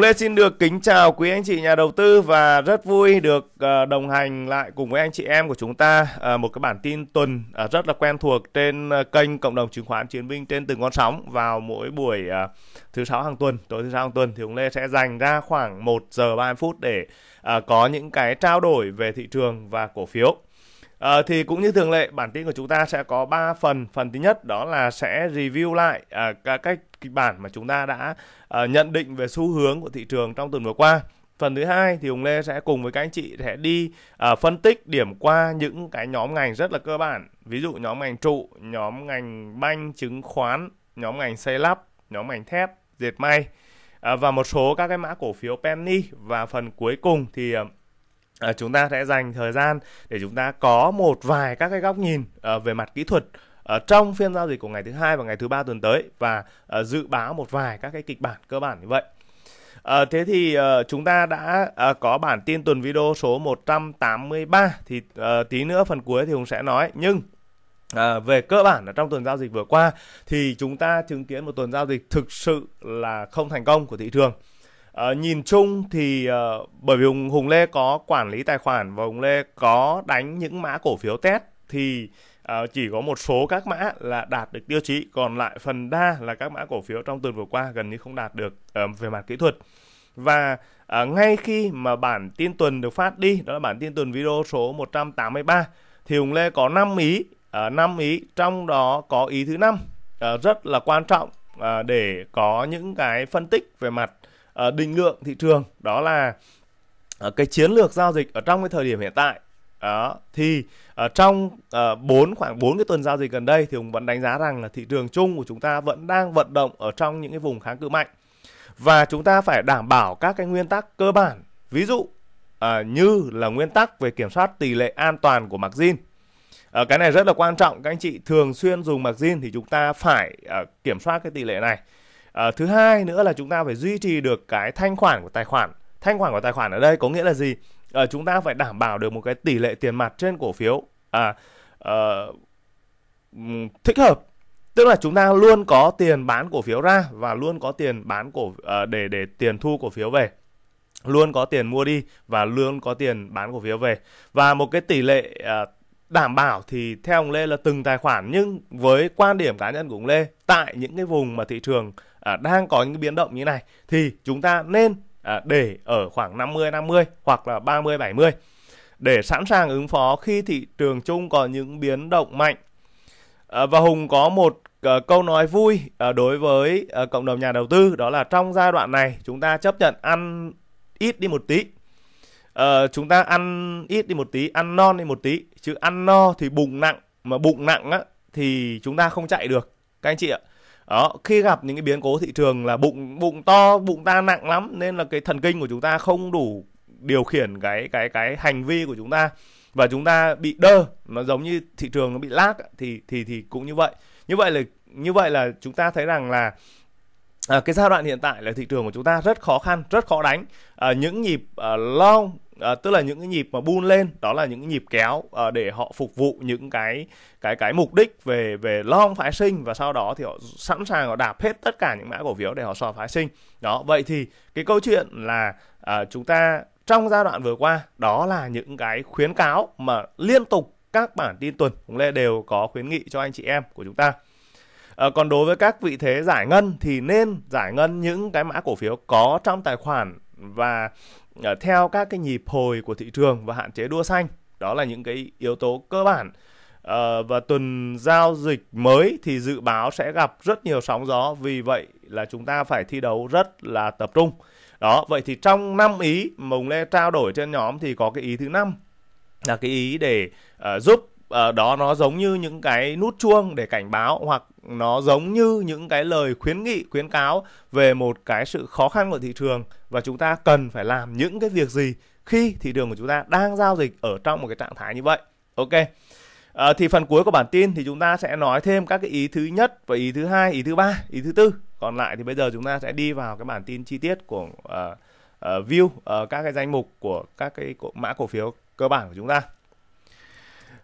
Lê xin được kính chào quý anh chị nhà đầu tư và rất vui được ờ, đồng hành lại cùng với anh chị em của chúng ta ờ, một cái bản tin tuần ờ, rất là quen thuộc trên kênh cộng đồng chứng khoán chiến binh trên từng con sóng vào mỗi buổi thứ sáu hàng tuần tối thứ sáu hàng tuần thì ông Lê sẽ dành ra khoảng 1 giờ 30 phút để có những cái trao đổi về thị trường và cổ phiếu. À, thì cũng như thường lệ bản tin của chúng ta sẽ có 3 phần phần thứ nhất đó là sẽ review lại à, các cách kịch bản mà chúng ta đã uh, nhận định về xu hướng của thị trường trong tuần vừa qua phần thứ hai thì hùng lê sẽ cùng với các anh chị sẽ đi uh, phân tích điểm qua những cái nhóm ngành rất là cơ bản ví dụ nhóm ngành trụ nhóm ngành banh chứng khoán nhóm ngành xây lắp nhóm ngành thép dệt may uh, và một số các cái mã cổ phiếu penny và phần cuối cùng thì uh, À, chúng ta sẽ dành thời gian để chúng ta có một vài các cái góc nhìn à, về mặt kỹ thuật uh, trong phiên giao dịch của ngày thứ hai và ngày thứ ba tuần tới và uh, dự báo một vài các cái kịch bản cơ bản như vậy. À, thế thì uh, chúng ta đã uh, có bản tin tuần video số 183 thì à, uh, tí nữa phần cuối thì Hùng sẽ nói nhưng À, về cơ bản là trong tuần giao dịch vừa qua thì chúng ta chứng kiến một tuần giao dịch thực sự là không thành công của thị trường. À, nhìn chung thì à, bởi vì Hùng, Hùng Lê có quản lý tài khoản và Hùng Lê có đánh những mã cổ phiếu test thì Ờ, chỉ có một số các mã là đạt được tiêu chí còn lại phần đa là các mã cổ phiếu trong tuần vừa qua gần như không đạt được ờ, về mặt kỹ thuật và ờ, ngay khi mà bản tin tuần được phát đi đó là bản tin tuần video số 183 thì Hùng Lê có 5 ý uh, 5 ý trong đó có ý thứ năm rất là quan trọng để có những cái phân tích về mặt định lượng thị trường đó là cái chiến lược giao dịch ở trong cái thời điểm hiện tại đó thì ở ờ, trong ờ, bốn uh, khoảng bốn cái tuần giao dịch gần đây thì ông vẫn đánh giá rằng là thị trường chung của chúng ta vẫn đang vận động ở trong những cái vùng kháng cự mạnh và chúng ta phải đảm bảo các cái nguyên tắc cơ bản ví dụ uh, như là nguyên tắc về kiểm soát tỷ lệ an toàn của margin uh, cái này rất là quan trọng các anh chị thường xuyên dùng margin thì chúng ta phải uh, kiểm soát cái tỷ lệ này uh, thứ hai nữa là chúng ta phải duy trì được cái thanh khoản của tài khoản thanh khoản của tài khoản ở đây có nghĩa là gì uh, chúng ta phải đảm bảo được một cái tỷ lệ tiền mặt trên cổ phiếu à uh, thích hợp tức là chúng ta luôn có tiền bán cổ phiếu ra và luôn có tiền bán cổ uh, để để tiền thu cổ phiếu về luôn có tiền mua đi và luôn có tiền bán cổ phiếu về và một cái tỷ lệ uh, đảm bảo thì theo ông Lê là từng tài khoản nhưng với quan điểm cá nhân của ông Lê tại những cái vùng mà thị trường uh, đang có những biến động như này thì chúng ta nên À, để ở khoảng 50 50 hoặc là 30 70 để sẵn sàng ứng phó khi thị trường chung có những biến động mạnh. À, và Hùng có một à, câu nói vui đối với cộng đồng nhà đầu tư đó là trong giai đoạn này chúng ta chấp nhận ăn ít đi một tí. Ờ, chúng ta ăn ít đi một tí, ăn non đi một tí, chứ ăn no thì bụng nặng mà bụng nặng á thì chúng ta không chạy được các anh chị ạ đó khi gặp những cái biến cố thị trường là bụng bụng to bụng ta nặng lắm nên là cái thần kinh của chúng ta không đủ điều khiển cái cái cái hành vi của chúng ta và chúng ta bị đơ nó giống như thị trường nó bị lác thì thì thì cũng như vậy như vậy là như vậy là chúng ta thấy rằng là À, cái giai đoạn hiện tại là thị trường của chúng ta rất khó khăn, rất khó đánh. À, những nhịp à, long à, tức là những cái nhịp mà buôn lên đó là những cái nhịp kéo à, để họ phục vụ những cái cái cái mục đích về về long phái sinh và sau đó thì họ sẵn sàng họ đạp hết tất cả những mã cổ phiếu để họ so phái sinh đó vậy thì cái câu chuyện là à, chúng ta trong giai đoạn vừa qua đó là những cái khuyến cáo mà liên tục các bản tin tuần cũng lẽ đều có khuyến nghị cho anh chị em của chúng ta À, còn đối với các vị thế giải ngân thì nên giải ngân những cái mã cổ phiếu có trong tài khoản và Ờ, theo các cái nhịp hồi của thị trường và hạn chế đua xanh đó là những cái yếu tố cơ bản à, và tuần giao dịch mới thì dự báo sẽ gặp rất nhiều sóng gió vì vậy là chúng ta phải thi đấu rất là tập trung đó vậy thì trong năm ý mồng lê trao đổi trên nhóm thì có cái ý thứ năm là cái ý để uh, giúp uh, đó nó giống như những cái nút chuông để cảnh báo hoặc nó giống như những cái lời khuyến nghị khuyến cáo về một cái sự khó khăn của thị trường và chúng ta cần phải làm những cái việc gì khi thị trường của chúng ta đang giao dịch ở trong một cái trạng thái như vậy ok À, thì phần cuối của bản tin thì chúng ta sẽ nói thêm các cái ý thứ nhất và ý thứ hai, ý thứ ba, ý thứ tư. Còn lại thì bây giờ chúng ta sẽ đi vào cái bản tin chi tiết của uh, uh, view uh, các cái danh mục của các cái mã cổ phiếu cơ bản của chúng ta.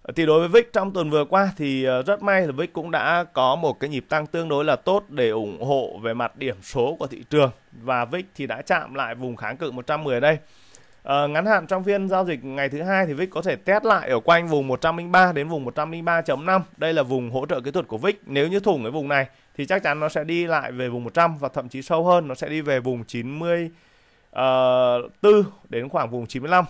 Ờ, thì đối với VIX trong tuần vừa qua thì ờ, rất may là VIX cũng đã có một cái nhịp tăng tương đối là tốt để ủng hộ về mặt điểm số của thị trường và VIX thì đã chạm lại vùng kháng cự 110 đây. À, ngắn hạn trong phiên giao dịch ngày thứ hai thì VIX có thể test lại ở quanh vùng 103 đến vùng 103.5. Đây là vùng hỗ trợ kỹ thuật của VIX. Nếu như thủng cái vùng này thì chắc chắn nó sẽ đi lại về vùng 100 và thậm chí sâu hơn nó sẽ đi về vùng 90 uh, 4 đến khoảng vùng 95.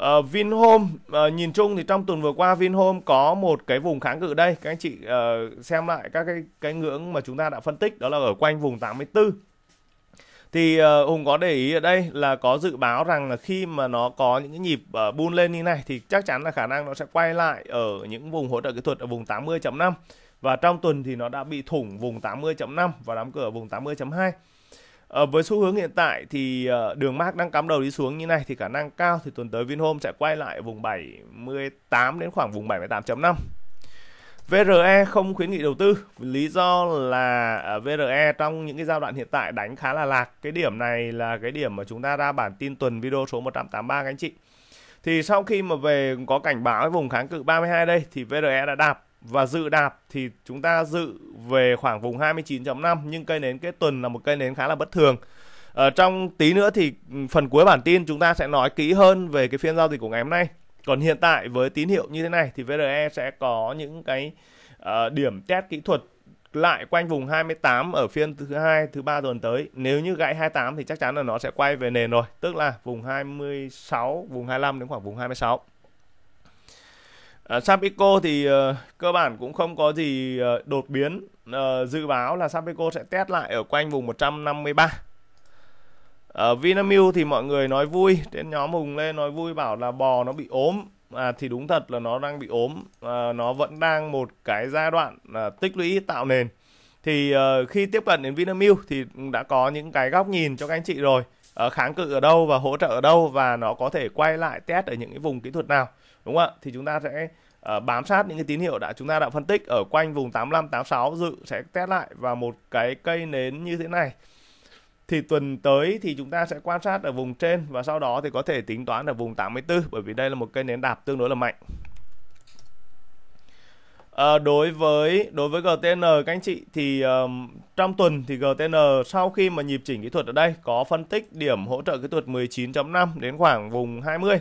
Uh, Vinhome uh, nhìn chung thì trong tuần vừa qua Vinhome có một cái vùng kháng cự đây các anh chị uh, xem lại các cái cái ngưỡng mà chúng ta đã phân tích đó là ở quanh vùng 84 thì uh, Hùng có để ý ở đây là có dự báo rằng là khi mà nó có những cái nhịp uh, bull lên như này thì chắc chắn là khả năng nó sẽ quay lại ở những vùng hỗ trợ kỹ thuật ở vùng 80.5 và trong tuần thì nó đã bị thủng vùng 80.5 và đóng cửa ở vùng 80.2 À, với xu hướng hiện tại thì ờ, đường MAC đang cắm đầu đi xuống như này thì khả năng cao thì tuần tới Vinhome sẽ quay lại vùng 78 đến khoảng vùng 78.5. VRE không khuyến nghị đầu tư lý do là ờ, VRE trong những cái giai đoạn hiện tại đánh khá là lạc cái điểm này là cái điểm mà chúng ta ra bản tin tuần video số 183 các anh chị thì sau khi mà về có cảnh báo cái vùng kháng cự 32 đây thì VRE đã đạp và dự đạp thì chúng ta dự về khoảng vùng 29.5 nhưng cây nến kết tuần là một cây nến khá là bất thường. Ở ờ, trong tí nữa thì phần cuối bản tin chúng ta sẽ nói kỹ hơn về cái phiên giao dịch của ngày hôm nay. Còn hiện tại với tín hiệu như thế này thì VRE sẽ có những cái uh, điểm test kỹ thuật lại quanh vùng 28 ở phiên thứ hai thứ ba tuần tới. Nếu như gãy 28 thì chắc chắn là nó sẽ quay về nền rồi, tức là vùng 26, vùng 25 đến khoảng vùng 26. À, ờ, Sapico thì uh, cơ bản cũng không có gì uh, đột biến uh, dự báo là Sapico sẽ test lại ở quanh vùng 153 ở uh, Vinamilk thì mọi người nói vui trên nhóm hùng lên nói vui bảo là bò nó bị ốm à, thì đúng thật là nó đang bị ốm à, nó vẫn đang một cái giai đoạn à, tích lũy tạo nền thì uh, khi tiếp cận đến Vinamilk thì đã có những cái góc nhìn cho các anh chị rồi uh, kháng cự ở đâu và hỗ trợ ở đâu và nó có thể quay lại test ở những cái vùng kỹ thuật nào đúng không ạ thì chúng ta sẽ uh, bám sát những cái tín hiệu đã chúng ta đã phân tích ở quanh vùng 85 86 dự sẽ test lại và một cái cây nến như thế này thì tuần tới thì chúng ta sẽ quan sát ở vùng trên và sau đó thì có thể tính toán ở vùng 84 bởi vì đây là một cây nến đạp tương đối là mạnh À, đối với đối với GTN các anh chị thì um, trong tuần thì GTN sau khi mà nhịp chỉnh kỹ thuật ở đây có phân tích điểm hỗ trợ kỹ thuật 19.5 đến khoảng vùng 20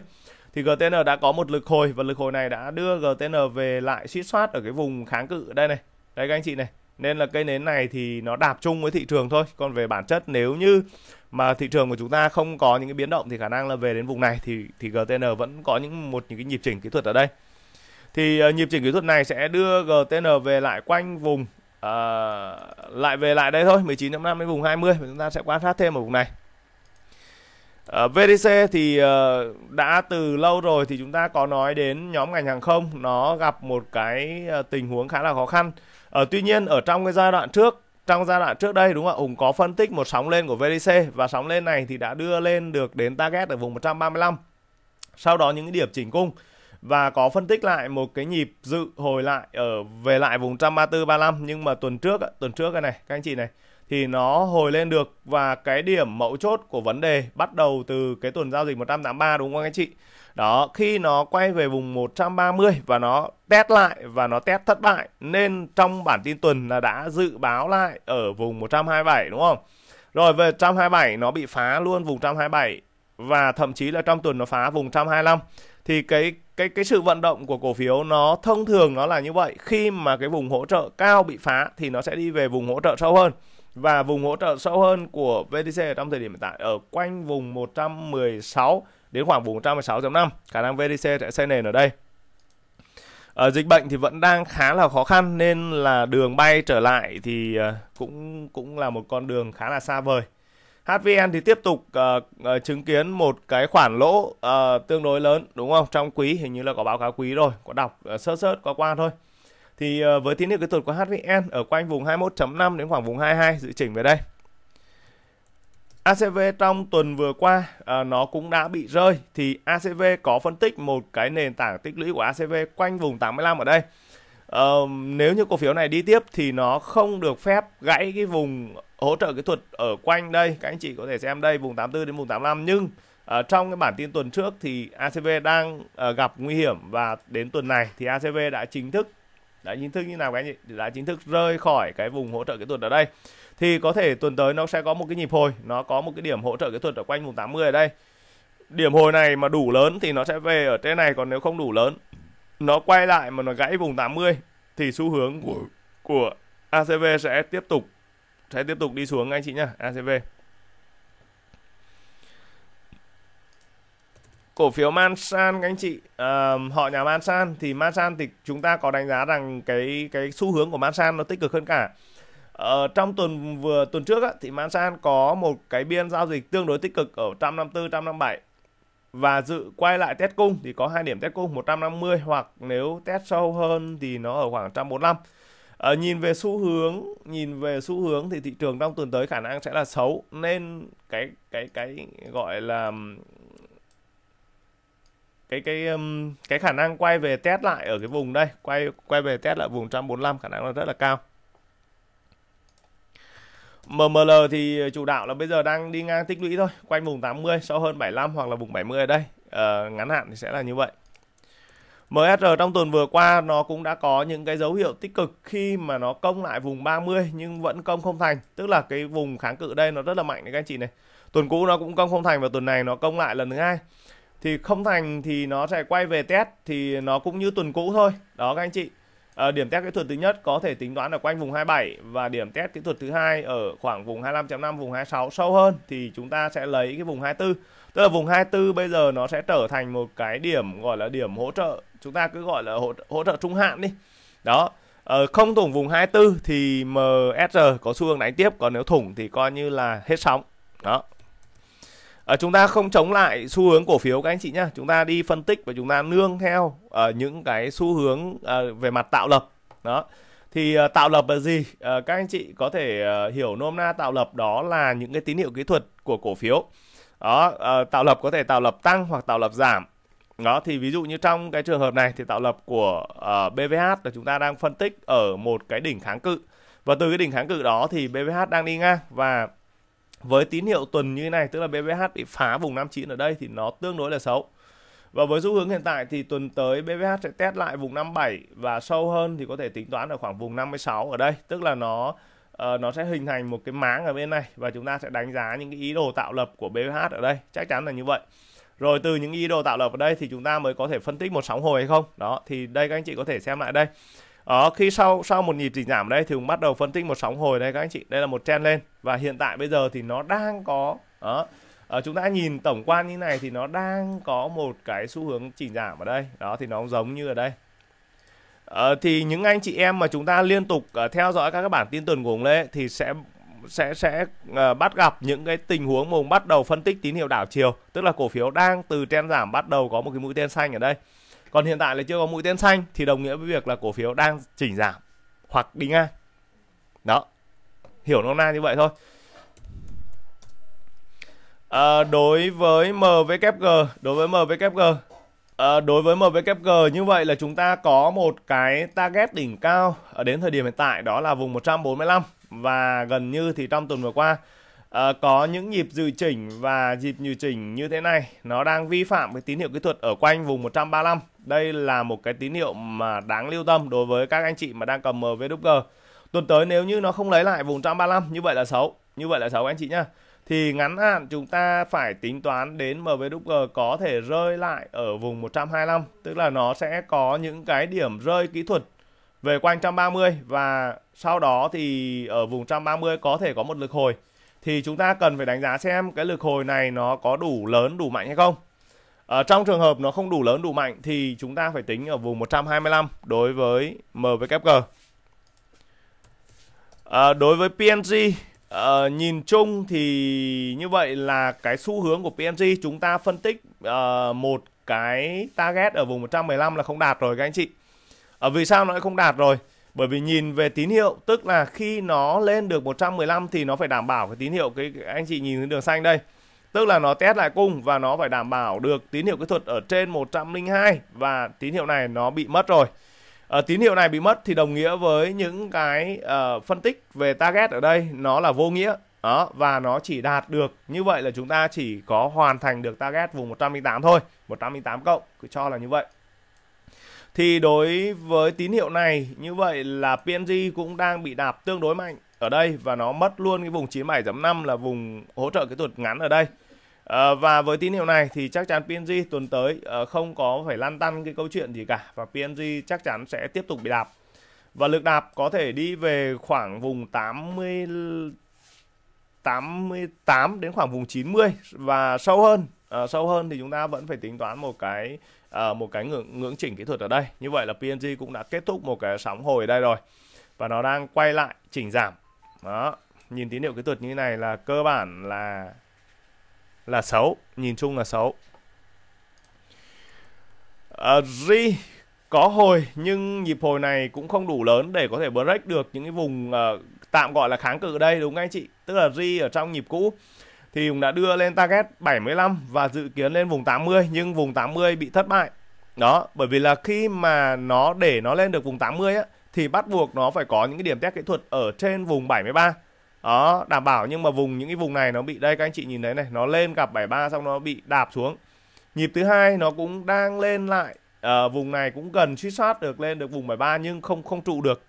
thì GTN đã có một lực hồi và lực hồi này đã đưa GTN về lại suýt soát ở cái vùng kháng cự đây này đây các anh chị này nên là cây nến này thì nó đạp chung với thị trường thôi còn về bản chất nếu như mà thị trường của chúng ta không có những cái biến động thì khả năng là về đến vùng này thì thì GTN vẫn có những một những cái nhịp chỉnh kỹ thuật ở đây thì uh, nhịp chỉnh kỹ thuật này sẽ đưa GTN về lại quanh vùng uh, lại về lại đây thôi 19.5 đến vùng 20 và chúng ta sẽ quan sát thêm ở vùng này Ờ, VDC thì ờ, đã từ lâu rồi thì chúng ta có nói đến nhóm ngành hàng không nó gặp một cái ờ, tình huống khá là khó khăn. tuy nhiên ở trong cái giai đoạn trước trong giai đoạn trước đây đúng không ạ? Hùng có phân tích một sóng lên của VDC và sóng lên này thì đã đưa lên được đến target ở vùng 135. Sau đó những cái điểm chỉnh cung và có phân tích lại một cái nhịp dự hồi lại ở về lại vùng 134 35 nhưng mà tuần trước tuần trước cái này các anh chị này thì nó hồi lên được và cái điểm mấu chốt của vấn đề bắt đầu từ cái tuần giao dịch 183 đúng không anh chị? Đó, khi nó quay về vùng 130 và nó test lại và nó test thất bại nên trong bản tin tuần là đã dự báo lại ở vùng 127 đúng không? Rồi về 127 nó bị phá luôn vùng 127 và thậm chí là trong tuần nó phá vùng 125 thì cái cái cái sự vận động của cổ phiếu nó thông thường nó là như vậy khi mà cái vùng hỗ trợ cao bị phá thì nó sẽ đi về vùng hỗ trợ sâu hơn và vùng hỗ trợ sâu hơn của VTC trong thời điểm hiện tại ở quanh vùng 116 đến khoảng vùng 116.5 khả năng VTC sẽ xây nền ở đây ở dịch bệnh thì vẫn đang khá là khó khăn nên là đường bay trở lại thì ờ, cũng cũng là một con đường khá là xa vời HVN thì tiếp tục uh, chứng kiến một cái khoản lỗ uh, tương đối lớn đúng không trong quý hình như là có báo cáo quý rồi có đọc uh, sơ sớt qua qua thôi thì ờ, với tín hiệu kỹ thuật của HVN ở quanh vùng 21.5 đến khoảng vùng 22 dự chỉnh về đây. ACV trong tuần vừa qua à, nó cũng đã bị rơi thì ACV có phân tích một cái nền tảng tích lũy của ACV quanh vùng 85 ở đây. À, nếu như cổ phiếu này đi tiếp thì nó không được phép gãy cái vùng hỗ trợ kỹ thuật ở quanh đây, các anh chị có thể xem đây vùng 84 đến vùng 85 nhưng à, trong cái bản tin tuần trước thì ACV đang à, gặp nguy hiểm và đến tuần này thì ACV đã chính thức đã chính thức như nào các anh chị đã chính thức rơi khỏi cái vùng hỗ trợ kỹ thuật ở đây thì có thể tuần tới nó sẽ có một cái nhịp hồi nó có một cái điểm hỗ trợ kỹ thuật ở quanh vùng 80 ở đây điểm hồi này mà đủ lớn thì nó sẽ về ở trên này còn nếu không đủ lớn nó quay lại mà nó gãy vùng 80 thì xu hướng của của ACV sẽ tiếp tục sẽ tiếp tục đi xuống anh chị nhá ACV cổ phiếu Mansan các anh chị uh, họ nhà Mansan thì Mansan thì chúng ta có đánh giá rằng cái cái xu hướng của Mansan nó tích cực hơn cả ở ờ, trong tuần vừa tuần trước á, thì Mansan có một cái biên giao dịch tương đối tích cực ở 154 157 và dự quay lại test cung thì có hai điểm test cung 150 hoặc nếu test sâu hơn thì nó ở khoảng 145 à, ờ, nhìn về xu hướng nhìn về xu hướng thì thị trường trong tuần tới khả năng sẽ là xấu nên cái cái cái gọi là cái cái cái khả năng quay về test lại ở cái vùng đây quay quay về test lại vùng 145 khả năng là rất là cao MML thì chủ đạo là bây giờ đang đi ngang tích lũy thôi quanh vùng 80 sau hơn 75 hoặc là vùng 70 ở đây à, ngắn hạn thì sẽ là như vậy MSR trong tuần vừa qua nó cũng đã có những cái dấu hiệu tích cực khi mà nó công lại vùng 30 nhưng vẫn công không thành tức là cái vùng kháng cự đây nó rất là mạnh đấy các anh chị này tuần cũ nó cũng công không thành và tuần này nó công lại lần thứ hai thì không thành thì nó sẽ quay về test thì nó cũng như tuần cũ thôi đó các anh chị à, điểm test kỹ thuật thứ nhất có thể tính toán ở quanh vùng 27 và điểm test kỹ thuật thứ hai ở khoảng vùng 25.5 vùng 26 sâu hơn thì chúng ta sẽ lấy cái vùng 24 tức là vùng 24 bây giờ nó sẽ trở thành một cái điểm gọi là điểm hỗ trợ chúng ta cứ gọi là hỗ, hỗ trợ trung hạn đi đó Ờ, không thủng vùng 24 thì MSR có xu hướng đánh tiếp còn nếu thủng thì coi như là hết sóng đó Ờ, chúng ta không chống lại xu hướng cổ phiếu các anh chị nhá. Chúng ta đi phân tích và chúng ta nương theo ở ờ, uh, những cái xu hướng uh, về mặt tạo lập. Đó. Thì uh, tạo lập là gì? Uh, các anh chị có thể uh, hiểu nôm na tạo lập đó là những cái tín hiệu kỹ thuật của cổ phiếu. Đó, uh, tạo lập có thể tạo lập tăng hoặc tạo lập giảm. Đó thì ví dụ như trong cái trường hợp này thì tạo lập của uh, BVH là chúng ta đang phân tích ở một cái đỉnh kháng cự. Và từ cái đỉnh kháng cự đó thì BVH đang đi ngang và với tín hiệu tuần như thế này tức là BBH bị phá vùng 59 ở đây thì nó tương đối là xấu và với xu hướng hiện tại thì tuần tới BBH sẽ test lại vùng 57 và sâu hơn thì có thể tính toán ở khoảng vùng 56 ở đây tức là nó uh, nó sẽ hình thành một cái máng ở bên này và chúng ta sẽ đánh giá những cái ý đồ tạo lập của BBH ở đây chắc chắn là như vậy rồi từ những ý đồ tạo lập ở đây thì chúng ta mới có thể phân tích một sóng hồi hay không đó thì đây các anh chị có thể xem lại đây đó ờ, khi sau sau một nhịp dịch giảm đây thì cũng bắt đầu phân tích một sóng hồi đây các anh chị đây là một trend lên và hiện tại bây giờ thì nó đang có đó ờ, ở ờ, chúng ta nhìn tổng quan như này thì nó đang có một cái xu hướng chỉ giảm ở đây đó thì nó giống như ở đây à, thì những anh chị em mà chúng ta liên tục uh, theo dõi các cái bản tin tuần của ông lê thì sẽ sẽ sẽ uh, bắt gặp những cái tình huống mùng bắt đầu phân tích tín hiệu đảo chiều tức là cổ phiếu đang từ trend giảm bắt đầu có một cái mũi tên xanh ở đây còn hiện tại là chưa có mũi tên xanh thì đồng nghĩa với việc là cổ phiếu đang chỉnh giảm hoặc đi ngang đó hiểu nó na như vậy thôi à, đối với MWG đối với MWG à, ờ, đối với MWG như vậy là chúng ta có một cái target đỉnh cao ở đến thời điểm hiện tại đó là vùng 145 và gần như thì trong tuần vừa qua Ờ, có những nhịp dự chỉnh và nhịp dự chỉnh như thế này nó đang vi phạm cái tín hiệu kỹ thuật ở quanh vùng 135 đây là một cái tín hiệu mà đáng lưu tâm đối với các anh chị mà đang cầm MVG tuần tới nếu như nó không lấy lại vùng 135 như vậy là xấu như vậy là xấu anh chị nhá thì ngắn hạn chúng ta phải tính toán đến MVG có thể rơi lại ở vùng 125 tức là nó sẽ có những cái điểm rơi kỹ thuật về quanh 130 và sau đó thì ở vùng 130 có thể có một lực hồi thì chúng ta cần phải đánh giá xem cái lực hồi này nó có đủ lớn đủ mạnh hay không. Ở ờ, trong trường hợp nó không đủ lớn đủ mạnh thì chúng ta phải tính ở vùng 125 đối với MWG. À, ờ, đối với PNG à, ờ, nhìn chung thì như vậy là cái xu hướng của PNG chúng ta phân tích à, một cái target ở vùng 115 là không đạt rồi các anh chị. À, vì sao nó lại không đạt rồi? bởi vì nhìn về tín hiệu tức là khi nó lên được 115 thì nó phải đảm bảo cái tín hiệu cái anh chị nhìn cái đường xanh đây tức là nó test lại cung và nó phải đảm bảo được tín hiệu kỹ thuật ở trên 102 và tín hiệu này nó bị mất rồi ở ờ, tín hiệu này bị mất thì đồng nghĩa với những cái uh, phân tích về target ở đây nó là vô nghĩa đó và nó chỉ đạt được như vậy là chúng ta chỉ có hoàn thành được target vùng 108 thôi 108 cộng cứ cho là như vậy thì đối với tín hiệu này như vậy là PNG cũng đang bị đạp tương đối mạnh ở đây và nó mất luôn cái vùng 97.5 là vùng hỗ trợ kỹ thuật ngắn ở đây. À, và với tín hiệu này thì chắc chắn PNG tuần tới à, không có phải lăn tăn cái câu chuyện gì cả và PNG chắc chắn sẽ tiếp tục bị đạp. Và lực đạp có thể đi về khoảng vùng 80 88 đến khoảng vùng 90 và sâu hơn uh, sâu hơn thì chúng ta vẫn phải tính toán một cái uh, một cái ngưỡng ngưỡng chỉnh kỹ thuật ở đây như vậy là PNG cũng đã kết thúc một cái sóng hồi đây rồi và nó đang quay lại chỉnh giảm đó nhìn tín hiệu kỹ thuật như thế này là cơ bản là là xấu nhìn chung là xấu uh, G có hồi nhưng nhịp hồi này cũng không đủ lớn để có thể break được những cái vùng uh, tạm gọi là kháng cự ở đây đúng không anh chị tức là G ở trong nhịp cũ thì cũng đã đưa lên target 75 và dự kiến lên vùng 80 nhưng vùng 80 bị thất bại. Đó, bởi vì là khi mà nó để nó lên được vùng 80 á thì bắt buộc nó phải có những cái điểm test kỹ thuật ở trên vùng 73. Đó, đảm bảo nhưng mà vùng những cái vùng này nó bị đây các anh chị nhìn thấy này, nó lên cặp 73 xong nó bị đạp xuống. Nhịp thứ hai nó cũng đang lên lại à, vùng này cũng gần suýt soát được lên được vùng 73 nhưng không không trụ được.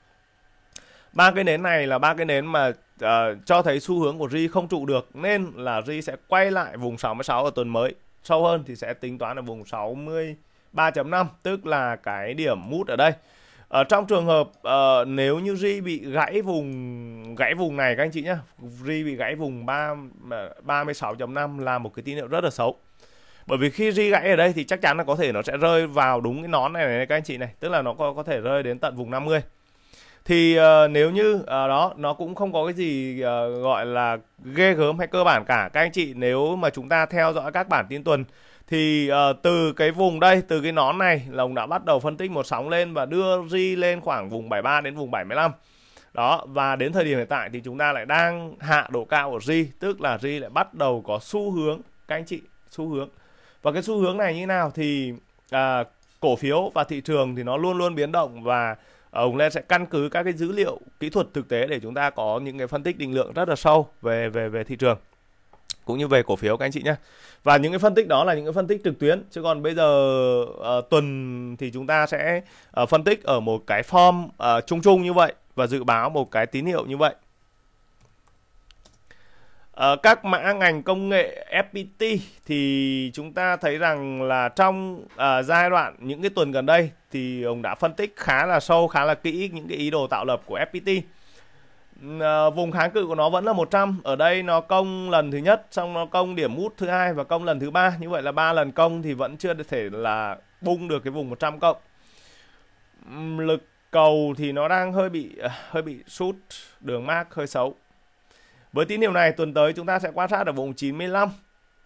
Ba cái nến này là ba cái nến mà uh, cho thấy xu hướng của Ri không trụ được nên là Ri sẽ quay lại vùng 66 ở tuần mới. Sâu hơn thì sẽ tính toán ở vùng 63.5 tức là cái điểm mút ở đây. Ở ờ, trong trường hợp uh, nếu như Ri bị gãy vùng gãy vùng này các anh chị nhé Ri bị gãy vùng 3 36.5 là một cái tín hiệu rất là xấu. Bởi vì khi Ri gãy ở đây thì chắc chắn là có thể nó sẽ rơi vào đúng cái nón này này các anh chị này, tức là nó có có thể rơi đến tận vùng 50 thì uh, nếu như uh, đó nó cũng không có cái gì uh, gọi là ghê gớm hay cơ bản cả các anh chị nếu mà chúng ta theo dõi các bản tin tuần thì uh, từ cái vùng đây từ cái nón này lồng đã bắt đầu phân tích một sóng lên và đưa ri lên khoảng vùng 73 đến vùng 75 đó và đến thời điểm hiện tại thì chúng ta lại đang hạ độ cao của ri tức là ri lại bắt đầu có xu hướng các anh chị xu hướng và cái xu hướng này như thế nào thì uh, cổ phiếu và thị trường thì nó luôn luôn biến động và ông Len sẽ căn cứ các cái dữ liệu kỹ thuật thực tế để chúng ta có những cái phân tích định lượng rất là sâu về về về thị trường cũng như về cổ phiếu các anh chị nhé và những cái phân tích đó là những cái phân tích trực tuyến chứ còn bây giờ uh, tuần thì chúng ta sẽ uh, phân tích ở một cái form uh, chung chung như vậy và dự báo một cái tín hiệu như vậy uh, các mã ngành công nghệ FPT thì chúng ta thấy rằng là trong uh, giai đoạn những cái tuần gần đây thì ông đã phân tích khá là sâu, khá là kỹ những cái ý đồ tạo lập của FPT. À, vùng kháng cự của nó vẫn là 100, ở đây nó công lần thứ nhất, xong nó công điểm mút thứ hai và công lần thứ ba, như vậy là ba lần công thì vẫn chưa thể là bung được cái vùng 100 cộng. Lực cầu thì nó đang hơi bị à, hơi bị sút đường mark hơi xấu. Với tín hiệu này tuần tới chúng ta sẽ quan sát ở vùng 95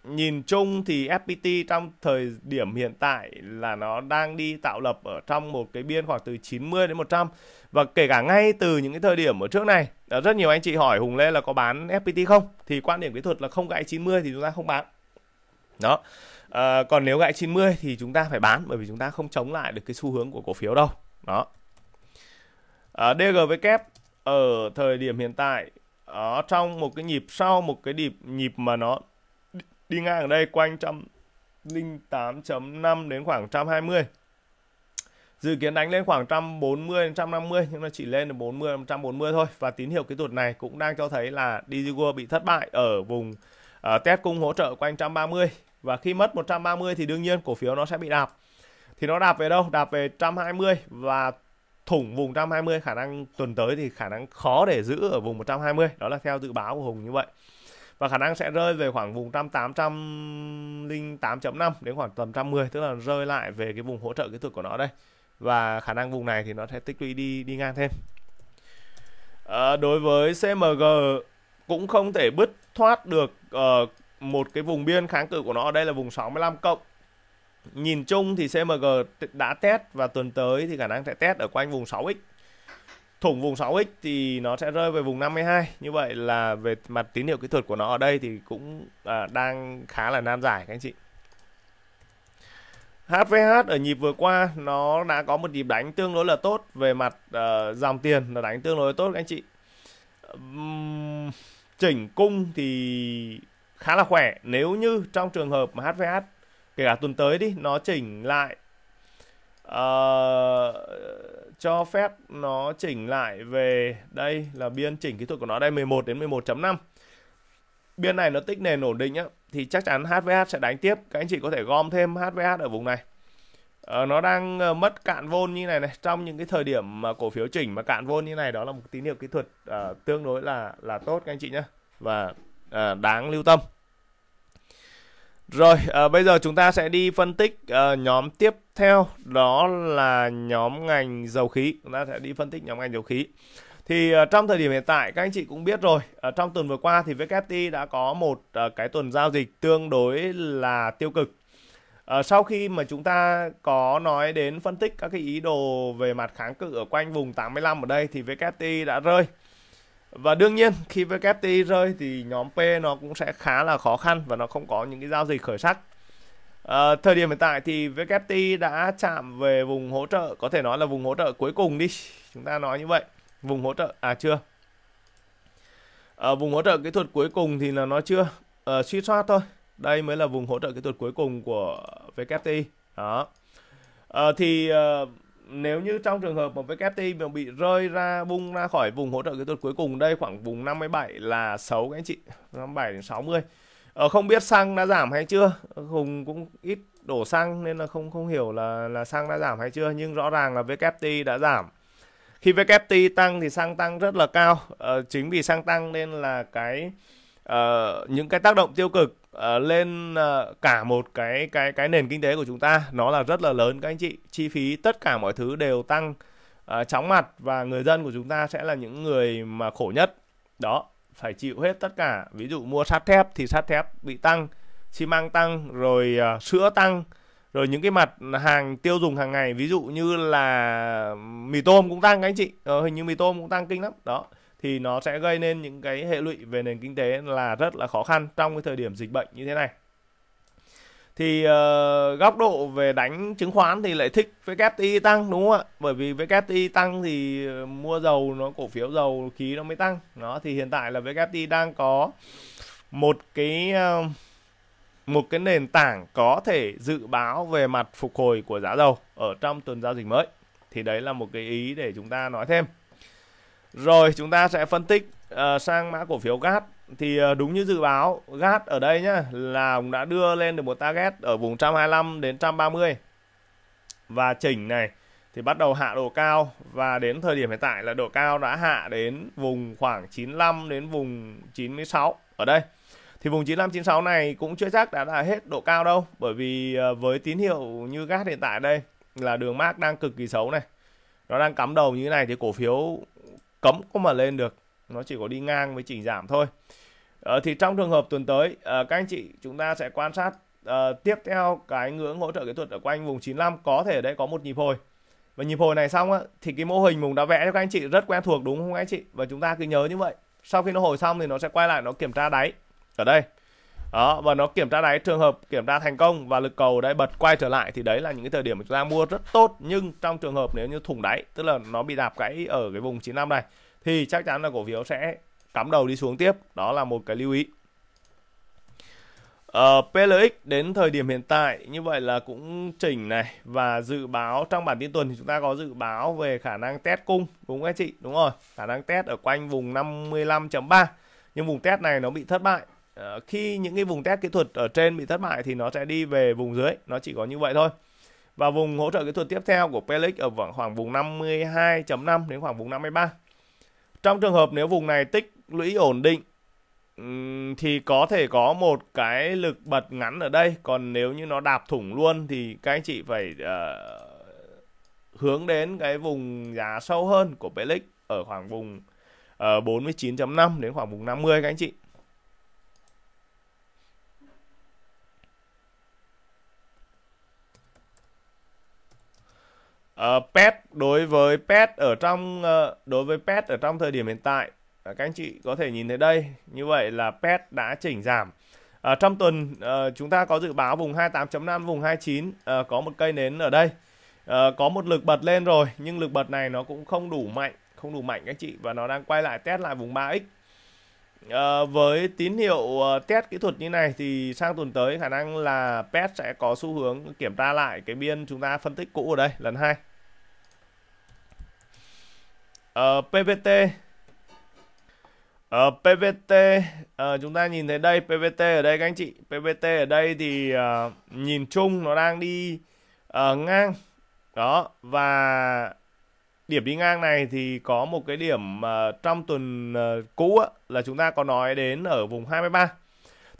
nhìn chung thì FPT trong thời điểm hiện tại là nó đang đi tạo lập ở trong một cái biên khoảng từ 90 đến 100 và kể cả ngay từ những cái thời điểm ở trước này ờ, rất nhiều anh chị hỏi Hùng Lê là có bán FPT không thì quan điểm kỹ thuật là không gãy 90 thì chúng ta không bán đó à, còn nếu gãy 90 thì chúng ta phải bán bởi vì chúng ta không chống lại được cái xu hướng của cổ phiếu đâu đó à, ờ, DG kép ở thời điểm hiện tại ở trong một cái nhịp sau một cái nhịp nhịp mà nó đi ngang ở đây quanh 108.5 đến khoảng 120 dự kiến đánh lên khoảng 140 150 nhưng nó chỉ lên được 40 140 thôi và tín hiệu kỹ thuật này cũng đang cho thấy là Digigo bị thất bại ở vùng uh, test cung hỗ trợ quanh 130 và khi mất 130 thì đương nhiên cổ phiếu nó sẽ bị đạp thì nó đạp về đâu đạp về 120 và thủng vùng 120 khả năng tuần tới thì khả năng khó để giữ ở vùng 120 đó là theo dự báo của Hùng như vậy và khả năng sẽ rơi về khoảng vùng trăm 5 đến khoảng tầm 110 tức là rơi lại về cái vùng hỗ trợ kỹ thuật của nó đây và khả năng vùng này thì nó sẽ tích lũy đi đi ngang thêm à, đối với CMG cũng không thể bứt thoát được uh, một cái vùng biên kháng cự của nó đây là vùng 65 cộng nhìn chung thì CMG đã test và tuần tới thì khả năng sẽ test ở quanh vùng 6x thủng vùng 6x thì nó sẽ rơi về vùng 52 như vậy là về mặt tín hiệu kỹ thuật của nó ở đây thì cũng à, đang khá là nan giải các anh chị HVH ở nhịp vừa qua nó đã có một nhịp đánh tương đối là tốt về mặt uh, dòng tiền là đánh tương đối tốt các anh chị um, chỉnh cung thì khá là khỏe nếu như trong trường hợp mà HVH kể cả tuần tới đi nó chỉnh lại uh, cho phép nó chỉnh lại về đây là biên chỉnh kỹ thuật của nó đây 11 đến 11.5 biên này nó tích nền ổn định á thì chắc chắn HVH sẽ đánh tiếp các anh chị có thể gom thêm HVH ở vùng này ờ, nó đang ờ, mất cạn vôn như này này trong những cái thời điểm mà cổ phiếu chỉnh mà cạn vôn như này đó là một tín hiệu kỹ thuật uh, tương đối là là tốt các anh chị nhé và uh, đáng lưu tâm rồi, à, bây giờ chúng ta sẽ đi phân tích à, nhóm tiếp theo đó là nhóm ngành dầu khí. Chúng ta sẽ đi phân tích nhóm ngành dầu khí. Thì à, trong thời điểm hiện tại các anh chị cũng biết rồi, à, trong tuần vừa qua thì WST đã có một à, cái tuần giao dịch tương đối là tiêu cực. À, sau khi mà chúng ta có nói đến phân tích các cái ý đồ về mặt kháng cự ở quanh vùng 85 ở đây thì WST đã rơi và đương nhiên khi WFTI rơi thì nhóm P nó cũng sẽ khá là khó khăn và nó không có những cái giao dịch khởi sắc à, thời điểm hiện tại thì WFTI đã chạm về vùng hỗ trợ có thể nói là vùng hỗ trợ cuối cùng đi chúng ta nói như vậy vùng hỗ trợ à chưa à, vùng hỗ trợ kỹ thuật cuối cùng thì là nó chưa à, ờ, suy soát thôi đây mới là vùng hỗ trợ kỹ thuật cuối cùng của WFTI đó à, thì uh, nếu như trong trường hợp mà WFT mà bị rơi ra bung ra khỏi vùng hỗ trợ kỹ thuật cuối cùng đây khoảng vùng 57 là xấu các anh chị 57 đến 60 ờ, không biết xăng đã giảm hay chưa Hùng cũng ít đổ xăng nên là không không hiểu là là xăng đã giảm hay chưa nhưng rõ ràng là WFT đã giảm khi WFT tăng thì xăng tăng rất là cao ờ, chính vì xăng tăng nên là cái Ờ, những cái tác động tiêu cực uh, lên uh, cả một cái cái cái nền kinh tế của chúng ta nó là rất là lớn các anh chị chi phí tất cả mọi thứ đều tăng uh, chóng mặt và người dân của chúng ta sẽ là những người mà khổ nhất đó phải chịu hết tất cả ví dụ mua sắt thép thì sắt thép bị tăng xi măng tăng rồi uh, sữa tăng rồi những cái mặt hàng tiêu dùng hàng ngày ví dụ như là mì tôm cũng tăng các anh chị ờ, hình như mì tôm cũng tăng kinh lắm đó thì nó sẽ gây nên những cái hệ lụy về nền kinh tế là rất là khó khăn trong cái thời điểm dịch bệnh như thế này thì uh, góc độ về đánh chứng khoán thì lại thích WTI tăng đúng không ạ? Bởi vì WTI tăng thì mua dầu nó cổ phiếu dầu khí nó mới tăng. Nó thì hiện tại là WTI đang có một cái uh, một cái nền tảng có thể dự báo về mặt phục hồi của giá dầu ở trong tuần giao dịch mới. Thì đấy là một cái ý để chúng ta nói thêm. Rồi chúng ta sẽ phân tích uh, sang mã cổ phiếu GAT thì ờ, đúng như dự báo GAT ở đây nhá là cũng đã đưa lên được một target ở vùng 125 đến 130 và chỉnh này thì bắt đầu hạ độ cao và đến thời điểm hiện tại là độ cao đã hạ đến vùng khoảng 95 đến vùng 96 ở đây. Thì vùng 95 96 này cũng chưa chắc đã là hết độ cao đâu bởi vì ờ, với tín hiệu như GAT hiện tại đây là đường mát đang cực kỳ xấu này. Nó đang cắm đầu như thế này thì cổ phiếu cấm có mà lên được nó chỉ có đi ngang với chỉ giảm thôi à, thì trong trường hợp tuần tới à, các anh chị chúng ta sẽ quan sát à, tiếp theo cái ngưỡng hỗ trợ kỹ thuật ở quanh vùng 95 có thể đấy có một nhịp hồi và nhịp hồi này xong á, thì cái mô hình mình đã vẽ cho các anh chị rất quen thuộc đúng không các anh chị và chúng ta cứ nhớ như vậy sau khi nó hồi xong thì nó sẽ quay lại nó kiểm tra đáy ở đây đó và nó kiểm tra đáy trường hợp kiểm tra thành công và lực cầu đấy bật quay trở lại thì đấy là những cái thời điểm mà chúng ta mua rất tốt nhưng trong trường hợp nếu như thủng đáy tức là nó bị đạp gãy ở cái vùng 95 này thì chắc chắn là cổ phiếu sẽ cắm đầu đi xuống tiếp đó là một cái lưu ý Ờ, PLX đến thời điểm hiện tại như vậy là cũng chỉnh này và dự báo trong bản tin tuần thì chúng ta có dự báo về khả năng test cung đúng không các chị đúng rồi khả năng test ở quanh vùng 55.3 nhưng vùng test này nó bị thất bại Ờ, khi những cái vùng test kỹ thuật ở trên bị thất bại thì nó sẽ đi về vùng dưới nó chỉ có như vậy thôi và vùng hỗ trợ kỹ thuật tiếp theo của Pelix ở khoảng vùng 52.5 đến khoảng vùng 53 trong trường hợp nếu vùng này tích lũy ổn định thì có thể có một cái lực bật ngắn ở đây còn nếu như nó đạp thủng luôn thì các anh chị phải uh, hướng đến cái vùng giá sâu hơn của Pelix ở khoảng vùng uh, ờ, 49.5 đến khoảng vùng 50 các anh chị uh, pet đối với pet ở trong uh, đối với pet ở trong thời điểm hiện tại ờ, các anh chị có thể nhìn thấy đây như vậy là pet đã chỉnh giảm À, trong tuần à, chúng ta có dự báo vùng 28.5, vùng 29 à, có một cây nến ở đây. À, có một lực bật lên rồi nhưng lực bật này nó cũng không đủ mạnh, không đủ mạnh các anh chị và nó đang quay lại test lại vùng 3x. À, với tín hiệu à, test kỹ thuật như này thì sang tuần tới khả năng là PET sẽ có xu hướng kiểm tra lại cái biên chúng ta phân tích cũ ở đây lần hai. Ờ, PVT Ờ, PVT ờ, chúng ta nhìn thấy đây PVT ở đây các anh chị PVT ở đây thì uh, nhìn chung nó đang đi uh, ngang đó và điểm đi ngang này thì có một cái điểm uh, trong tuần uh, cũ á, là chúng ta có nói đến ở vùng 23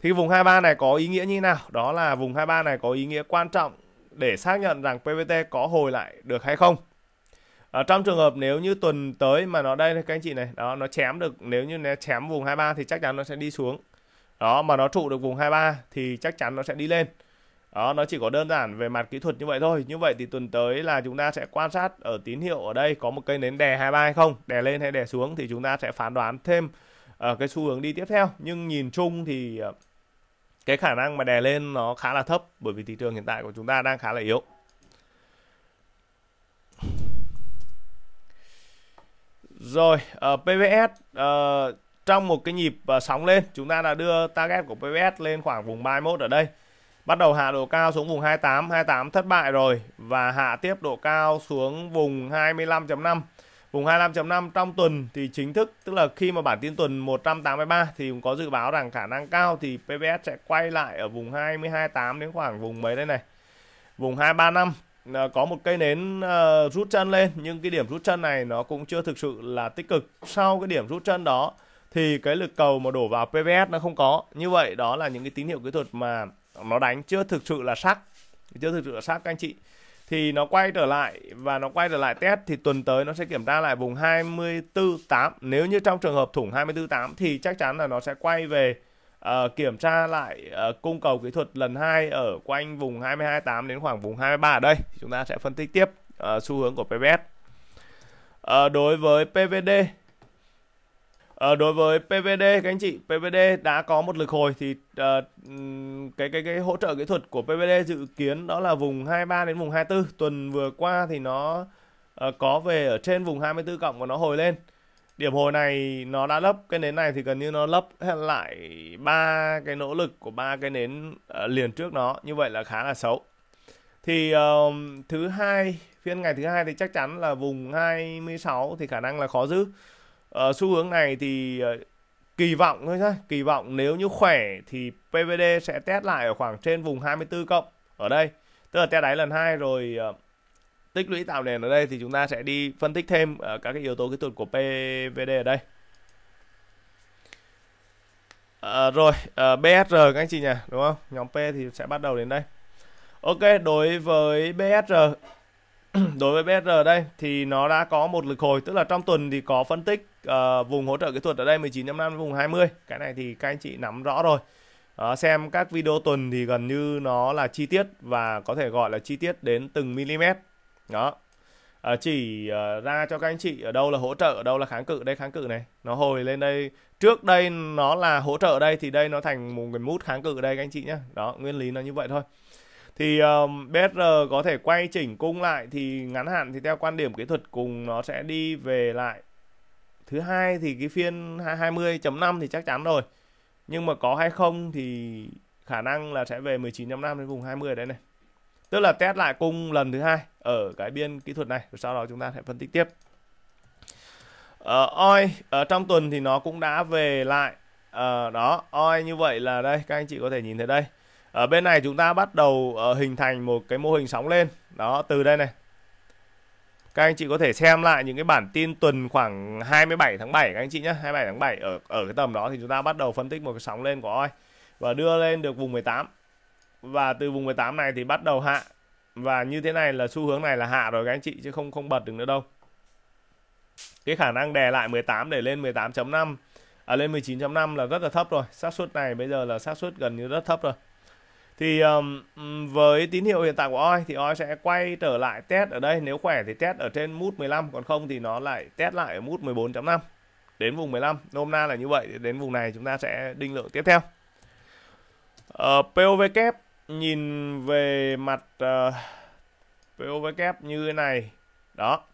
thì vùng 23 này có ý nghĩa như nào đó là vùng 23 này có ý nghĩa quan trọng để xác nhận rằng PVT có hồi lại được hay không À, trong trường hợp nếu như tuần tới mà nó đây các anh chị này, đó nó chém được nếu như nó chém vùng 23 thì chắc chắn nó sẽ đi xuống. Đó mà nó trụ được vùng 23 thì chắc chắn nó sẽ đi lên. Đó nó chỉ có đơn giản về mặt kỹ thuật như vậy thôi. Như vậy thì tuần tới là chúng ta sẽ quan sát ở tín hiệu ở đây có một cây nến đè 23 hay không, đè lên hay đè xuống thì chúng ta sẽ phán đoán thêm ở ờ, cái xu hướng đi tiếp theo. Nhưng nhìn chung thì ờ, cái khả năng mà đè lên nó khá là thấp bởi vì thị trường hiện tại của chúng ta đang khá là yếu. Rồi, uh, ờ, PVS uh, ờ, trong một cái nhịp uh, sóng lên, chúng ta đã đưa target của PVS lên khoảng vùng 31 ở đây. Bắt đầu hạ độ cao xuống vùng 28, 28 thất bại rồi và hạ tiếp độ cao xuống vùng 25.5. Vùng 25.5 trong tuần thì chính thức tức là khi mà bản tin tuần 183 thì cũng có dự báo rằng khả năng cao thì PVS sẽ quay lại ở vùng 22.8 đến khoảng vùng mấy đây này. Vùng 235 Ờ, có một cây nến ờ, rút chân lên nhưng cái điểm rút chân này nó cũng chưa thực sự là tích cực sau cái điểm rút chân đó thì cái lực cầu mà đổ vào PVS nó không có như vậy đó là những cái tín hiệu kỹ thuật mà nó đánh chưa thực sự là sắc chưa thực sự là sắc các anh chị thì nó quay trở lại và nó quay trở lại test thì tuần tới nó sẽ kiểm tra lại vùng 24.8 nếu như trong trường hợp thủng 24.8 thì chắc chắn là nó sẽ quay về uh, kiểm tra lại uh, cung cầu kỹ thuật lần hai ở quanh vùng 22.8 đến khoảng vùng 23 ở đây chúng ta sẽ phân tích tiếp uh, xu hướng của PVS uh, đối với PVD À, đối với PVD các anh chị, PVD đã có một lực hồi thì à, cái cái cái hỗ trợ kỹ thuật của PVD dự kiến đó là vùng 23 đến vùng 24. Tuần vừa qua thì nó à, có về ở trên vùng 24 cộng và nó hồi lên điểm hồi này nó đã lấp cái nến này thì gần như nó lấp lại ba cái nỗ lực của ba cái nến ờ, liền trước nó như vậy là khá là xấu thì uh, thứ hai phiên ngày thứ hai thì chắc chắn là vùng 26 thì khả năng là khó giữ uh, xu hướng này thì uh, kỳ vọng thôi nhá kỳ vọng nếu như khỏe thì PVD sẽ test lại ở khoảng trên vùng 24 cộng ở đây tức là test đáy lần hai rồi uh, tích lũy tạo nền ở đây thì chúng ta sẽ đi phân tích thêm ở ờ, các cái yếu tố kỹ thuật của PVD ở đây à, rồi à, ờ, BSR các anh chị nhỉ đúng không nhóm P thì sẽ bắt đầu đến đây Ok đối với BSR đối với BSR đây thì nó đã có một lực hồi tức là trong tuần thì có phân tích uh, vùng hỗ trợ kỹ thuật ở đây 19.5 vùng 20 cái này thì các anh chị nắm rõ rồi uh, xem các video tuần thì gần như nó là chi tiết và có thể gọi là chi tiết đến từng mm đó à, chỉ uh, ra cho các anh chị ở đâu là hỗ trợ ở đâu là kháng cự đây kháng cự này nó hồi lên đây trước đây nó là hỗ trợ đây thì đây nó thành một cái mút kháng cự đây các anh chị nhé đó nguyên lý nó như vậy thôi thì um, BSR có thể quay chỉnh cung lại thì ngắn hạn thì theo quan điểm kỹ thuật cùng nó sẽ đi về lại thứ hai thì cái phiên 20.5 thì chắc chắn rồi nhưng mà có hay không thì khả năng là sẽ về 19.5 đến vùng 20 đấy này tức là test lại cung lần thứ hai ở cái biên kỹ thuật này rồi sau đó chúng ta sẽ phân tích tiếp uh, oi uh, trong tuần thì nó cũng đã về lại uh, đó oi như vậy là đây các anh chị có thể nhìn thấy đây ở bên này chúng ta bắt đầu uh, hình thành một cái mô hình sóng lên đó từ đây này các anh chị có thể xem lại những cái bản tin tuần khoảng 27 tháng 7 các anh chị nhé 27 tháng 7 ở ở cái tầm đó thì chúng ta bắt đầu phân tích một cái sóng lên của oi và đưa lên được vùng 18 và từ vùng 18 này thì bắt đầu hạ và như thế này là xu hướng này là hạ rồi các anh chị chứ không không bật được nữa đâu cái khả năng đè lại 18 để lên 18.5 à, lên 19.5 là rất là thấp rồi xác suất này bây giờ là xác suất gần như rất thấp rồi thì um, với tín hiệu hiện tại của OI thì OI sẽ quay trở lại test ở đây nếu khỏe thì test ở trên mút 15 còn không thì nó lại test lại ở mút 14.5 đến vùng 15 nôm na là như vậy đến vùng này chúng ta sẽ định lượng tiếp theo uh, ờ, POV kép nhìn về mặt uh, ờ, POV như thế này đó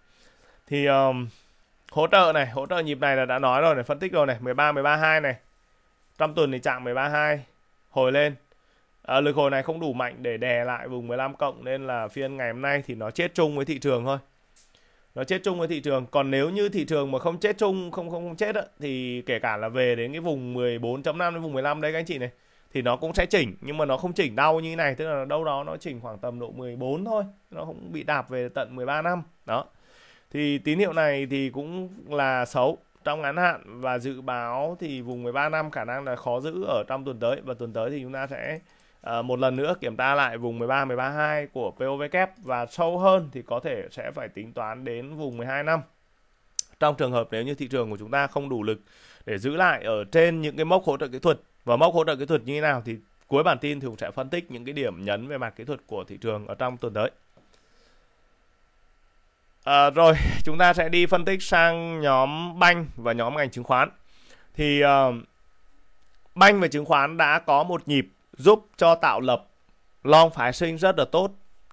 thì um, hỗ trợ này hỗ trợ nhịp này là đã nói rồi này phân tích rồi này 13 13 2 này trong tuần thì chạm 13 2 hồi lên à, lực hồi này không đủ mạnh để đè lại vùng 15 cộng nên là phiên ngày hôm nay thì nó chết chung với thị trường thôi nó chết chung với thị trường còn nếu như thị trường mà không chết chung không không, không chết á, thì kể cả là về đến cái vùng 14.5 đến vùng 15 đấy các anh chị này thì nó cũng sẽ chỉnh nhưng mà nó không chỉnh đau như thế này tức là đâu đó nó chỉnh khoảng tầm độ 14 thôi nó cũng bị đạp về tận 13 năm đó thì tín hiệu này thì cũng là xấu trong ngắn hạn và dự báo thì vùng 13 năm khả năng là khó giữ ở trong tuần tới và tuần tới thì chúng ta sẽ uh, một lần nữa kiểm tra lại vùng 13 132 của POV kép và sâu hơn thì có thể sẽ phải tính toán đến vùng 12 năm trong trường hợp nếu như thị trường của chúng ta không đủ lực để giữ lại ở trên những cái mốc hỗ trợ kỹ thuật và mốc hỗ trợ kỹ thuật như thế nào thì cuối bản tin thì cũng sẽ phân tích những cái điểm nhấn về mặt kỹ thuật của thị trường ở trong tuần tới à, rồi chúng ta sẽ đi phân tích sang nhóm banh và nhóm ngành chứng khoán thì uh, banh và chứng khoán đã có một nhịp giúp cho tạo lập long phái sinh rất là tốt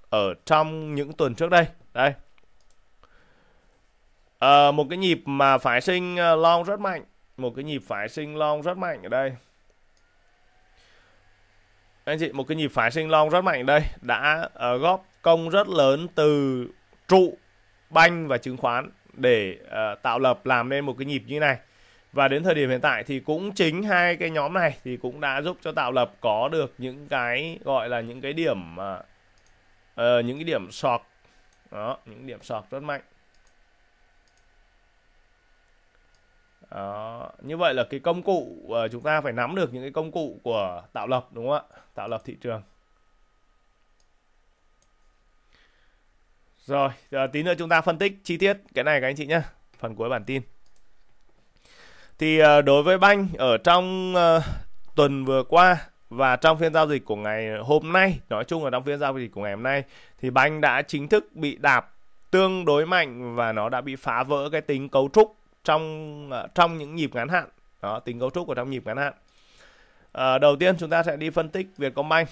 ở trong những tuần trước đây đây à, một cái nhịp mà phái sinh ờ, long rất mạnh một cái nhịp phái sinh long rất mạnh ở đây anh chị một cái nhịp phá sinh long rất mạnh đây đã uh, góp công rất lớn từ trụ banh và chứng khoán để uh, tạo lập làm nên một cái nhịp như này và đến thời điểm hiện tại thì cũng chính hai cái nhóm này thì cũng đã giúp cho tạo lập có được những cái gọi là những cái điểm uh, những cái điểm sọc đó những điểm sọc rất mạnh Đó. như vậy là cái công cụ uh, chúng ta phải nắm được những cái công cụ của tạo lập đúng không ạ tạo lập thị trường rồi giờ tí nữa chúng ta phân tích chi tiết cái này các anh chị nhé phần cuối bản tin thì uh, đối với banh ở trong uh, tuần vừa qua và trong phiên giao dịch của ngày hôm nay nói chung là trong phiên giao dịch của ngày hôm nay thì banh đã chính thức bị đạp tương đối mạnh và nó đã bị phá vỡ cái tính cấu trúc trong ờ, trong những nhịp ngắn hạn đó tính cấu trúc của trong nhịp ngắn hạn à, đầu tiên chúng ta sẽ đi phân tích Vietcombank à,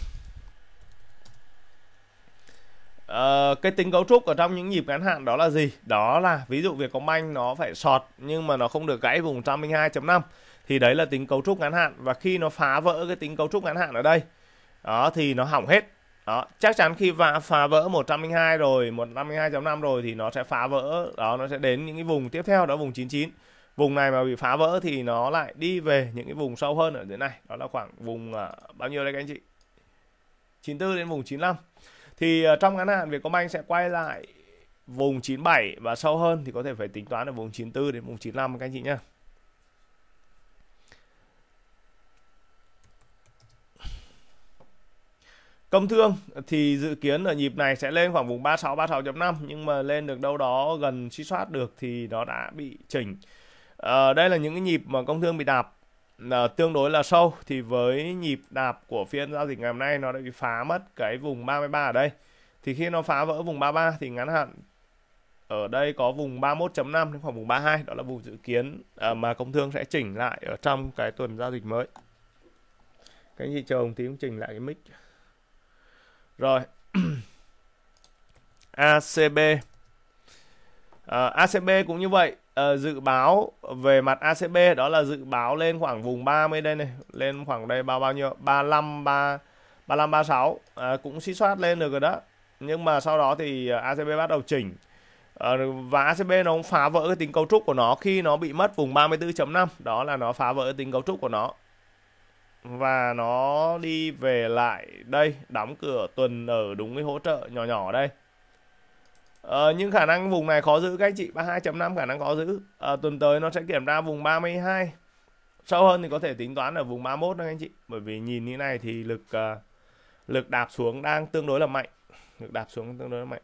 ờ, cái tính cấu trúc ở trong những nhịp ngắn hạn đó là gì đó là ví dụ Vietcombank nó phải sọt nhưng mà nó không được gãy vùng 102.5 thì đấy là tính cấu trúc ngắn hạn và khi nó phá vỡ cái tính cấu trúc ngắn hạn ở đây đó thì nó hỏng hết đó chắc chắn khi và phá vỡ 102 rồi 152.5 rồi thì nó sẽ phá vỡ đó nó sẽ đến những cái vùng tiếp theo đó vùng 99 vùng này mà bị phá vỡ thì nó lại đi về những cái vùng sâu hơn ở dưới này đó là khoảng vùng uh, bao nhiêu đây các anh chị 94 đến vùng 95 thì uh, trong ngắn hạn Vietcombank sẽ quay lại vùng 97 và sâu hơn thì có thể phải tính toán ở vùng 94 đến vùng 95 các anh chị nhé Công thương thì dự kiến ở nhịp này sẽ lên khoảng vùng 36 36.5 nhưng mà lên được đâu đó gần suy soát được thì nó đã bị chỉnh. À, đây là những cái nhịp mà công thương bị đạp là ờ, tương đối là sâu thì với nhịp đạp của phiên giao dịch ngày hôm nay nó đã bị phá mất cái vùng 33 ở đây. Thì khi nó phá vỡ vùng 33 thì ngắn hạn ở đây có vùng 31.5 đến khoảng vùng 32 đó là vùng dự kiến ờ, mà công thương sẽ chỉnh lại ở trong cái tuần giao dịch mới. Cái thị trường thì cũng chỉnh lại cái mic. Rồi. ACB. À, ACB cũng như vậy, à, dự báo về mặt ACB đó là dự báo lên khoảng vùng 30 đây này, lên khoảng đây bao bao nhiêu? 35 3 35 36 à, cũng xí soát lên được rồi đó. Nhưng mà sau đó thì ờ, ACB bắt đầu chỉnh. À, và ACB nó cũng phá vỡ cái tính cấu trúc của nó khi nó bị mất vùng 34.5, đó là nó phá vỡ cái tính cấu trúc của nó và nó đi về lại đây đóng cửa tuần ở đúng cái hỗ trợ nhỏ nhỏ đây Ờ, nhưng khả năng vùng này khó giữ các anh chị 32.5 khả năng khó giữ à, tuần tới nó sẽ kiểm tra vùng 32 sâu hơn thì có thể tính toán ở vùng 31 đó các anh chị bởi vì nhìn như này thì lực uh, lực đạp xuống đang tương đối là mạnh lực đạp xuống tương đối là mạnh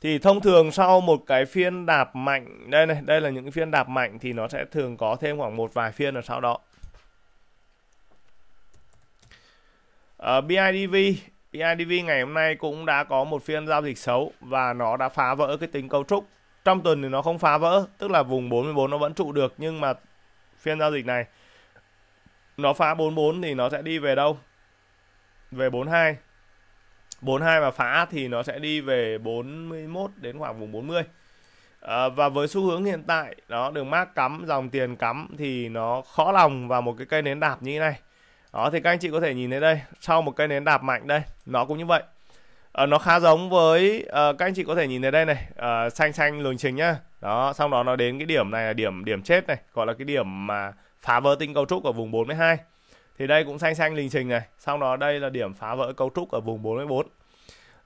thì thông thường sau một cái phiên đạp mạnh đây này đây là những phiên đạp mạnh thì nó sẽ thường có thêm khoảng một vài phiên ở sau đó uh, ờ, BIDV BIDV ngày hôm nay cũng đã có một phiên giao dịch xấu và nó đã phá vỡ cái tính cấu trúc trong tuần thì nó không phá vỡ tức là vùng 44 nó vẫn trụ được nhưng mà phiên giao dịch này nó phá 44 thì nó sẽ đi về đâu về 42 42 và phá thì nó sẽ đi về 41 đến khoảng vùng 40 à, ờ, và với xu hướng hiện tại đó đường mát cắm dòng tiền cắm thì nó khó lòng vào một cái cây nến đạp như thế này đó thì các anh chị có thể nhìn thấy đây sau một cây nến đạp mạnh đây nó cũng như vậy à, nó khá giống với à, các anh chị có thể nhìn thấy đây này à, xanh xanh lường trình nhá đó xong đó nó đến cái điểm này là điểm điểm chết này gọi là cái điểm mà phá vỡ tinh cấu trúc ở vùng 42 thì đây cũng xanh xanh lình trình này xong đó đây là điểm phá vỡ cấu trúc ở vùng 44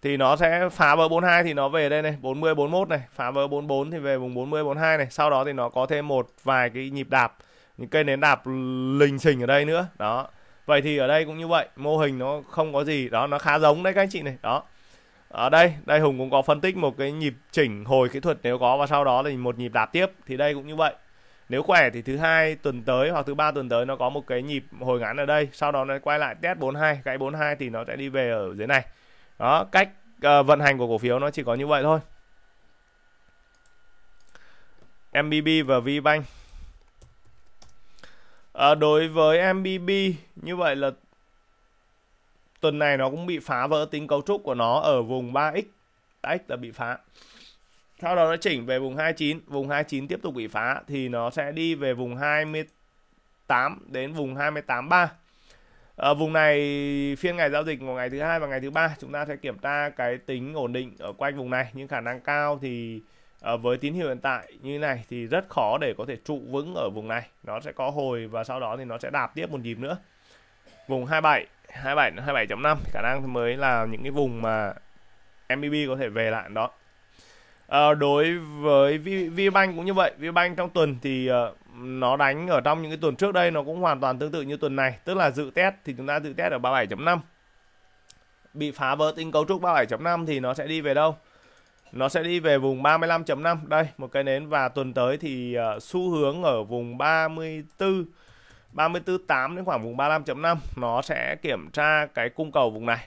thì nó sẽ phá vỡ 42 thì nó về đây này 40 41 này phá vỡ 44 thì về vùng 40 42 này sau đó thì nó có thêm một vài cái nhịp đạp những cây nến đạp lình trình ở đây nữa đó vậy thì ở đây cũng như vậy mô hình nó không có gì đó nó khá giống đấy các anh chị này đó ở đây đây hùng cũng có phân tích một cái nhịp chỉnh hồi kỹ thuật nếu có và sau đó thì một nhịp đạp tiếp thì đây cũng như vậy nếu khỏe thì thứ hai tuần tới hoặc thứ ba tuần tới nó có một cái nhịp hồi ngắn ở đây sau đó nó quay lại test 42 cái 42 thì nó sẽ đi về ở dưới này đó cách uh, vận hành của cổ phiếu nó chỉ có như vậy thôi MBB và VBank à, đối với MBB như vậy là tuần này nó cũng bị phá vỡ tính cấu trúc của nó ở vùng 3x 3x là bị phá sau đó nó chỉnh về vùng 29 vùng 29 tiếp tục bị phá thì nó sẽ đi về vùng 28 đến vùng 283 ở à, vùng này phiên ngày giao dịch của ngày thứ hai và ngày thứ ba chúng ta sẽ kiểm tra cái tính ổn định ở quanh vùng này nhưng khả năng cao thì à, với tín hiệu hiện tại như này thì rất khó để có thể trụ vững ở vùng này nó sẽ có hồi và sau đó thì nó sẽ đạp tiếp một nhịp nữa vùng 27 27 27.5 khả năng mới là những cái vùng mà MBB có thể về lại đó à, đối với VBank cũng như vậy VBank trong tuần thì uh, nó đánh ở trong những cái tuần trước đây nó cũng hoàn toàn tương tự như tuần này tức là dự test thì chúng ta dự test ở 37.5 bị phá vỡ tinh cấu trúc 37.5 thì nó sẽ đi về đâu nó sẽ đi về vùng 35.5 đây một cái nến và tuần tới thì uh, xu hướng ở vùng 34 34.8 đến khoảng vùng 35.5 nó sẽ kiểm tra cái cung cầu vùng này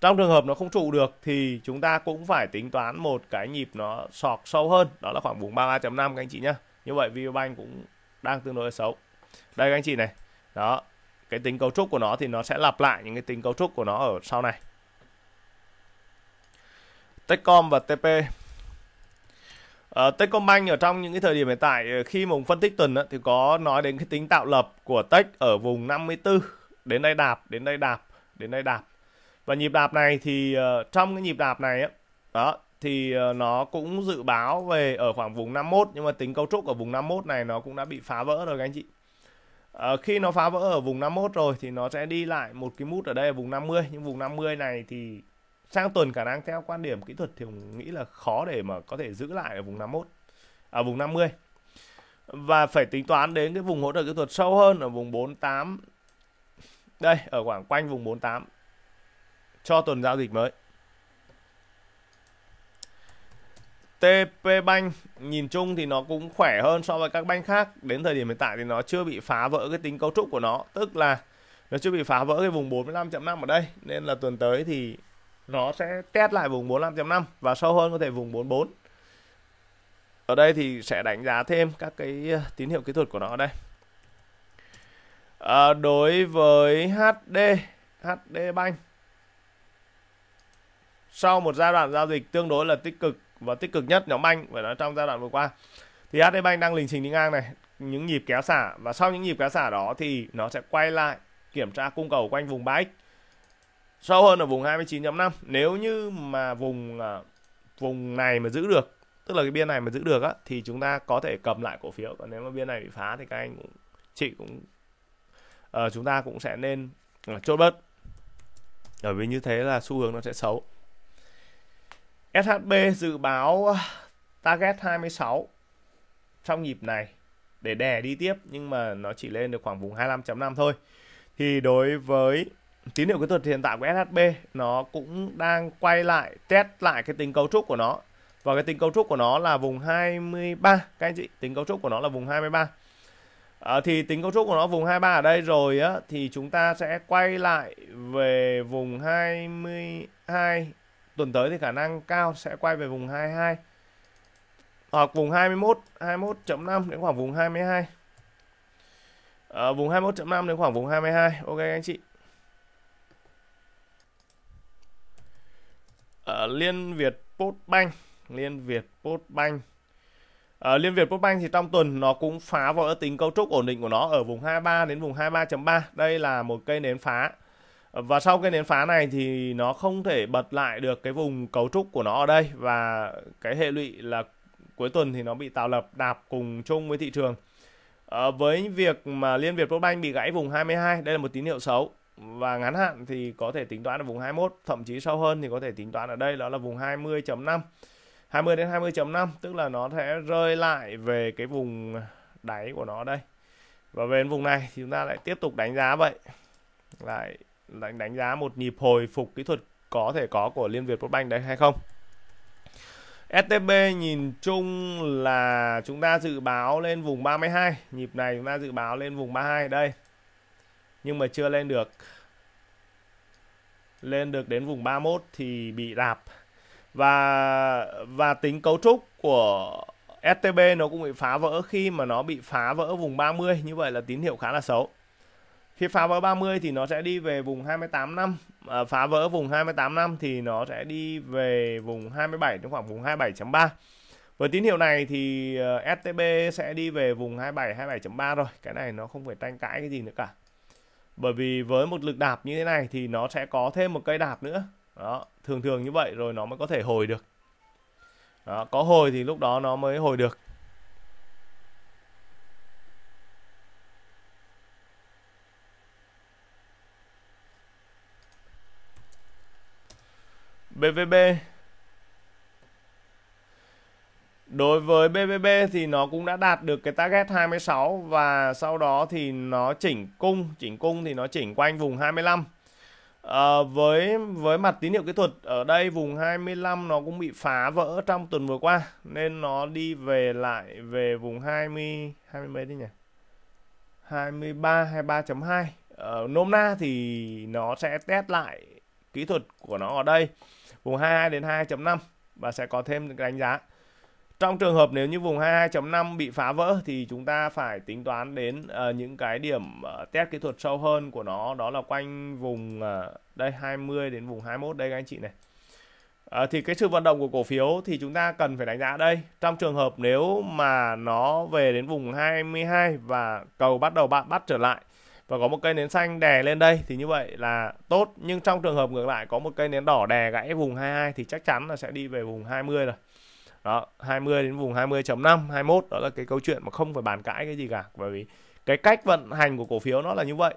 trong trường hợp nó không trụ được thì chúng ta cũng phải tính toán một cái nhịp nó sọt sâu hơn đó là khoảng vùng 33.5 các anh chị nhá như vậy VPBank cũng đang tương đối xấu đây các anh chị này đó cái tính cấu trúc của nó thì nó sẽ lặp lại những cái tính cấu trúc của nó ở sau này Techcom và TP Uh, ờ, Techcombank ở trong những cái thời điểm hiện tại ờ, khi mà phân tích tuần đó, thì có nói đến cái tính tạo lập của Tech ở vùng 54 đến đây đạp đến đây đạp đến đây đạp và nhịp đạp này thì uh, trong cái nhịp đạp này á đó thì uh, nó cũng dự báo về ở khoảng vùng 51 nhưng mà tính cấu trúc ở vùng 51 này nó cũng đã bị phá vỡ rồi các anh chị uh, khi nó phá vỡ ở vùng 51 rồi thì nó sẽ đi lại một cái mút ở đây ở vùng 50 nhưng vùng 50 này thì sang Tuần khả năng theo quan điểm kỹ thuật thì Hùng nghĩ là khó để mà có thể giữ lại ở vùng 51 ở à, vùng 50 và phải tính toán đến cái vùng hỗ trợ kỹ thuật sâu hơn ở vùng 48 đây ở khoảng quanh vùng 48 cho tuần giao dịch mới TP Bank nhìn chung thì nó cũng khỏe hơn so với các banh khác đến thời điểm hiện tại thì nó chưa bị phá vỡ cái tính cấu trúc của nó tức là nó chưa bị phá vỡ cái vùng 45.5 ở đây nên là tuần tới thì nó sẽ test lại vùng 45.5 và sâu hơn có thể vùng 44 ở đây thì sẽ đánh giá thêm các cái ờ, tín hiệu kỹ thuật của nó đây à, đối với HD HD Bank sau một giai đoạn giao dịch tương đối là tích cực và tích cực nhất nhóm banh phải nói trong giai đoạn vừa qua thì HD Bank đang lình trình đi ngang này những nhịp kéo xả và sau những nhịp kéo xả đó thì nó sẽ quay lại kiểm tra cung cầu quanh vùng 3x sâu hơn ở vùng 29.5 nếu như mà vùng à, vùng này mà giữ được tức là cái biên này mà giữ được á thì chúng ta có thể cầm lại cổ phiếu còn nếu mà biên này bị phá thì các anh cũng chị cũng uh, chúng ta cũng sẽ nên uh, chốt bớt bởi vì như thế là xu hướng nó sẽ xấu SHB dự báo à, target 26 trong nhịp này để đè đi tiếp nhưng mà nó chỉ lên được khoảng vùng 25.5 thôi thì đối với tín hiệu kỹ thuật hiện tại của SHB nó cũng đang quay lại test lại cái tính cấu trúc của nó và cái tính cấu trúc của nó là vùng 23 các anh chị tính cấu trúc của nó là vùng 23 à, thì tính cấu trúc của nó vùng 23 ở đây rồi á thì chúng ta sẽ quay lại về vùng 22 tuần tới thì khả năng cao sẽ quay về vùng 22 hoặc à, vùng 21 21.5 đến khoảng vùng 22 ở à, vùng 21.5 đến khoảng vùng 22 ok anh chị ở ờ, Liên Việt Postbank Liên Việt Postbank ở ờ, Liên Việt Postbank thì trong tuần nó cũng phá vỡ tính cấu trúc ổn định của nó ở vùng 23 đến vùng 23.3 đây là một cây nến phá ờ, và sau cái nến phá này thì nó không thể bật lại được cái vùng cấu trúc của nó ở đây và cái hệ lụy là cuối tuần thì nó bị tạo lập đạp cùng chung với thị trường à, với việc mà Liên Việt Postbank bị gãy vùng 22 đây là một tín hiệu xấu và ngắn hạn thì có thể tính toán ở vùng 21 thậm chí sâu hơn thì có thể tính toán ở đây đó là vùng 20.5 20 đến 20.5 tức là nó sẽ rơi lại về cái vùng đáy của nó đây và về đến vùng này thì chúng ta lại tiếp tục đánh giá vậy lại đánh đánh giá một nhịp hồi phục kỹ thuật có thể có của Liên Việt Postbank đấy hay không STB nhìn chung là chúng ta dự báo lên vùng 32 nhịp này chúng ta dự báo lên vùng 32 đây nhưng mà chưa lên được lên được đến vùng 31 thì bị đạp và và tính cấu trúc của STB nó cũng bị phá vỡ khi mà nó bị phá vỡ vùng 30 như vậy là tín hiệu khá là xấu khi phá vỡ 30 thì nó sẽ đi về vùng 28 năm à, phá vỡ vùng 28 năm thì nó sẽ đi về vùng 27 trong khoảng vùng 27.3 với tín hiệu này thì à, STB sẽ đi về vùng 27 27.3 rồi cái này nó không phải tranh cãi cái gì nữa cả bởi vì với một lực đạp như thế này thì nó sẽ có thêm một cây đạp nữa đó thường thường như vậy rồi nó mới có thể hồi được đó, có hồi thì lúc đó nó mới hồi được BVB Đối với BBB thì nó cũng đã đạt được cái target 26 và sau đó thì nó chỉnh cung, chỉnh cung thì nó chỉnh quanh vùng 25. À, ờ, với với mặt tín hiệu kỹ thuật ở đây vùng 25 nó cũng bị phá vỡ trong tuần vừa qua nên nó đi về lại về vùng 20 20 mấy đấy nhỉ? 23 23.2. Ở nôm na thì nó sẽ test lại kỹ thuật của nó ở đây vùng 22 đến 2.5 và sẽ có thêm đánh giá trong trường hợp nếu như vùng 22.5 bị phá vỡ thì chúng ta phải tính toán đến uh, những cái điểm uh, test kỹ thuật sâu hơn của nó đó là quanh vùng uh, đây 20 đến vùng 21 đây các anh chị này uh, thì cái sự vận động của cổ phiếu thì chúng ta cần phải đánh giá đây trong trường hợp nếu mà nó về đến vùng 22 và cầu bắt đầu bạn bắt trở lại và có một cây nến xanh đè lên đây thì như vậy là tốt nhưng trong trường hợp ngược lại có một cây nến đỏ đè gãy vùng 22 thì chắc chắn là sẽ đi về vùng 20 rồi đó 20 đến vùng 20.5 21 đó là cái câu chuyện mà không phải bàn cãi cái gì cả bởi vì cái cách vận hành của cổ phiếu nó là như vậy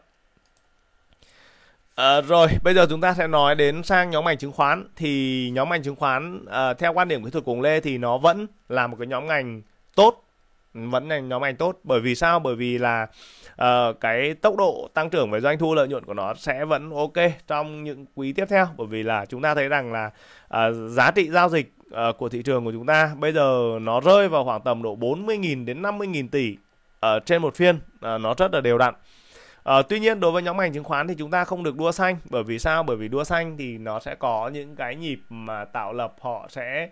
À, rồi bây giờ chúng ta sẽ nói đến sang nhóm ngành chứng khoán thì nhóm ngành chứng khoán à, theo quan điểm kỹ thuật cùng lê thì nó vẫn là một cái nhóm ngành tốt vẫn là nhóm ngành tốt bởi vì sao bởi vì là uh, cái tốc độ tăng trưởng về doanh thu lợi nhuận của nó sẽ vẫn ok trong những quý tiếp theo bởi vì là chúng ta thấy rằng là uh, giá trị giao dịch uh, của thị trường của chúng ta bây giờ nó rơi vào khoảng tầm độ 40.000 đến 50.000 tỷ ở à, uh, trên một phiên uh, nó rất là đều đặn. Uh, tuy nhiên đối với nhóm ngành chứng khoán thì chúng ta không được đua xanh bởi vì sao? Bởi vì đua xanh thì nó sẽ có những cái nhịp mà tạo lập họ sẽ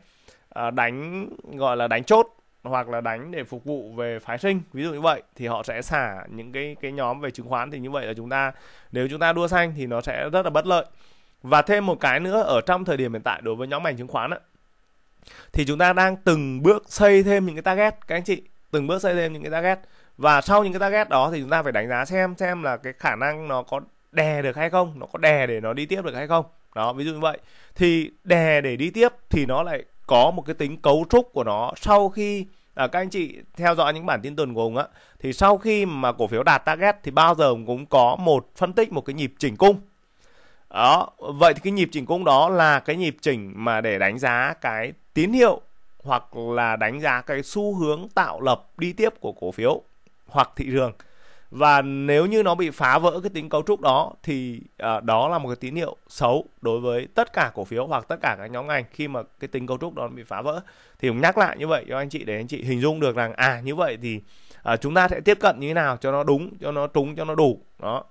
uh, đánh gọi là đánh chốt hoặc là đánh để phục vụ về phái sinh ví dụ như vậy thì họ sẽ xả những cái cái nhóm về chứng khoán thì như vậy là chúng ta nếu chúng ta đua xanh thì nó sẽ rất là bất lợi và thêm một cái nữa ở trong thời điểm hiện tại đối với nhóm ngành chứng khoán ấy, thì chúng ta đang từng bước xây thêm những cái target các anh chị từng bước xây thêm những cái target và sau những cái target đó thì chúng ta phải đánh giá xem xem là cái khả năng nó có đè được hay không nó có đè để nó đi tiếp được hay không đó ví dụ như vậy thì đè để đi tiếp thì nó lại có một cái tính cấu trúc của nó sau khi à, các anh chị theo dõi những bản tin tuần gồm á thì sau khi mà cổ phiếu đạt target thì bao giờ cũng có một phân tích một cái nhịp chỉnh cung đó vậy thì cái nhịp chỉnh cung đó là cái nhịp chỉnh mà để đánh giá cái tín hiệu hoặc là đánh giá cái xu hướng tạo lập đi tiếp của cổ phiếu hoặc thị trường và nếu như nó bị phá vỡ cái tính cấu trúc đó thì à, đó là một cái tín hiệu xấu đối với tất cả cổ phiếu hoặc tất cả các nhóm ngành khi mà cái tính cấu trúc đó bị phá vỡ thì cũng nhắc lại như vậy cho anh chị để anh chị hình dung được rằng à như vậy thì à, chúng ta sẽ tiếp cận như thế nào cho nó đúng cho nó trúng cho nó đủ đó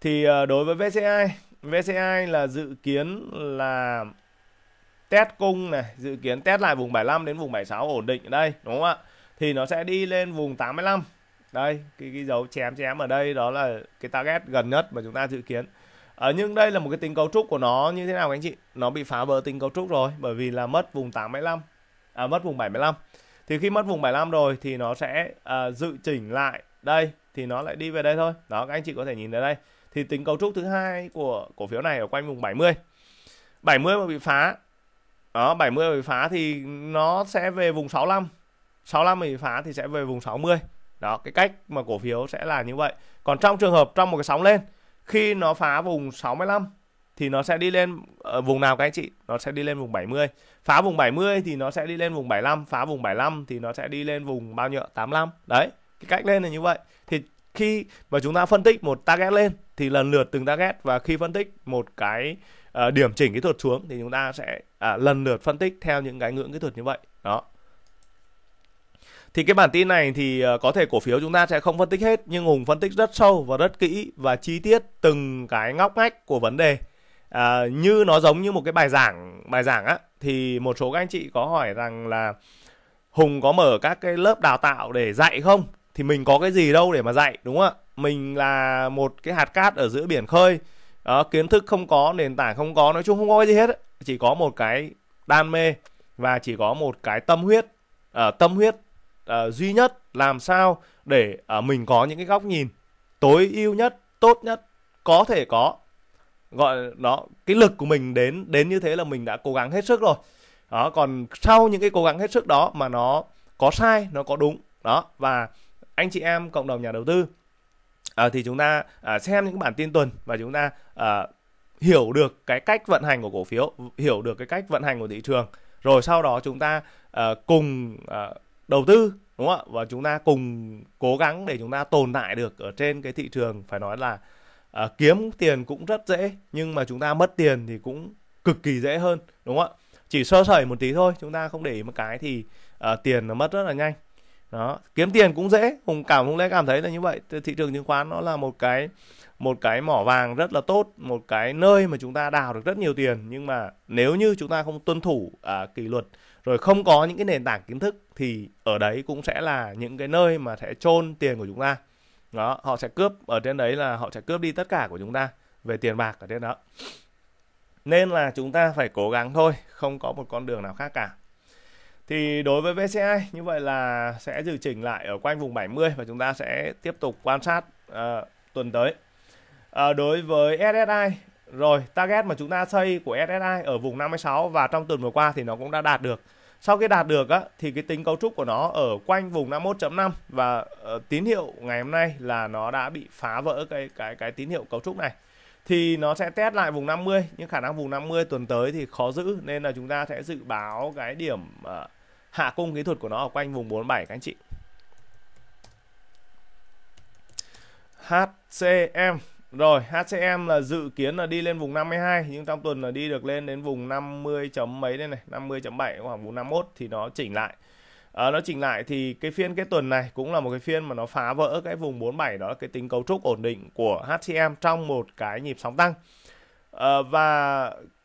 thì à, đối với VCI VCI là dự kiến là test cung này dự kiến test lại vùng 75 đến vùng 76 ổn định ở đây đúng không ạ thì nó sẽ đi lên vùng 85 đây cái, cái dấu chém chém ở đây đó là cái target gần nhất mà chúng ta dự kiến ở ờ, nhưng đây là một cái tính cấu trúc của nó như thế nào anh chị nó bị phá vỡ tính cấu trúc rồi bởi vì là mất vùng 85 à mất vùng 75 thì khi mất vùng 75 rồi thì nó sẽ à, dự chỉnh lại đây thì nó lại đi về đây thôi đó các anh chị có thể nhìn ở đây thì tính cấu trúc thứ hai của cổ phiếu này ở quanh vùng 70 70 mà bị phá đó 70 bị phá thì nó sẽ về vùng 65 65 bị phá thì sẽ về vùng 60 đó cái cách mà cổ phiếu sẽ là như vậy còn trong trường hợp trong một cái sóng lên khi nó phá vùng 65 thì nó sẽ đi lên ở ờ, vùng nào các anh chị nó sẽ đi lên vùng 70 phá vùng 70 thì nó sẽ đi lên vùng 75 phá vùng 75 thì nó sẽ đi lên vùng bao nhiêu 85 đấy cái cách lên là như vậy thì khi mà chúng ta phân tích một target lên thì lần lượt từng target và khi phân tích một cái uh, điểm chỉnh kỹ thuật xuống thì chúng ta sẽ uh, lần lượt phân tích theo những cái ngưỡng kỹ thuật như vậy đó thì cái bản tin này thì ờ, có thể cổ phiếu chúng ta sẽ không phân tích hết nhưng hùng phân tích rất sâu và rất kỹ và chi tiết từng cái ngóc ngách của vấn đề à, như nó giống như một cái bài giảng bài giảng á thì một số các anh chị có hỏi rằng là hùng có mở các cái lớp đào tạo để dạy không thì mình có cái gì đâu để mà dạy đúng không ạ mình là một cái hạt cát ở giữa biển khơi đó, kiến thức không có nền tảng không có nói chung không có cái gì hết chỉ có một cái đam mê và chỉ có một cái tâm huyết uh, tâm huyết uh, duy nhất làm sao để uh, mình có những cái góc nhìn tối ưu nhất tốt nhất có thể có gọi đó cái lực của mình đến đến như thế là mình đã cố gắng hết sức rồi đó còn sau những cái cố gắng hết sức đó mà nó có sai nó có đúng đó và anh chị em cộng đồng nhà đầu tư uh, thì chúng ta uh, xem những bản tin tuần và chúng ta uh, hiểu được cái cách vận hành của cổ phiếu, hiểu được cái cách vận hành của thị trường. Rồi sau đó chúng ta uh, cùng uh, đầu tư đúng không ạ? Và chúng ta cùng cố gắng để chúng ta tồn tại được ở trên cái thị trường phải nói là uh, kiếm tiền cũng rất dễ nhưng mà chúng ta mất tiền thì cũng cực kỳ dễ hơn đúng không ạ? Chỉ sơ sẩy một tí thôi, chúng ta không để ý một cái thì uh, tiền nó mất rất là nhanh đó kiếm tiền cũng dễ hùng cảm hùng lẽ cảm thấy là như vậy thị trường chứng khoán nó là một cái một cái mỏ vàng rất là tốt một cái nơi mà chúng ta đào được rất nhiều tiền nhưng mà nếu như chúng ta không tuân thủ à, kỷ luật rồi không có những cái nền tảng kiến thức thì ở đấy cũng sẽ là những cái nơi mà sẽ chôn tiền của chúng ta đó họ sẽ cướp ở trên đấy là họ sẽ cướp đi tất cả của chúng ta về tiền bạc ở trên đó nên là chúng ta phải cố gắng thôi không có một con đường nào khác cả thì đối với VCI như vậy là sẽ điều chỉnh lại ở quanh vùng 70 và chúng ta sẽ tiếp tục quan sát uh, tuần tới. Uh, đối với SSI rồi target mà chúng ta xây của SSI ở vùng 56 và trong tuần vừa qua thì nó cũng đã đạt được. Sau khi đạt được á, thì cái tính cấu trúc của nó ở quanh vùng 51.5 và uh, tín hiệu ngày hôm nay là nó đã bị phá vỡ cái cái cái tín hiệu cấu trúc này. Thì nó sẽ test lại vùng 50 nhưng khả năng vùng 50 tuần tới thì khó giữ nên là chúng ta sẽ dự báo cái điểm uh, hạ cung kỹ thuật của nó ở quanh vùng 47 các anh chị HCM rồi HCM là dự kiến là đi lên vùng 52 nhưng trong tuần là đi được lên đến vùng 50 chấm mấy đây này 50.7 khoảng vùng 51 thì nó chỉnh lại à, nó chỉnh lại thì cái phiên cái tuần này cũng là một cái phiên mà nó phá vỡ cái vùng 47 đó cái tính cấu trúc ổn định của HCM trong một cái nhịp sóng tăng à, và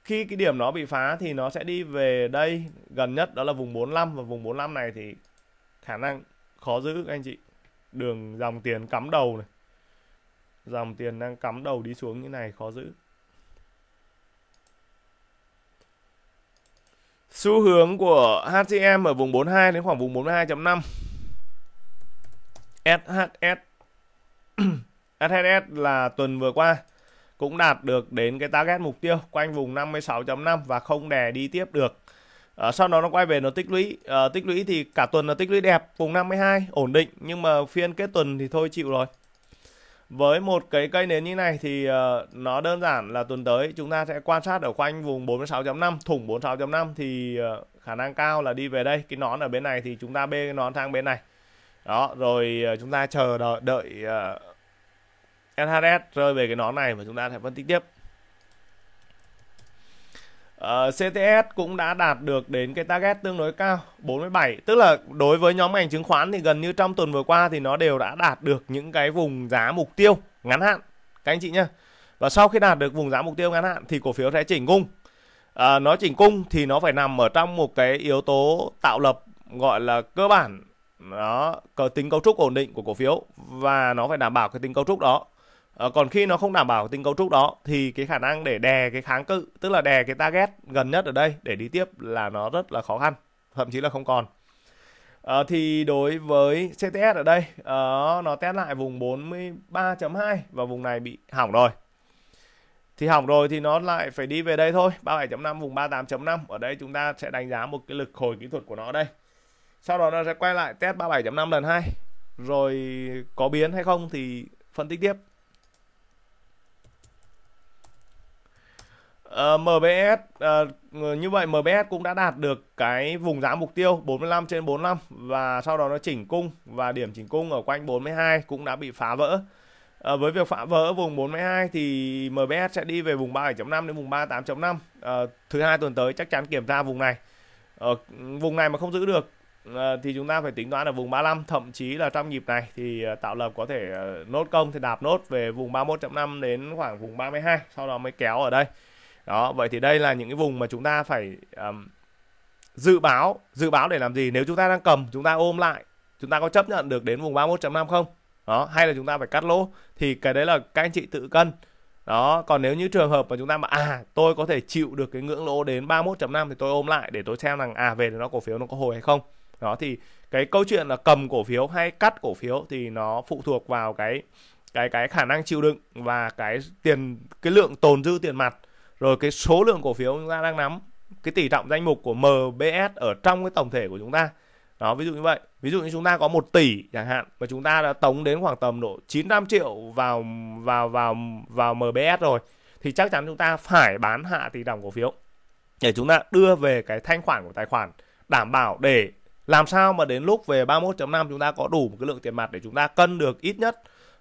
khi cái điểm nó bị phá thì nó sẽ đi về đây gần nhất đó là vùng 45 và vùng 45 này thì khả năng khó giữ các anh chị đường dòng tiền cắm đầu này dòng tiền đang cắm đầu đi xuống như này khó giữ xu hướng của HCM ở vùng 42 đến khoảng vùng 42.5 SHS SHS là tuần vừa qua cũng đạt được đến cái target mục tiêu quanh vùng 56.5 và không đè đi tiếp được à, sau đó nó quay về nó tích lũy à, tích lũy thì cả tuần là tích lũy đẹp vùng 52 ổn định nhưng mà phiên kết tuần thì thôi chịu rồi với một cái cây nến như này thì uh, nó đơn giản là tuần tới chúng ta sẽ quan sát ở quanh vùng 46.5 thủng 46.5 thì uh, khả năng cao là đi về đây cái nón ở bên này thì chúng ta bê cái nón sang bên này đó rồi uh, chúng ta chờ đợi, đợi uh, SHS rơi về cái nón này và chúng ta sẽ phân tích tiếp Uh, ờ, CTS cũng đã đạt được đến cái target tương đối cao 47 tức là đối với nhóm ngành chứng khoán thì gần như trong tuần vừa qua thì nó đều đã đạt được những cái vùng giá mục tiêu ngắn hạn các anh chị nhé và sau khi đạt được vùng giá mục tiêu ngắn hạn thì cổ phiếu sẽ chỉnh cung uh, nó chỉnh cung thì nó phải nằm ở trong một cái yếu tố tạo lập gọi là cơ bản nó có tính cấu trúc ổn định của cổ phiếu và nó phải đảm bảo cái tính cấu trúc đó Ờ, còn khi nó không đảm bảo tính cấu trúc đó thì cái khả năng để đè cái kháng cự tức là đè cái target gần nhất ở đây để đi tiếp là nó rất là khó khăn thậm chí là không còn à, thì đối với CTS ở đây uh, nó test lại vùng 43.2 và vùng này bị hỏng rồi thì hỏng rồi thì nó lại phải đi về đây thôi 37.5 vùng 38.5 ở đây chúng ta sẽ đánh giá một cái lực hồi kỹ thuật của nó đây sau đó nó sẽ quay lại test 37.5 lần hai rồi có biến hay không thì phân tích tiếp Uh, ờ, MBS uh, ờ, như vậy MBS cũng đã đạt được cái vùng giá mục tiêu 45 trên 45 và sau đó nó chỉnh cung và điểm chỉnh cung ở quanh 42 cũng đã bị phá vỡ. Uh, với việc phá vỡ vùng 42 thì MBS sẽ đi về vùng 37.5 đến vùng 38.5. Uh, thứ hai tuần tới chắc chắn kiểm tra vùng này. Ở uh, vùng này mà không giữ được uh, thì chúng ta phải tính toán ở vùng 35 thậm chí là trong nhịp này thì uh, tạo lập có thể uh, nốt công thì đạp nốt về vùng 31.5 đến khoảng vùng 32 sau đó mới kéo ở đây đó vậy thì đây là những cái vùng mà chúng ta phải um, dự báo dự báo để làm gì nếu chúng ta đang cầm chúng ta ôm lại chúng ta có chấp nhận được đến vùng 31.5 không đó hay là chúng ta phải cắt lỗ thì cái đấy là các anh chị tự cân đó còn nếu như trường hợp mà chúng ta mà à tôi có thể chịu được cái ngưỡng lỗ đến 31.5 thì tôi ôm lại để tôi xem rằng à về thì nó cổ phiếu nó có hồi hay không đó thì cái câu chuyện là cầm cổ phiếu hay cắt cổ phiếu thì nó phụ thuộc vào cái cái cái khả năng chịu đựng và cái tiền cái lượng tồn dư tiền mặt rồi cái số lượng cổ phiếu chúng ta đang nắm cái tỷ trọng danh mục của MBS ở trong cái tổng thể của chúng ta đó ví dụ như vậy ví dụ như chúng ta có 1 tỷ chẳng hạn mà chúng ta đã tống đến khoảng tầm độ 900 triệu vào vào vào vào MBS rồi thì chắc chắn chúng ta phải bán hạ tỷ trọng cổ phiếu để chúng ta đưa về cái thanh khoản của tài khoản đảm bảo để làm sao mà đến lúc về 31.5 chúng ta có đủ một cái lượng tiền mặt để chúng ta cân được ít nhất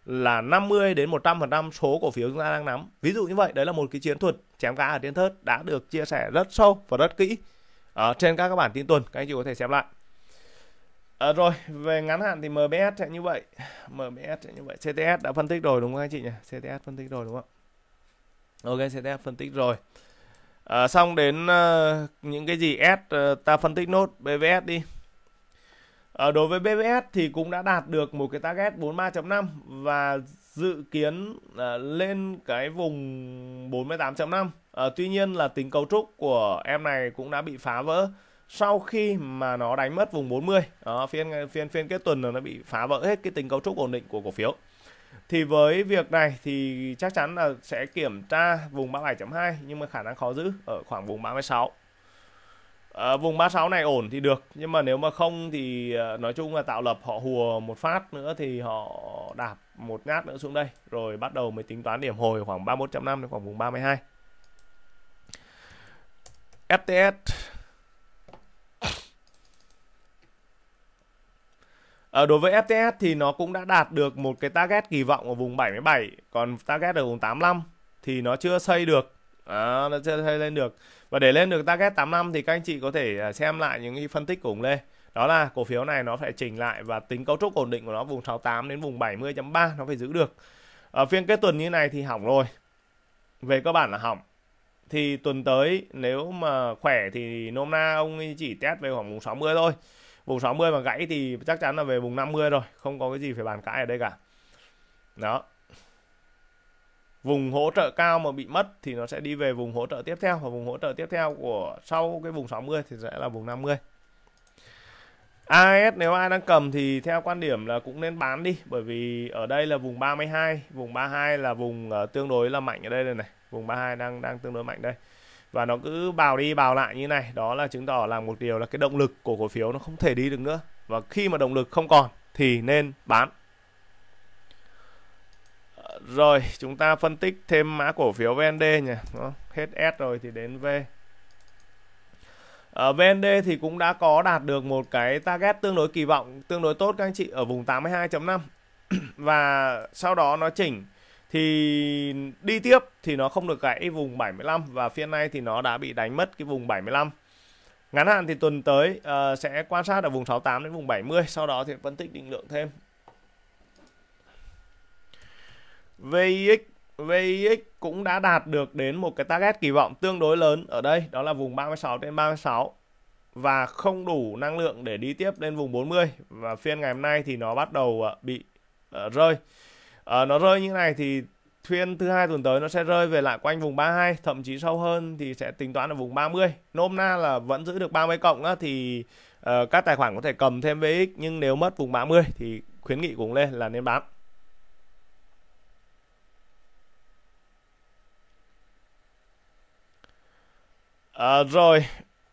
là 50 đến 100% số cổ phiếu chúng ta đang nắm. Ví dụ như vậy, đấy là một cái chiến thuật chém cá ở trên thớt đã được chia sẻ rất sâu và rất kỹ ở ờ, trên các bản tin tuần các anh chị có thể xem lại à, rồi về ngắn hạn thì MBS sẽ như vậy MBS sẽ như vậy CTS đã phân tích rồi đúng không anh chị nhỉ CTS phân tích rồi đúng không Ok CTS phân tích rồi à, xong đến uh, những cái gì S uh, ta phân tích nốt BVS đi à, đối với BVS thì cũng đã đạt được một cái target 43.5 và dự kiến à, lên cái vùng 48.5 à, tuy nhiên là tính cấu trúc của em này cũng đã bị phá vỡ sau khi mà nó đánh mất vùng 40 đó, phiên phiên phiên kết tuần là nó bị phá vỡ hết cái tính cấu trúc ổn định của cổ phiếu thì với việc này thì chắc chắn là sẽ kiểm tra vùng 37.2 nhưng mà khả năng khó giữ ở khoảng vùng 36 à, vùng 36 này ổn thì được nhưng mà nếu mà không thì ờ, nói chung là tạo lập họ hùa một phát nữa thì họ đạp một nhát nữa xuống đây rồi bắt đầu mới tính toán điểm hồi khoảng 31.5 đến khoảng vùng 32 FTS À, đối với FTS thì nó cũng đã đạt được một cái target kỳ vọng ở vùng 77 còn target ở vùng 85 thì nó chưa xây được đó nó sẽ lên được và để lên được target 85 thì các anh chị có thể à, xem lại những phân tích của ông Lê đó là cổ phiếu này nó phải chỉnh lại và tính cấu trúc ổn định của nó vùng 68 đến vùng 70.3 nó phải giữ được ở phiên kết tuần như này thì hỏng rồi về cơ bản là hỏng thì tuần tới nếu mà khỏe thì nôm na ông chỉ test về khoảng vùng 60 thôi vùng 60 mà gãy thì chắc chắn là về vùng 50 rồi không có cái gì phải bàn cãi ở đây cả đó vùng hỗ trợ cao mà bị mất thì nó sẽ đi về vùng hỗ trợ tiếp theo và vùng hỗ trợ tiếp theo của sau cái vùng 60 thì sẽ là vùng 50 AS nếu ai đang cầm thì theo quan điểm là cũng nên bán đi bởi vì ở đây là vùng 32 vùng 32 là vùng ờ, tương đối là mạnh ở đây đây này vùng 32 đang đang tương đối mạnh đây và nó cứ bào đi bào lại như này đó là chứng tỏ là một điều là cái động lực của cổ phiếu nó không thể đi được nữa và khi mà động lực không còn thì nên bán rồi, chúng ta phân tích thêm mã cổ phiếu VND nhỉ. Đó, hết S rồi thì đến V. Ở ờ, VND thì cũng đã có đạt được một cái target tương đối kỳ vọng, tương đối tốt các anh chị ở vùng 82.5. và sau đó nó chỉnh thì đi tiếp thì nó không được gãy vùng 75 và phiên nay thì nó đã bị đánh mất cái vùng 75. Ngắn hạn thì tuần tới uh, sẽ quan sát ở vùng 68 đến vùng 70, sau đó thì phân tích định lượng thêm. VIX VIX cũng đã đạt được đến một cái target kỳ vọng tương đối lớn ở đây đó là vùng 36 đến 36 và không đủ năng lượng để đi tiếp lên vùng 40 và phiên ngày hôm nay thì nó bắt đầu ờ, bị ờ, rơi ờ, nó rơi như này thì phiên thứ hai tuần tới nó sẽ rơi về lại quanh vùng 32 thậm chí sâu hơn thì sẽ tính toán ở vùng 30 nôm na là vẫn giữ được 30 cộng á, thì các tài khoản có thể cầm thêm VX nhưng nếu mất vùng 30 thì khuyến nghị cũng lên là nên bán À, rồi,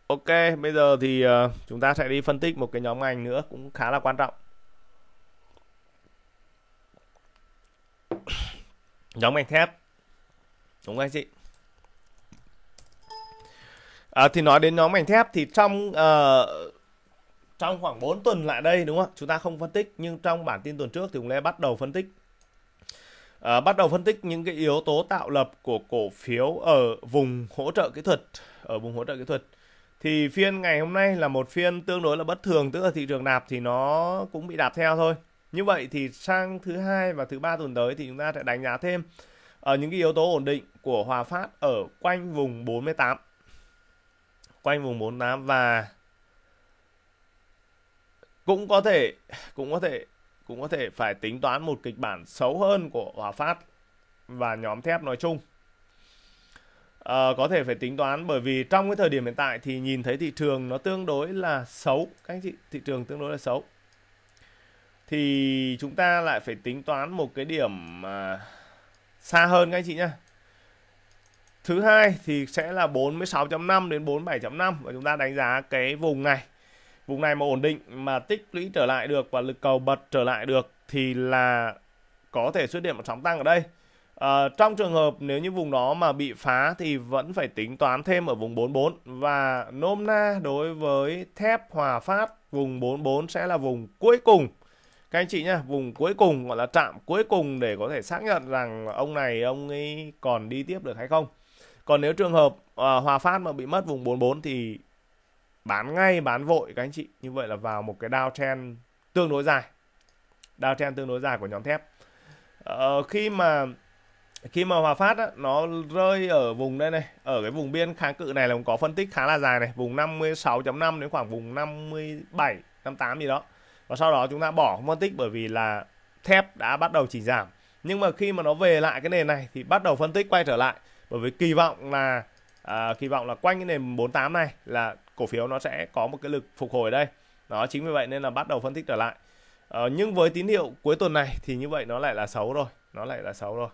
ok, bây giờ thì uh, chúng ta sẽ đi phân tích một cái nhóm ngành nữa cũng khá là quan trọng. Nhóm ngành thép. Đúng không anh chị. À, thì nói đến nhóm ngành thép thì trong uh, trong khoảng 4 tuần lại đây đúng không? Chúng ta không phân tích nhưng trong bản tin tuần trước thì cũng lẽ bắt đầu phân tích À, bắt đầu phân tích những cái yếu tố tạo lập của cổ phiếu ở vùng hỗ trợ kỹ thuật ở vùng hỗ trợ kỹ thuật thì phiên ngày hôm nay là một phiên tương đối là bất thường tức là thị trường nạp thì nó cũng bị đạp theo thôi như vậy thì sang thứ hai và thứ ba tuần tới thì chúng ta sẽ đánh giá thêm ở ờ, những cái yếu tố ổn định của Hòa Phát ở quanh vùng 48 quanh vùng 48 và cũng có thể cũng có thể cũng có thể phải tính toán một kịch bản xấu hơn của Hòa Phát và nhóm thép nói chung. À, có thể phải tính toán bởi vì trong cái thời điểm hiện tại thì nhìn thấy thị trường nó tương đối là xấu các anh chị thị trường tương đối là xấu thì chúng ta lại phải tính toán một cái điểm à, xa hơn các anh chị nhá thứ hai thì sẽ là 46.5 đến 47.5 và chúng ta đánh giá cái vùng này vùng này mà ổn định mà tích lũy trở lại được và lực cầu bật trở lại được thì là có thể xuất hiện một sóng tăng ở đây à, trong trường hợp nếu như vùng đó mà bị phá thì vẫn phải tính toán thêm ở vùng 44 và nôm na đối với thép hòa phát vùng 44 sẽ là vùng cuối cùng các anh chị nhá vùng cuối cùng gọi là trạm cuối cùng để có thể xác nhận rằng ông này ông ấy còn đi tiếp được hay không còn nếu trường hợp à, hòa phát mà bị mất vùng 44 thì bán ngay bán vội các anh chị như vậy là vào một cái downtrend tương đối dài downtrend tương đối dài của nhóm thép ờ, khi mà khi mà Hòa Phát á, nó rơi ở vùng đây này ở cái vùng biên kháng cự này là cũng có phân tích khá là dài này vùng 56.5 đến khoảng vùng 57 58 gì đó và sau đó chúng ta bỏ phân tích bởi vì là thép đã bắt đầu chỉ giảm nhưng mà khi mà nó về lại cái nền này thì bắt đầu phân tích quay trở lại bởi vì kỳ vọng là à, kỳ vọng là quanh cái nền 48 này là cổ phiếu nó sẽ có một cái lực phục hồi đây đó chính vì vậy nên là bắt đầu phân tích trở lại ờ, nhưng với tín hiệu cuối tuần này thì như vậy nó lại là xấu rồi nó lại là xấu rồi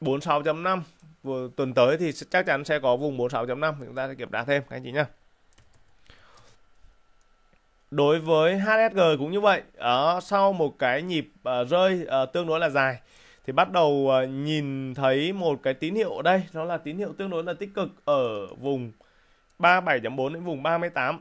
bốn sáu năm tuần tới thì chắc chắn sẽ có vùng 46.5 chúng ta sẽ kiểm tra thêm các anh chị nhé đối với HSG cũng như vậy ở sau một cái nhịp ờ, rơi ờ, tương đối là dài thì bắt đầu ờ, nhìn thấy một cái tín hiệu ở đây nó là tín hiệu tương đối là tích cực ở vùng 37.4 đến vùng 38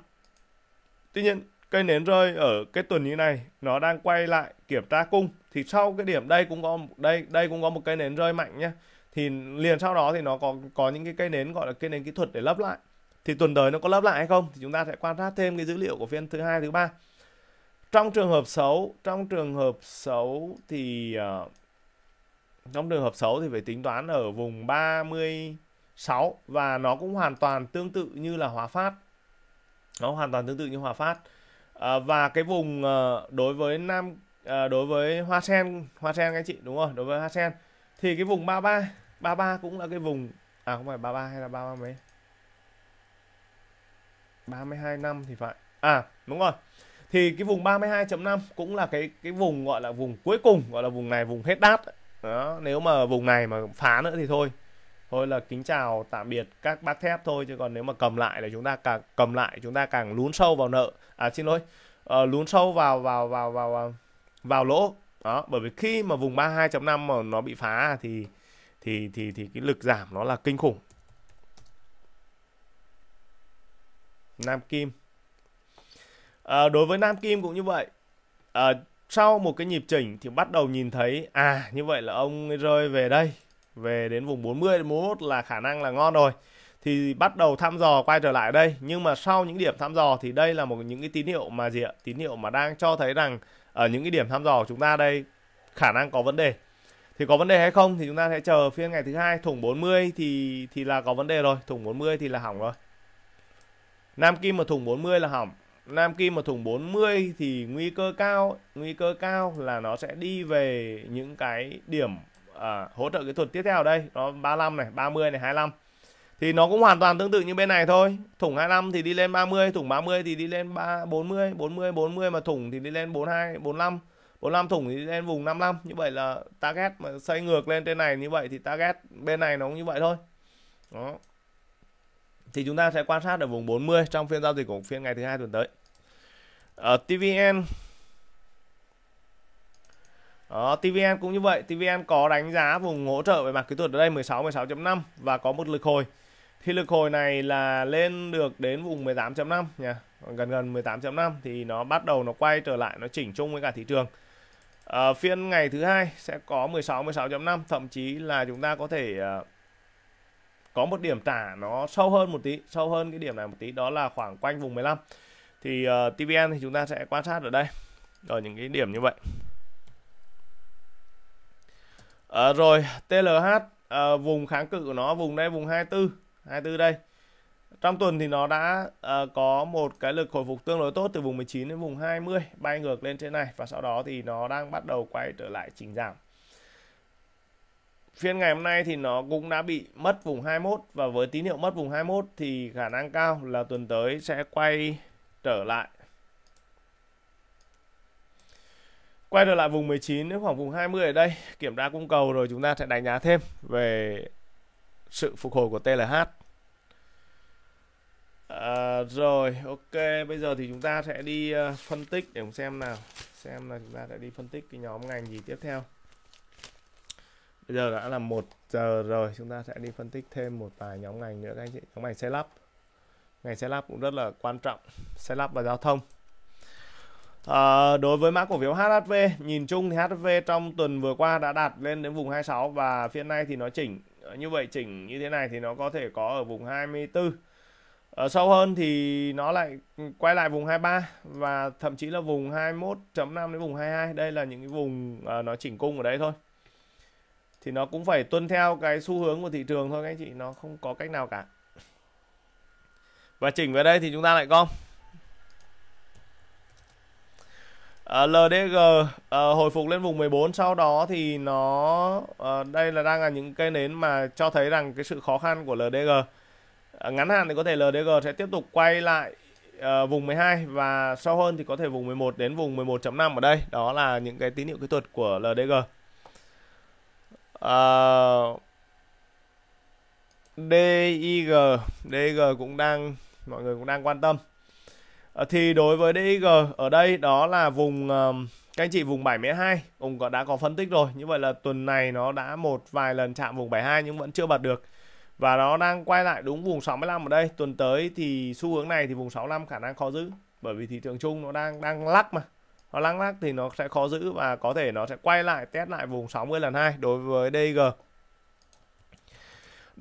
tuy nhiên cây nến rơi ở cái tuần như này nó đang quay lại kiểm tra cung thì sau cái điểm đây cũng có đây đây cũng có một cây nến rơi mạnh nhá thì liền sau đó thì nó có có những cái cây nến gọi là cây nến kỹ thuật để lấp lại thì tuần tới nó có lấp lại hay không thì chúng ta sẽ quan sát thêm cái dữ liệu của phiên thứ hai thứ ba trong trường hợp xấu trong trường hợp xấu thì uh, trong trường hợp xấu thì phải tính toán ở vùng 36 và nó cũng hoàn toàn tương tự như là hòa phát nó hoàn toàn tương tự như hòa phát à, và cái vùng à, đối với nam à, đối với hoa sen hoa sen anh chị đúng không đối với hoa sen thì cái vùng 33 33 cũng là cái vùng à không phải 33 hay là 33 mấy 32 năm thì phải à đúng rồi thì cái vùng 32.5 cũng là cái cái vùng gọi là vùng cuối cùng gọi là vùng này vùng hết đát đó nếu mà vùng này mà phá nữa thì thôi thôi là kính chào tạm biệt các bác thép thôi chứ còn nếu mà cầm lại là chúng ta càng cầm lại chúng ta càng lún sâu vào nợ à xin lỗi à, lún sâu vào vào vào vào vào, vào lỗ đó bởi vì khi mà vùng 32.5 mà nó bị phá thì thì thì thì cái lực giảm nó là kinh khủng Nam Kim à, đối với Nam Kim cũng như vậy à, sau một cái nhịp chỉnh thì bắt đầu nhìn thấy à như vậy là ông rơi về đây về đến vùng 40 đến 41 là khả năng là ngon rồi thì bắt đầu thăm dò quay trở lại đây nhưng mà sau những điểm thăm dò thì đây là một những cái tín hiệu mà gì ạ tín hiệu mà đang cho thấy rằng ở những cái điểm thăm dò của chúng ta đây khả năng có vấn đề thì có vấn đề hay không thì chúng ta sẽ chờ phiên ngày thứ hai thủng 40 thì thì là có vấn đề rồi thủng 40 thì là hỏng rồi Nam Kim mà thủng 40 là hỏng Nam Kim mà thủng 40 thì nguy cơ cao nguy cơ cao là nó sẽ đi về những cái điểm à, hỗ trợ kỹ thuật tiếp theo đây nó 35 này 30 này 25 thì nó cũng hoàn toàn tương tự như bên này thôi thủng 25 thì đi lên 30 thủng 30 thì đi lên 3 40 40 40 mà thủng thì đi lên 42 45 45 thủng thì lên vùng 55 như vậy là target mà xây ngược lên trên này như vậy thì target bên này nó cũng như vậy thôi đó thì chúng ta sẽ quan sát ở vùng 40 trong phiên giao dịch của phiên ngày thứ hai tuần tới ở ờ, TVN đó, ờ, TVN cũng như vậy, TVN có đánh giá vùng hỗ trợ về mặt kỹ thuật ở đây 16 16.5 và có một lực hồi. Thì lực hồi này là lên được đến vùng 18.5 nha, gần gần 18.5 thì nó bắt đầu nó quay trở lại nó chỉnh chung với cả thị trường. À, phiên ngày thứ hai sẽ có 16 16.5, thậm chí là chúng ta có thể có một điểm trả nó sâu hơn một tí, sâu hơn cái điểm này một tí đó là khoảng quanh vùng 15 thì uh, ờ, TVN thì chúng ta sẽ quan sát ở đây ở những cái điểm như vậy uh, rồi TLH uh, ờ, vùng kháng cự của nó vùng đây vùng 24 24 đây trong tuần thì nó đã uh, có một cái lực hồi phục tương đối tốt từ vùng 19 đến vùng 20 bay ngược lên trên này và sau đó thì nó đang bắt đầu quay trở lại chỉnh giảm phiên ngày hôm nay thì nó cũng đã bị mất vùng 21 và với tín hiệu mất vùng 21 thì khả năng cao là tuần tới sẽ quay trở lại quay trở lại vùng 19 đến khoảng vùng 20 ở đây kiểm tra cung cầu rồi chúng ta sẽ đánh giá thêm về sự phục hồi của TLH à, rồi ok bây giờ thì chúng ta sẽ đi uh, phân tích để xem nào xem là chúng ta sẽ đi phân tích cái nhóm ngành gì tiếp theo bây giờ đã là một giờ rồi chúng ta sẽ đi phân tích thêm một vài nhóm ngành nữa các anh chị nhóm ngành xe lắp ngành xe lắp cũng rất là quan trọng xe lắp và giao thông à, đối với mã cổ phiếu HHV nhìn chung thì HHV trong tuần vừa qua đã đạt lên đến vùng 26 và phiên nay thì nó chỉnh như vậy chỉnh như thế này thì nó có thể có ở vùng 24 ở ờ, sâu hơn thì nó lại quay lại vùng 23 và thậm chí là vùng 21.5 đến vùng 22 đây là những cái vùng à, nó chỉnh cung ở đây thôi thì nó cũng phải tuân theo cái xu hướng của thị trường thôi các anh chị nó không có cách nào cả và chỉnh về đây thì chúng ta lại gom À, LDG à, hồi phục lên vùng 14 sau đó thì nó à, đây là đang là những cây nến mà cho thấy rằng cái sự khó khăn của LDG à, ngắn hạn thì có thể LDG sẽ tiếp tục quay lại à, vùng 12 và sâu hơn thì có thể vùng 11 đến vùng 11.5 ở đây đó là những cái tín hiệu kỹ thuật của LDG à, DIG DIG cũng đang mọi người cũng đang quan tâm à, thì đối với DIG ở đây đó là vùng um, các anh chị vùng 72 Ông có đã có phân tích rồi như vậy là tuần này nó đã một vài lần chạm vùng 72 nhưng vẫn chưa bật được và nó đang quay lại đúng vùng 65 ở đây tuần tới thì xu hướng này thì vùng 65 khả năng khó giữ bởi vì thị trường chung nó đang đang lắc mà nó lăng lắc thì nó sẽ khó giữ và có thể nó sẽ quay lại test lại vùng 60 lần hai đối với DG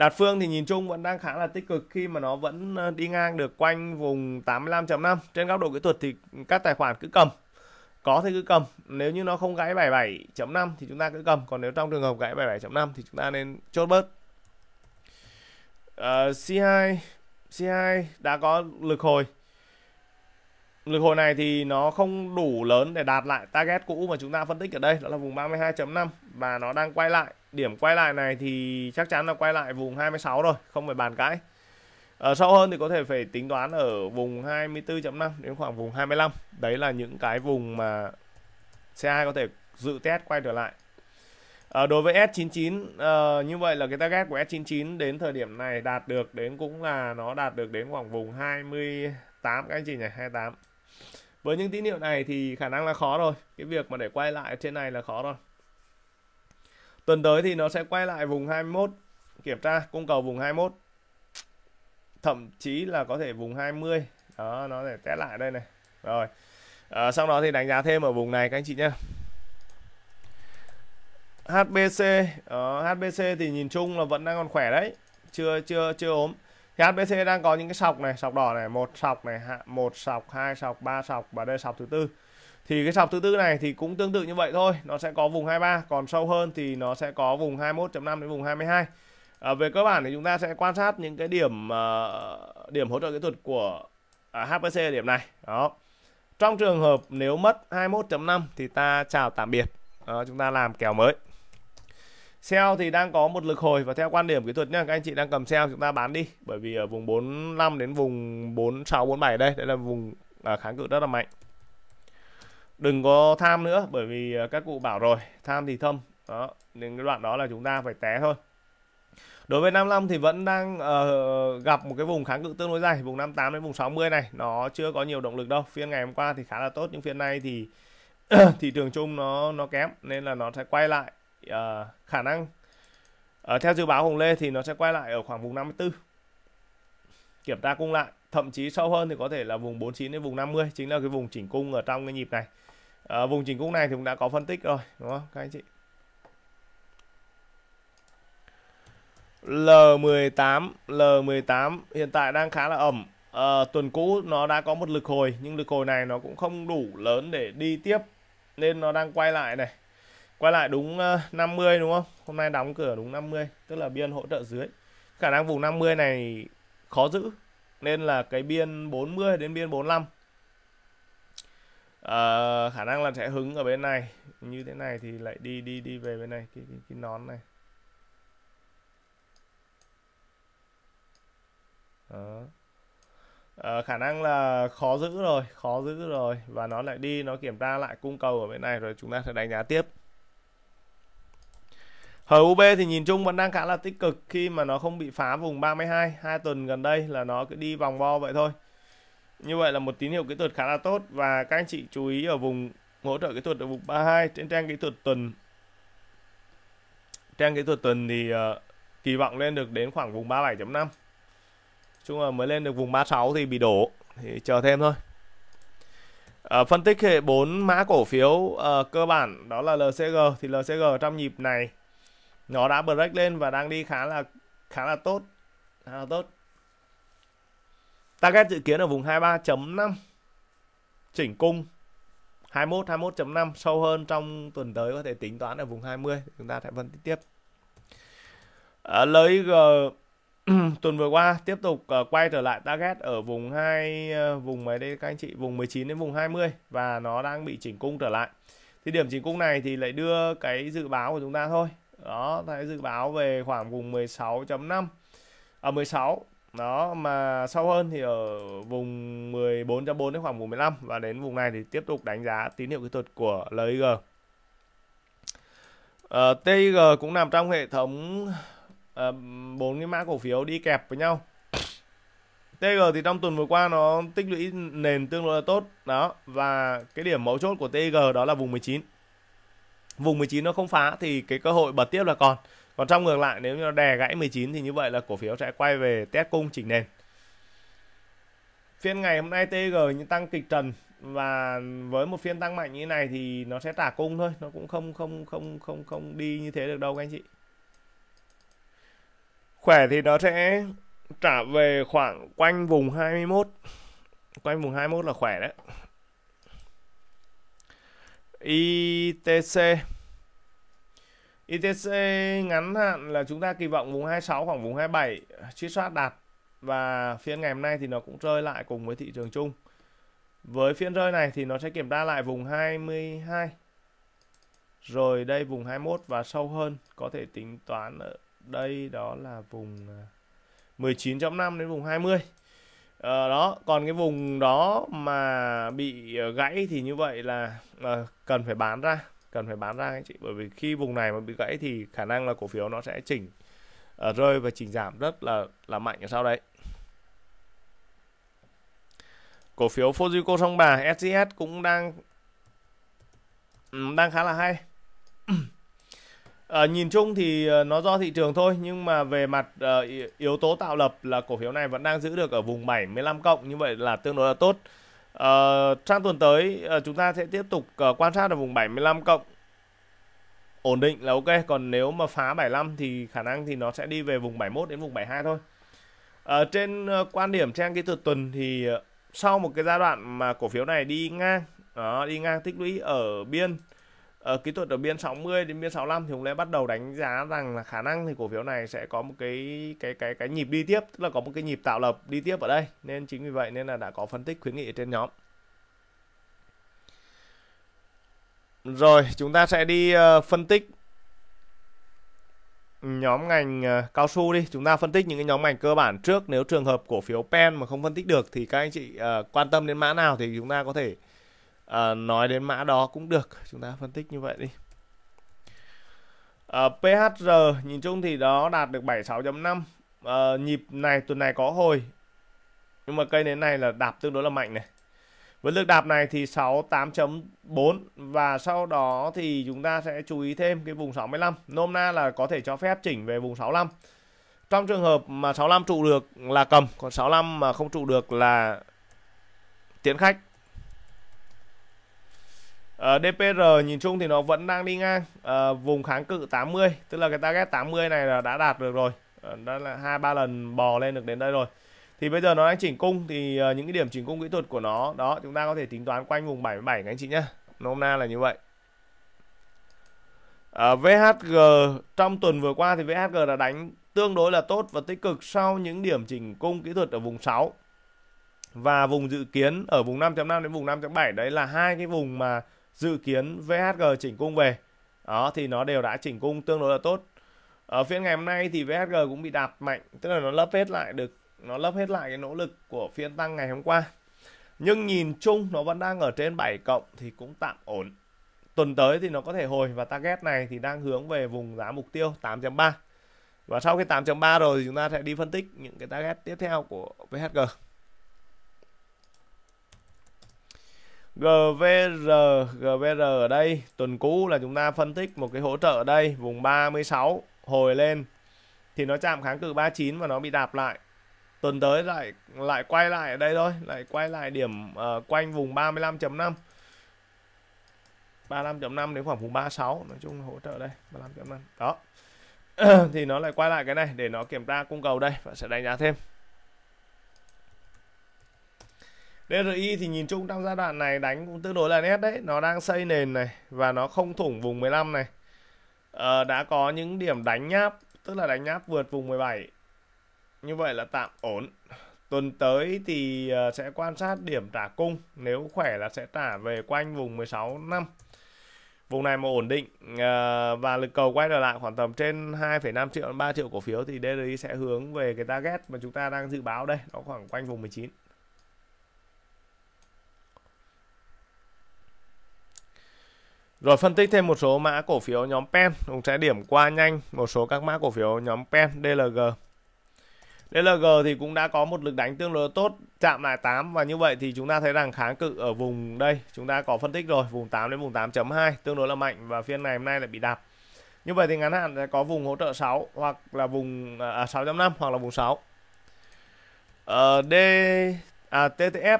Đạt Phương thì nhìn chung vẫn đang khá là tích cực khi mà nó vẫn ờ, đi ngang được quanh vùng 85.5. Trên góc độ kỹ thuật thì các tài khoản cứ cầm. Có thì cứ cầm, nếu như nó không gãy 77.5 thì chúng ta cứ cầm, còn nếu trong trường hợp gãy 77.5 thì chúng ta nên chốt bớt. Uh, C2 C2 đã có lực hồi. Lực hồi này thì nó không đủ lớn để đạt lại target cũ mà chúng ta phân tích ở đây, đó là vùng 32.5 và nó đang quay lại điểm quay lại này thì chắc chắn là quay lại vùng 26 rồi không phải bàn cãi ở ờ, sâu hơn thì có thể phải tính toán ở vùng 24.5 đến khoảng vùng 25 đấy là những cái vùng mà C2 có thể dự test quay trở lại à, đối với S99 à, ờ, như vậy là cái target của S99 đến thời điểm này đạt được đến cũng là nó đạt được đến khoảng vùng 28 các anh chị nhỉ 28 với những tín hiệu này thì khả năng là khó rồi cái việc mà để quay lại trên này là khó rồi tuần tới thì nó sẽ quay lại vùng 21 kiểm tra cung cầu vùng 21 thậm chí là có thể vùng 20 đó nó để té lại đây này rồi à, sau đó thì đánh giá thêm ở vùng này các anh chị nhé HBC đó, ờ, HBC thì nhìn chung là vẫn đang còn khỏe đấy chưa chưa chưa ốm thì HBC đang có những cái sọc này sọc đỏ này một sọc này một sọc hai sọc ba sọc và đây sọc thứ tư thì cái sọc thứ tư này thì cũng tương tự như vậy thôi nó sẽ có vùng 23 còn sâu hơn thì nó sẽ có vùng 21.5 đến vùng 22 à, về cơ bản thì chúng ta sẽ quan sát những cái điểm uh, điểm hỗ trợ kỹ thuật của uh, à, HPC điểm này đó trong trường hợp nếu mất 21.5 thì ta chào tạm biệt à, chúng ta làm kèo mới Sell thì đang có một lực hồi và theo quan điểm kỹ thuật nhá, các anh chị đang cầm sell chúng ta bán đi bởi vì ở vùng 45 đến vùng 46 47 đây, đấy là vùng à, kháng cự rất là mạnh đừng có tham nữa bởi vì à, các cụ bảo rồi tham thì thâm đó nên cái đoạn đó là chúng ta phải té thôi đối với 55 thì vẫn đang uh, gặp một cái vùng kháng cự tương đối dài vùng 58 đến vùng 60 này nó chưa có nhiều động lực đâu phiên ngày hôm qua thì khá là tốt nhưng phiên nay thì thị trường chung nó nó kém nên là nó sẽ quay lại uh, khả năng uh, theo dự báo Hồng Lê thì nó sẽ quay lại ở khoảng vùng 54 kiểm tra cung lại thậm chí sâu hơn thì có thể là vùng 49 đến vùng 50 chính là cái vùng chỉnh cung ở trong cái nhịp này à, vùng chỉnh cung này thì cũng đã có phân tích rồi đúng không các anh chị L18 L18 hiện tại đang khá là ẩm à, tuần cũ nó đã có một lực hồi nhưng lực hồi này nó cũng không đủ lớn để đi tiếp nên nó đang quay lại này quay lại đúng 50 ờ, đúng không hôm nay đóng cửa đúng 50 tức là biên hỗ trợ dưới khả năng vùng 50 này khó giữ nên là cái biên 40 đến biên 45 à, khả năng là sẽ hứng ở bên này như thế này thì lại đi đi đi về bên này cái cái, cái nón này Đó. À, khả năng là khó giữ rồi khó giữ rồi và nó lại đi nó kiểm tra lại cung cầu ở bên này rồi chúng ta sẽ đánh giá tiếp HUB thì nhìn chung vẫn đang khá là tích cực khi mà nó không bị phá vùng 32 hai tuần gần đây là nó cứ đi vòng vo vậy thôi như vậy là một tín hiệu kỹ thuật khá là tốt và các anh chị chú ý ở vùng hỗ trợ kỹ thuật ở vùng 32 trên trang kỹ thuật tuần. Trang kỹ thuật tuần thì uh, kỳ vọng lên được đến khoảng vùng 37.5. Chung là mới lên được vùng 36 thì bị đổ thì chờ thêm thôi. À, phân tích hệ 4 mã cổ phiếu à, cơ bản đó là LCG thì LCG trong nhịp này nó đã break lên và đang đi khá là khá là tốt khá là tốt Target dự kiến ở vùng 23.5 chỉnh cung 21 21.5 sâu hơn trong tuần tới có thể tính toán ở vùng 20 chúng ta sẽ phân tích tiếp à, lấy G tuần vừa qua tiếp tục uh, quay trở lại target ở vùng 2 uh, à, vùng mấy đây các anh chị vùng 19 đến vùng 20 và nó đang bị chỉnh cung trở lại thì điểm chỉnh cung này thì lại đưa cái dự báo của chúng ta thôi đó cái dự báo về khoảng vùng 16.5 ở à, 16 đó mà sâu hơn thì ở vùng 14.4 đến khoảng vùng 15 và đến vùng này thì tiếp tục đánh giá tín hiệu kỹ thuật của LIG. Uh, ờ, TIG cũng nằm trong hệ thống ờ, bốn uh, cái mã cổ phiếu đi kẹp với nhau. TG thì trong tuần vừa qua nó tích lũy nền tương đối là tốt đó và cái điểm mấu chốt của TG đó là vùng 19 vùng 19 nó không phá thì cái cơ hội bật tiếp là còn còn trong ngược lại nếu như nó đè gãy 19 thì như vậy là cổ phiếu sẽ quay về test cung chỉnh nền. Phiên ngày hôm nay TG như tăng kịch trần và với một phiên tăng mạnh như này thì nó sẽ trả cung thôi, nó cũng không không không không không đi như thế được đâu các anh chị. Khỏe thì nó sẽ trả về khoảng quanh vùng 21. Quanh vùng 21 là khỏe đấy. ITC ITC e ngắn hạn là chúng ta kỳ vọng vùng 26 khoảng vùng 27 chiết soát đạt và phiên ngày hôm nay thì nó cũng rơi lại cùng với thị trường chung. Với phiên rơi này thì nó sẽ kiểm tra lại vùng 22 rồi đây vùng 21 và sâu hơn có thể tính toán ở đây đó là vùng 19.5 à, đến vùng 20 ờ, đó còn cái vùng đó mà bị ờ, gãy thì như vậy là uh, cần phải bán ra cần phải bán ra anh chị bởi vì khi vùng này mà bị gãy thì khả năng là cổ phiếu nó sẽ chỉnh uh, rơi và chỉnh giảm rất là là mạnh ở sau đấy cổ phiếu Fujiko sông bà SGS cũng đang đang khá là hay à, nhìn chung thì ờ, nó do thị trường thôi nhưng mà về mặt uh, yếu tố tạo lập là cổ phiếu này vẫn đang giữ được ở vùng 75 cộng như vậy là tương đối là tốt Uh, sang tuần tới uh, chúng ta sẽ tiếp tục uh, quan sát ở vùng 75 cộng ổn định là ok còn nếu mà phá 75 thì khả năng thì nó sẽ đi về vùng 71 đến vùng 72 thôi uh, trên uh, quan điểm trang kỹ thuật tuần thì uh, sau một cái giai đoạn mà cổ phiếu này đi ngang đó, đi ngang tích lũy ở biên ở ờ, kỹ thuật ở biên 60 đến biên 65 thì chúng ta bắt đầu đánh giá rằng là khả năng thì cổ phiếu này sẽ có một cái cái cái cái nhịp đi tiếp tức là có một cái nhịp tạo lập đi tiếp ở đây nên chính vì vậy nên là đã có phân tích khuyến nghị trên nhóm rồi chúng ta sẽ đi uh, phân tích nhóm ngành ờ, cao su đi chúng ta phân tích những cái nhóm ngành cơ bản trước nếu trường hợp cổ phiếu pen mà không phân tích được thì các anh chị uh, quan tâm đến mã nào thì chúng ta có thể à, nói đến mã đó cũng được chúng ta phân tích như vậy đi à, ờ, PHR nhìn chung thì đó đạt được 76.5 à, ờ, nhịp này tuần này có hồi nhưng mà cây đến này là đạp tương đối là mạnh này với lực đạp này thì 68.4 và sau đó thì chúng ta sẽ chú ý thêm cái vùng 65. Nôm na là có thể cho phép chỉnh về vùng 65. Trong trường hợp mà 65 trụ được là cầm, còn 65 mà không trụ được là tiến khách. Ờ, DPR nhìn chung thì nó vẫn đang đi ngang uh, vùng kháng cự 80 tức là cái target 80 này là đã đạt được rồi uh, đã là hai ba lần bò lên được đến đây rồi thì bây giờ nó đang chỉnh cung thì uh, những cái điểm chỉnh cung kỹ thuật của nó đó chúng ta có thể tính toán quanh vùng 77 các anh chị nhé nôm na là như vậy uh, VHG trong tuần vừa qua thì VHG đã đánh tương đối là tốt và tích cực sau những điểm chỉnh cung kỹ thuật ở vùng 6 và vùng dự kiến ở vùng 5.5 đến vùng 5.7 đấy là hai cái vùng mà dự kiến VHG chỉnh cung về đó thì nó đều đã chỉnh cung tương đối là tốt ở phiên ngày hôm nay thì VHG cũng bị đạp mạnh tức là nó lấp hết lại được nó lấp hết lại cái nỗ lực của phiên tăng ngày hôm qua nhưng nhìn chung nó vẫn đang ở trên 7 cộng thì cũng tạm ổn tuần tới thì nó có thể hồi và target này thì đang hướng về vùng giá mục tiêu 8.3 và sau cái 8.3 rồi thì chúng ta sẽ đi phân tích những cái target tiếp theo của VHG GVR GVR ở đây tuần cũ là chúng ta phân tích một cái hỗ trợ ở đây vùng 36 hồi lên thì nó chạm kháng cự 39 và nó bị đạp lại tuần tới lại lại quay lại ở đây thôi lại quay lại điểm uh, quanh vùng 35.5 35.5 đến khoảng vùng 36 nói chung hỗ trợ đây 35.5 đó thì nó lại quay lại cái này để nó kiểm tra cung cầu đây và sẽ đánh giá thêm DRI thì nhìn chung trong giai đoạn này đánh cũng tương đối là nét đấy nó đang xây nền này và nó không thủng vùng 15 này ờ, đã có những điểm đánh nháp tức là đánh nháp vượt vùng 17 như vậy là tạm ổn tuần tới thì ờ, sẽ quan sát điểm trả cung nếu khỏe là sẽ trả về quanh vùng 16 năm vùng này mà ổn định ờ, và lực cầu quay trở lại khoảng tầm trên 2,5 triệu 3 triệu cổ phiếu thì DRI sẽ hướng về cái target mà chúng ta đang dự báo đây nó khoảng quanh vùng 19 Rồi phân tích thêm một số mã cổ phiếu nhóm PEN, Hùng sẽ điểm qua nhanh một số các mã cổ phiếu nhóm PEN DLG. DLG thì cũng đã có một lực đánh tương đối tốt chạm lại 8 và như vậy thì chúng ta thấy rằng kháng cự ở vùng đây chúng ta có phân tích rồi vùng 8 đến vùng 8.2 tương đối là mạnh và phiên này hôm nay lại bị đạp như vậy thì ngắn hạn sẽ có vùng hỗ trợ 6 hoặc là vùng à, 6.5 à, hoặc là vùng 6 ờ, D à, TTF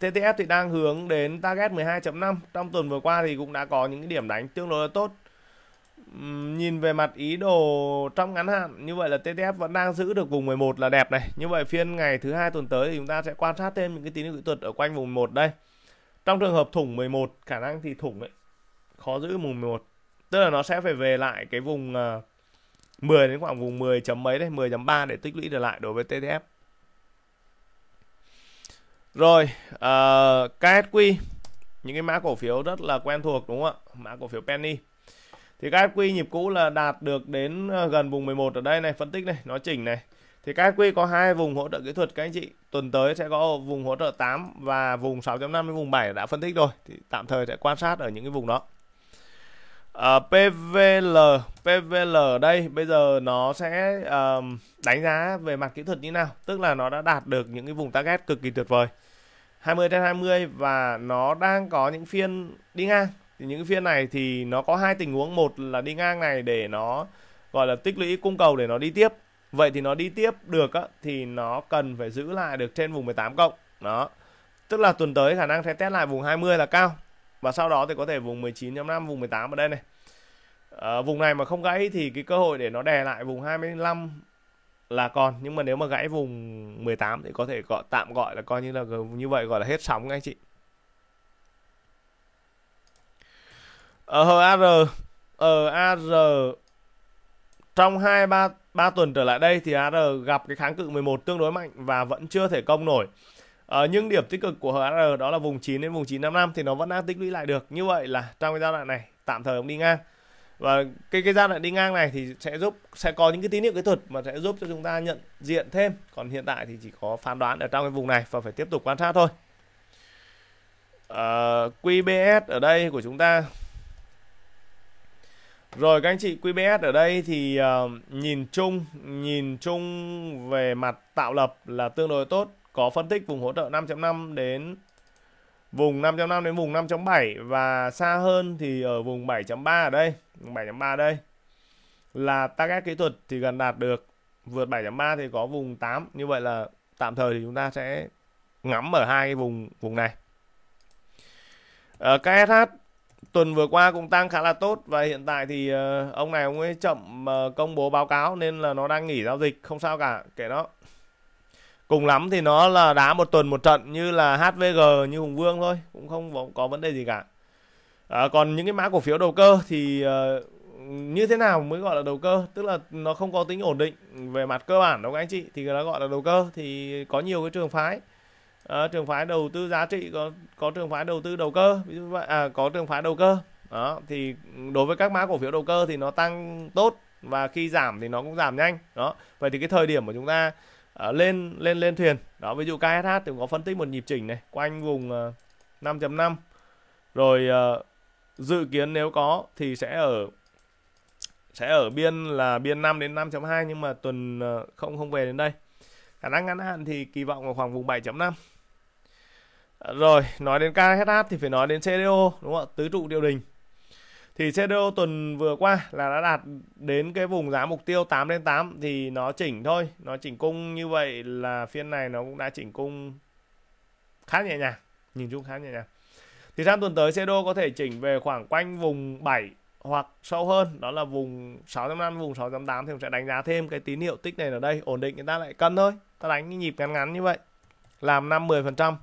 TTF thì đang hướng đến target 12.5 trong tuần vừa qua thì cũng đã có những điểm đánh tương đối là tốt nhìn về mặt ý đồ trong ngắn hạn như vậy là TTF vẫn đang giữ được vùng 11 là đẹp này như vậy phiên ngày thứ hai tuần tới thì chúng ta sẽ quan sát thêm những cái tín hiệu kỹ thuật ở quanh vùng 11 đây trong trường hợp thủng 11 khả năng thì thủng ấy khó giữ vùng 11 tức là nó sẽ phải về lại cái vùng 10 à, đến khoảng vùng 10 chấm mấy đấy 10.3 để tích lũy trở lại đối với TTF rồi, uh, ờ, KSQ những cái mã cổ phiếu rất là quen thuộc đúng không ạ? Mã cổ phiếu penny. Thì KSQ nhịp cũ là đạt được đến ờ, gần vùng 11 ở đây này, phân tích này, nó chỉnh này. Thì KSQ có hai vùng hỗ trợ kỹ thuật các anh chị. Tuần tới sẽ có vùng hỗ trợ 8 và vùng 6.5 với vùng 7 đã phân tích rồi. Thì tạm thời sẽ quan sát ở những cái vùng đó uh, ờ, PVL PVL ở đây bây giờ nó sẽ uh, đánh giá về mặt kỹ thuật như nào tức là nó đã đạt được những cái vùng target cực kỳ tuyệt vời 20 trên 20 và nó đang có những phiên đi ngang thì những phiên này thì nó có hai tình huống một là đi ngang này để nó gọi là tích lũy cung cầu để nó đi tiếp vậy thì nó đi tiếp được á, thì nó cần phải giữ lại được trên vùng 18 cộng đó tức là tuần tới khả năng sẽ test lại vùng 20 là cao và sau đó thì có thể vùng 19.5 vùng 18 ở đây này à, vùng này mà không gãy thì cái cơ hội để nó đè lại vùng 25 là còn nhưng mà nếu mà gãy vùng 18 thì có thể gọi tạm gọi là coi như là như vậy gọi là hết sóng anh chị ở ờ, AR ở ờ, AR trong 2 3 3 tuần trở lại đây thì AR gặp cái kháng cự 11 tương đối mạnh và vẫn chưa thể công nổi. Ờ, nhưng điểm tích cực của AR đó là vùng 9 đến vùng 955 thì nó vẫn đang tích lũy lại được. Như vậy là trong cái giai đoạn này tạm thời ông đi ngang và cái cái giai đoạn đi ngang này thì sẽ giúp sẽ có những cái tín hiệu kỹ thuật mà sẽ giúp cho chúng ta nhận diện thêm còn hiện tại thì chỉ có phán đoán ở trong cái vùng này và phải tiếp tục quan sát thôi uh, ờ, QBS ở đây của chúng ta rồi các anh chị QBS ở đây thì uh, nhìn chung nhìn chung về mặt tạo lập là tương đối tốt có phân tích vùng hỗ trợ 5.5 đến vùng 5.5 đến vùng 5.7 và xa hơn thì ở vùng 7.3 ở đây, 7.3 đây là target kỹ thuật thì gần đạt được. Vượt 7.3 thì có vùng 8. Như vậy là tạm thời thì chúng ta sẽ ngắm ở hai cái vùng vùng này. Ở ờ, KSH tuần vừa qua cũng tăng khá là tốt và hiện tại thì ờ, ông này ông ấy chậm ờ, công bố báo cáo nên là nó đang nghỉ giao dịch không sao cả kể nó cùng lắm thì nó là đá một tuần một trận như là HVG như Hùng Vương thôi cũng không có vấn đề gì cả à, còn những cái mã cổ phiếu đầu cơ thì uh, như thế nào mới gọi là đầu cơ tức là nó không có tính ổn định về mặt cơ bản đâu các anh chị thì nó gọi là đầu cơ thì có nhiều cái trường phái à, trường phái đầu tư giá trị có có trường phái đầu tư đầu cơ ví dụ vậy à, có trường phái đầu cơ đó thì đối với các mã cổ phiếu đầu cơ thì nó tăng tốt và khi giảm thì nó cũng giảm nhanh đó vậy thì cái thời điểm của chúng ta uh, lên lên lên thuyền đó ví dụ KSH thì có phân tích một nhịp chỉnh này quanh vùng uh, ờ, 5.5 rồi uh, dự kiến nếu có thì sẽ ở sẽ ở biên là biên 5 đến 5.2 nhưng mà tuần uh, không không về đến đây khả năng ngắn hạn thì kỳ vọng vào khoảng vùng 7.5 rồi nói đến KSH thì phải nói đến CDO đúng không ạ tứ trụ điều đình thì CDO tuần vừa qua là đã đạt đến cái vùng giá mục tiêu 8 đến 8 thì nó chỉnh thôi nó chỉnh cung như vậy là phiên này nó cũng đã chỉnh cung khá nhẹ nhàng nhìn chung khá nhẹ nhàng thì sang tuần tới CDO có thể chỉnh về khoảng quanh vùng 7 hoặc sâu hơn đó là vùng 6.5 vùng 6.8 thì mình sẽ đánh giá thêm cái tín hiệu tích này ở đây ổn định người ta lại cân thôi ta đánh cái nhịp ngắn ngắn như vậy làm 5 10 phần trăm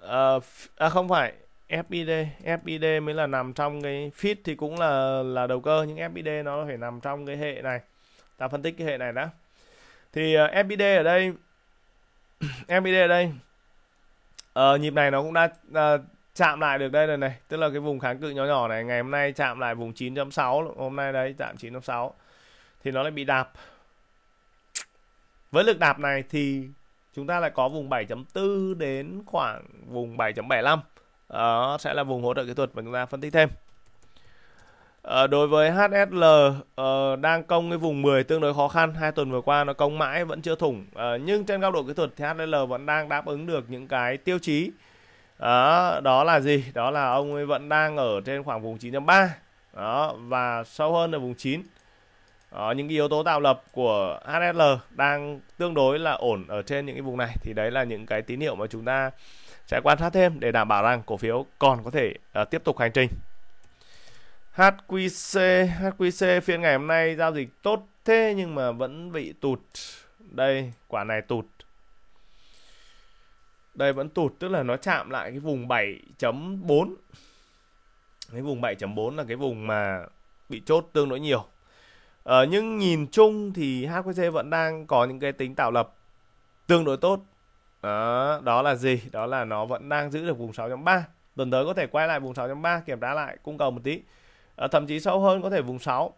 ờ, à, không phải fbd fbd mới là nằm trong cái fit thì cũng là là đầu cơ nhưng fbd nó phải nằm trong cái hệ này ta phân tích cái hệ này đã thì uh, ờ, FID ở đây fbd ở đây uh, nhịp này nó cũng đã uh, chạm lại được đây rồi này, này tức là cái vùng kháng cự nhỏ nhỏ này ngày hôm nay chạm lại vùng 9.6 hôm nay đấy chạm 9.6 thì nó lại bị đạp với lực đạp này thì chúng ta lại có vùng 7.4 đến khoảng vùng 7.75 đó sẽ là vùng hỗ trợ kỹ thuật mà chúng ta phân tích thêm À, đối với HSL uh, ờ, đang công cái vùng 10 tương đối khó khăn hai tuần vừa qua nó công mãi vẫn chưa thủng uh, nhưng trên góc độ kỹ thuật thì HSL vẫn đang đáp ứng được những cái tiêu chí uh, đó là gì đó là ông ấy vẫn đang ở trên khoảng vùng 9.3 đó và sâu hơn là vùng 9 đó, những yếu tố tạo lập của HSL đang tương đối là ổn ở trên những cái vùng này thì đấy là những cái tín hiệu mà chúng ta sẽ quan sát thêm để đảm bảo rằng cổ phiếu còn có thể uh, tiếp tục hành trình. HQC, HQC phiên ngày hôm nay giao dịch tốt thế nhưng mà vẫn bị tụt. Đây, quả này tụt. Đây vẫn tụt, tức là nó chạm lại cái vùng 7.4. Cái vùng 7.4 là cái vùng mà bị chốt tương đối nhiều. Ờ, nhưng nhìn chung thì HQC vẫn đang có những cái tính tạo lập tương đối tốt đó đó là gì đó là nó vẫn đang giữ được vùng 6.3 tuần tới có thể quay lại vùng 6.3 kiểm tra lại cung cầu một tí à, thậm chí sâu hơn có thể vùng 6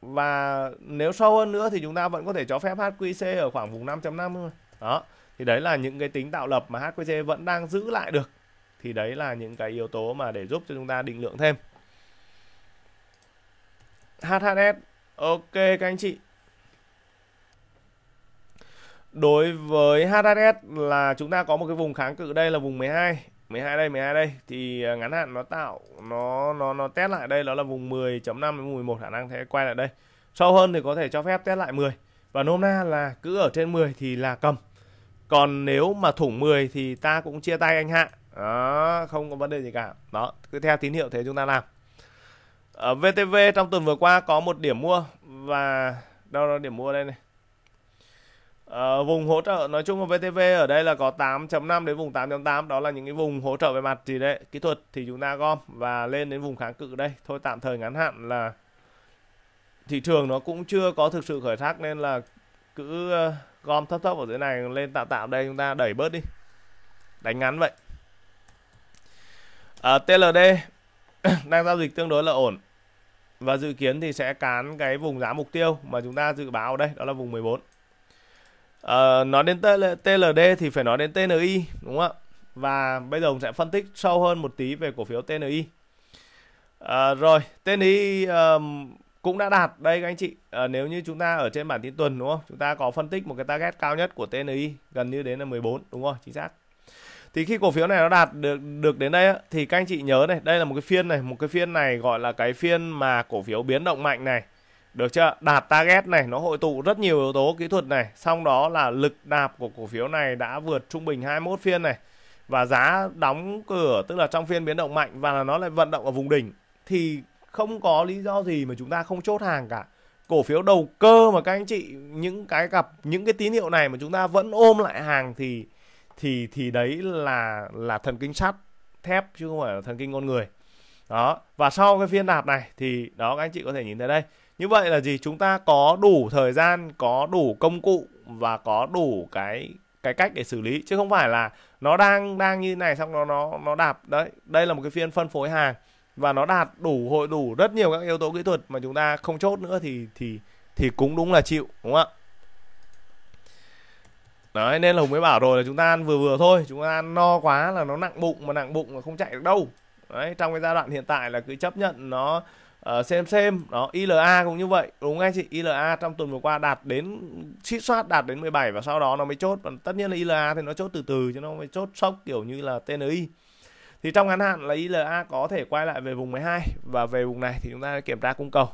và nếu sâu hơn nữa thì chúng ta vẫn có thể cho phép HQC ở khoảng vùng 5.5 thôi đó thì đấy là những cái tính tạo lập mà HQC vẫn đang giữ lại được thì đấy là những cái yếu tố mà để giúp cho chúng ta định lượng thêm HHS ok các anh chị Đối với HHS là chúng ta có một cái vùng kháng cự đây là vùng 12 12 đây 12 đây thì à, ngắn hạn nó tạo nó nó nó test lại đây đó là vùng 10.5 đến vùng 11 khả năng sẽ quay lại đây sâu hơn thì có thể cho phép test lại 10 và nôm na là cứ ở trên 10 thì là cầm còn nếu mà thủng 10 thì ta cũng chia tay anh hạ đó, không có vấn đề gì cả đó cứ theo tín hiệu thế chúng ta làm ở VTV trong tuần vừa qua có một điểm mua và đâu đó điểm mua đây này Uh, vùng hỗ trợ nói chung của VTV ở đây là có 8.5 đến vùng 8.8 đó là những cái vùng hỗ trợ về mặt gì đấy kỹ thuật thì chúng ta gom và lên đến vùng kháng cự đây thôi tạm thời ngắn hạn là thị trường nó cũng chưa có thực sự khởi sắc nên là cứ ờ, gom thấp thấp ở dưới này lên tạm tạm đây chúng ta đẩy bớt đi đánh ngắn vậy à, ờ, TLD đang giao dịch tương đối là ổn và dự kiến thì sẽ cán cái vùng giá mục tiêu mà chúng ta dự báo đây đó là vùng 14 Uh, nói đến TLD thì phải nói đến TNI đúng không ạ? Và bây giờ mình sẽ phân tích sâu hơn một tí về cổ phiếu TNI. Uh, ờ, rồi, TNI um, cũng đã đạt đây các anh chị. Uh, nếu như chúng ta ở trên bản tin tuần đúng không? Chúng ta có phân tích một cái target cao nhất của TNI gần như đến là 14 đúng không? Chính xác. Thì khi cổ phiếu này nó đạt được được đến đây thì các anh chị nhớ này, đây là một cái phiên này, một cái phiên này gọi là cái phiên mà cổ phiếu biến động mạnh này được chưa? Đạt target này nó hội tụ rất nhiều yếu tố kỹ thuật này, xong đó là lực đạp của cổ phiếu này đã vượt trung bình 21 phiên này và giá đóng cửa tức là trong phiên biến động mạnh và là nó lại vận động ở vùng đỉnh thì không có lý do gì mà chúng ta không chốt hàng cả. Cổ phiếu đầu cơ mà các anh chị những cái gặp những cái tín hiệu này mà chúng ta vẫn ôm lại hàng thì thì thì đấy là là thần kinh sắt thép chứ không phải là thần kinh con người đó và sau cái phiên đạp này thì đó các anh chị có thể nhìn thấy đây như vậy là gì chúng ta có đủ thời gian có đủ công cụ và có đủ cái cái cách để xử lý chứ không phải là nó đang đang như này xong nó nó nó đạp đấy đây là một cái phiên phân phối hàng và nó đạt đủ hội đủ rất nhiều các yếu tố kỹ thuật mà chúng ta không chốt nữa thì thì thì cũng đúng là chịu đúng không ạ đấy nên là hùng mới bảo rồi là chúng ta ăn vừa vừa thôi chúng ta ăn no quá là nó nặng bụng mà nặng bụng là không chạy được đâu đấy trong cái giai đoạn hiện tại là cứ chấp nhận nó Ờ, xem xem đó ILA cũng như vậy đúng không anh chị ILA trong tuần vừa qua đạt đến chít soát đạt đến 17 và sau đó nó mới chốt và tất nhiên là ILA thì nó chốt từ từ chứ nó mới chốt sốc kiểu như là TNI thì trong ngắn hạn là ILA có thể quay lại về vùng 12 và về vùng này thì chúng ta kiểm tra cung cầu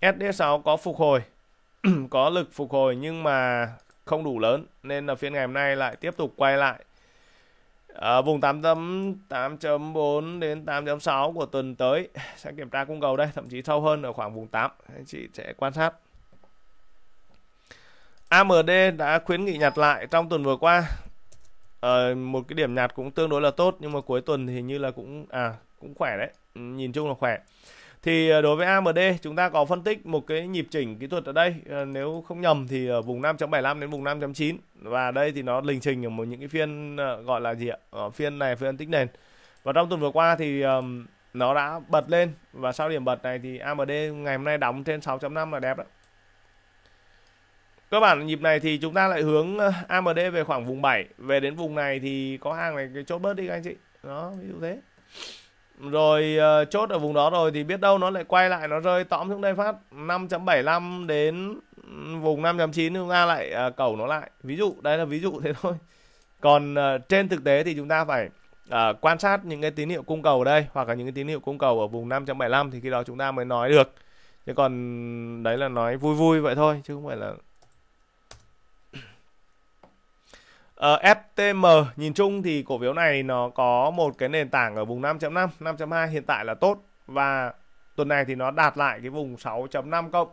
SD6 có phục hồi có lực phục hồi nhưng mà không đủ lớn nên là phiên ngày hôm nay lại tiếp tục quay lại ở ờ, vùng 8.8.4 đến 8.6 của tuần tới sẽ kiểm tra cung cầu đây, thậm chí sâu hơn ở khoảng vùng 8. Anh chị sẽ quan sát. AMD đã khuyến nghị nhặt lại trong tuần vừa qua. Ờ, một cái điểm nhặt cũng tương đối là tốt nhưng mà cuối tuần thì như là cũng à cũng khỏe đấy. Nhìn chung là khỏe thì ờ, đối với AMD chúng ta có phân tích một cái nhịp chỉnh kỹ thuật ở đây ờ, nếu không nhầm thì ở vùng 5.75 đến vùng 5.9 và đây thì nó lình trình ở một những cái phiên ờ, gọi là gì ạ ở phiên này phiên tích nền và trong tuần vừa qua thì um, nó đã bật lên và sau điểm bật này thì AMD ngày hôm nay đóng trên 6.5 là đẹp đó cơ bản nhịp này thì chúng ta lại hướng AMD về khoảng vùng 7 về đến vùng này thì có hàng này cái chốt bớt đi các anh chị đó ví dụ thế rồi uh, chốt ở vùng đó rồi thì biết đâu nó lại quay lại nó rơi tõm xuống đây phát 5.75 đến ừ, vùng 5.9 chúng ta lại uh, cầu nó lại ví dụ đây là ví dụ thế thôi còn uh, trên thực tế thì chúng ta phải uh, quan sát những cái tín hiệu cung cầu ở đây hoặc là những cái tín hiệu cung cầu ở vùng 5.75 thì khi đó chúng ta mới nói được chứ còn đấy là nói vui vui vậy thôi chứ không phải là Uh, ờ, FTM nhìn chung thì cổ phiếu này nó có một cái nền tảng ở vùng 5.5, 5.2 hiện tại là tốt và tuần này thì nó đạt lại cái vùng 6.5 cộng.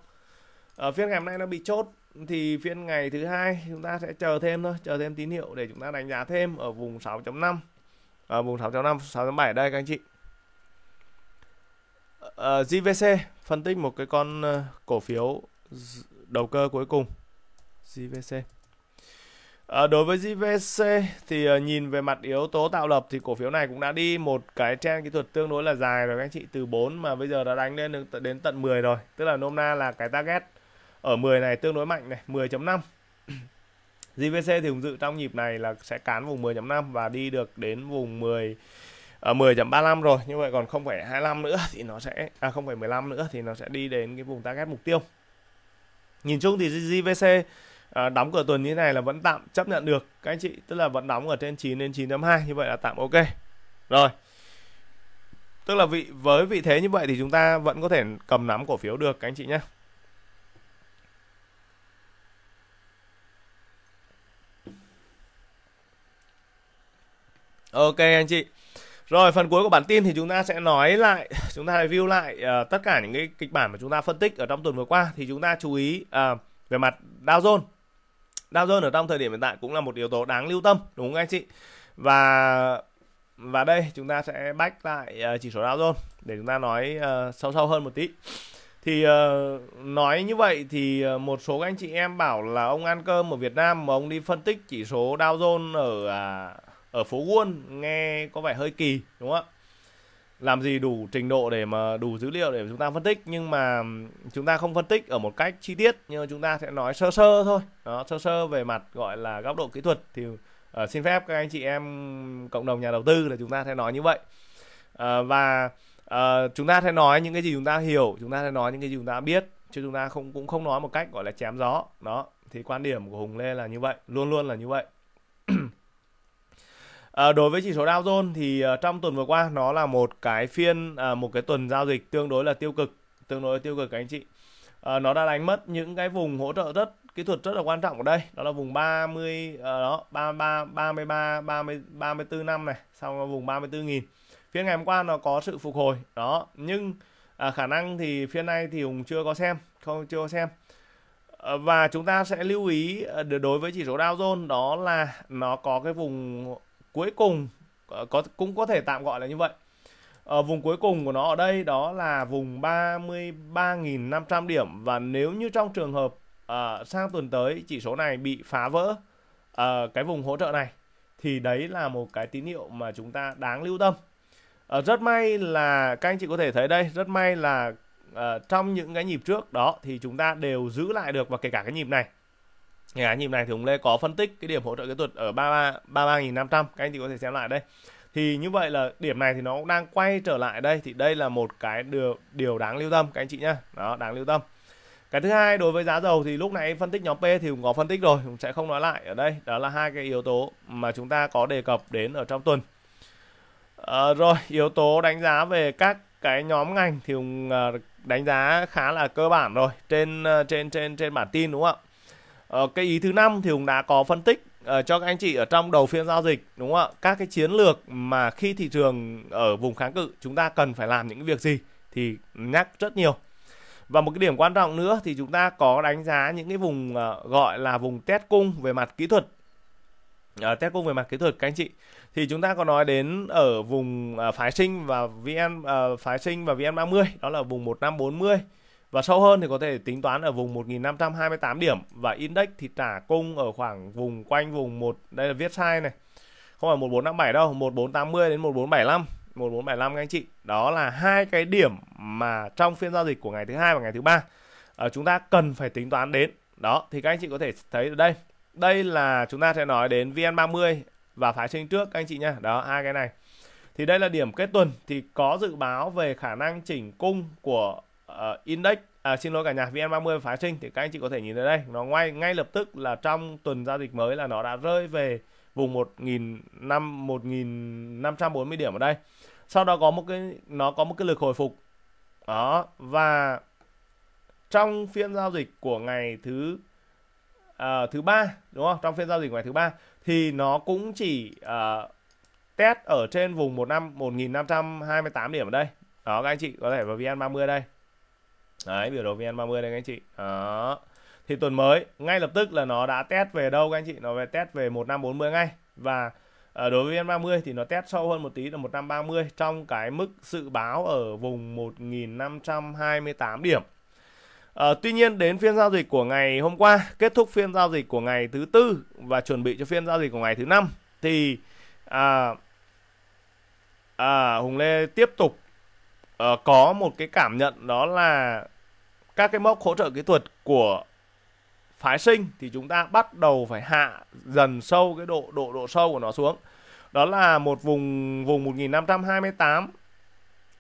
Ở ờ, phiên ngày hôm nay nó bị chốt thì phiên ngày thứ hai chúng ta sẽ chờ thêm thôi, chờ thêm tín hiệu để chúng ta đánh giá thêm ở vùng 6.5. Ờ, ở vùng 6.5, 6.7 đây các anh chị. Ở JVC phân tích một cái con cổ phiếu đầu cơ cuối cùng. JVC À, đối với JVC thì uh, nhìn về mặt yếu tố tạo lập thì cổ phiếu này cũng đã đi một cái trend kỹ thuật tương đối là dài rồi các anh chị từ 4 mà bây giờ đã đánh lên được đến tận 10 rồi, tức là nôm na là cái target ở 10 này tương đối mạnh này, 10.5. JVC thì hùng dự trong nhịp này là sẽ cán vùng 10.5 và đi được đến vùng 10 ở 10.35 rồi như vậy còn 0.25 nữa thì nó sẽ à 0.15 nữa thì nó sẽ đi đến cái vùng target mục tiêu. Nhìn chung thì JVC à, đóng cửa tuần như thế này là vẫn tạm chấp nhận được các anh chị tức là vẫn đóng ở trên 9 đến 9.2 như vậy là tạm ok rồi tức là vị với vị thế như vậy thì chúng ta vẫn có thể cầm nắm cổ phiếu được các anh chị nhé ok anh chị rồi phần cuối của bản tin thì chúng ta sẽ nói lại, chúng ta review lại uh, tất cả những cái kịch bản mà chúng ta phân tích ở trong tuần vừa qua thì chúng ta chú ý uh, về mặt Dow Jones Dow Jones ở trong thời điểm hiện tại cũng là một yếu tố đáng lưu tâm đúng không anh chị? Và và đây chúng ta sẽ bách lại ờ, chỉ số Dow Jones để chúng ta nói uh, sâu sâu hơn một tí. Thì uh, nói như vậy thì một số anh chị em bảo là ông ăn cơm ở Việt Nam mà ông đi phân tích chỉ số Dow Jones ở uh, ở phố Wall nghe có vẻ hơi kỳ đúng không ạ? làm gì đủ trình độ để mà đủ dữ liệu để chúng ta phân tích nhưng mà chúng ta không phân tích ở một cách chi tiết nhưng chúng ta sẽ nói sơ sơ thôi đó sơ sơ về mặt gọi là góc độ kỹ thuật thì uh, xin phép các anh chị em cộng đồng nhà đầu tư là chúng ta sẽ nói như vậy uh, và uh, chúng ta sẽ nói những cái gì chúng ta hiểu chúng ta sẽ nói những cái gì chúng ta biết chứ chúng ta không cũng không nói một cách gọi là chém gió đó thì quan điểm của hùng lê là như vậy luôn luôn là như vậy À, đối với chỉ số Dow Jones thì uh, trong tuần vừa qua nó là một cái phiên uh, một cái tuần giao dịch tương đối là tiêu cực, tương đối tiêu cực các anh chị. Uh, nó đã đánh mất những cái vùng hỗ trợ rất kỹ thuật rất là quan trọng ở đây, đó là vùng 30 uh, đó, 33 33 30 34 năm này, xong là vùng 34.000. Phiên ngày hôm qua nó có sự phục hồi đó, nhưng uh, khả năng thì phiên nay thì Hùng chưa có xem, không chưa có xem và chúng ta sẽ lưu ý đối với chỉ số Dow Jones đó là nó có cái vùng cuối cùng có cũng có thể tạm gọi là như vậy ở ờ, vùng cuối cùng của nó ở đây đó là vùng 33.500 điểm và nếu như trong trường hợp uh, sang tuần tới chỉ số này bị phá vỡ uh, cái vùng hỗ trợ này thì đấy là một cái tín hiệu mà chúng ta đáng lưu tâm uh, rất may là các anh chị có thể thấy đây rất may là uh, trong những cái nhịp trước đó thì chúng ta đều giữ lại được và kể cả cái nhịp này hình nhịp này thì ông Lê có phân tích cái điểm hỗ trợ kỹ thuật ở 33 33.500 các anh chị có thể xem lại đây thì như vậy là điểm này thì nó cũng đang quay trở lại đây thì đây là một cái điều điều đáng lưu tâm các anh chị nhá đó đáng lưu tâm cái thứ hai đối với giá dầu thì lúc nãy phân tích nhóm P thì cũng có phân tích rồi cũng sẽ không nói lại ở đây đó là hai cái yếu tố mà chúng ta có đề cập đến ở trong tuần à, rồi yếu tố đánh giá về các cái nhóm ngành thì cũng ờ, đánh giá khá là cơ bản rồi trên ờ, trên trên trên bản tin đúng không ạ Ờ, cái ý thứ năm thì hùng đã có phân tích uh, cho các anh chị ở trong đầu phiên giao dịch đúng không ạ các cái chiến lược mà khi thị trường ở vùng kháng cự chúng ta cần phải làm những việc gì thì nhắc rất nhiều và một cái điểm quan trọng nữa thì chúng ta có đánh giá những cái vùng uh, gọi là vùng test cung về mặt kỹ thuật uh, test cung về mặt kỹ thuật các anh chị thì chúng ta có nói đến ở vùng uh, phái sinh và VN uh, phái sinh và VN30 đó là vùng 1540 và sâu hơn thì có thể tính toán ở vùng 1528 điểm và index thì trả cung ở khoảng vùng quanh vùng 1 đây là viết sai này. Không phải 1457 đâu, 1480 đến 1475, 1475 các anh chị. Đó là hai cái điểm mà trong phiên giao dịch của ngày thứ hai và ngày thứ ba uh, chúng ta cần phải tính toán đến. Đó thì các anh chị có thể thấy ở đây. Đây là chúng ta sẽ nói đến VN30 và phái sinh trước các anh chị nha Đó hai cái này. Thì đây là điểm kết tuần thì có dự báo về khả năng chỉnh cung của uh, index à, xin lỗi cả nhà VN30 phá sinh thì các anh chị có thể nhìn thấy đây nó ngay ngay lập tức là trong tuần giao dịch mới là nó đã rơi về vùng 1.500 1.540 điểm ở đây sau đó có một cái nó có một cái lực hồi phục đó và trong phiên giao dịch của ngày thứ uh, thứ ba đúng không trong phiên giao dịch ngày thứ ba thì nó cũng chỉ uh, test ở trên vùng một một năm năm nghìn trăm hai mươi tám điểm ở đây đó các anh chị có thể vào VN30 đây đấy biểu đồ vn 30 đây các anh chị đó thì tuần mới ngay lập tức là nó đã test về đâu các anh chị nó về test về 1540 ngay và ở ờ, đối với VN30 thì nó test sâu hơn một tí là 130 trong cái mức dự báo ở vùng 1528 điểm. À, tuy nhiên đến phiên giao dịch của ngày hôm qua, kết thúc phiên giao dịch của ngày thứ tư và chuẩn bị cho phiên giao dịch của ngày thứ năm thì à, à, Hùng Lê tiếp tục à, có một cái cảm nhận đó là các cái mốc hỗ trợ kỹ thuật của phái sinh thì chúng ta bắt đầu phải hạ dần sâu cái độ độ độ sâu của nó xuống. Đó là một vùng vùng 1528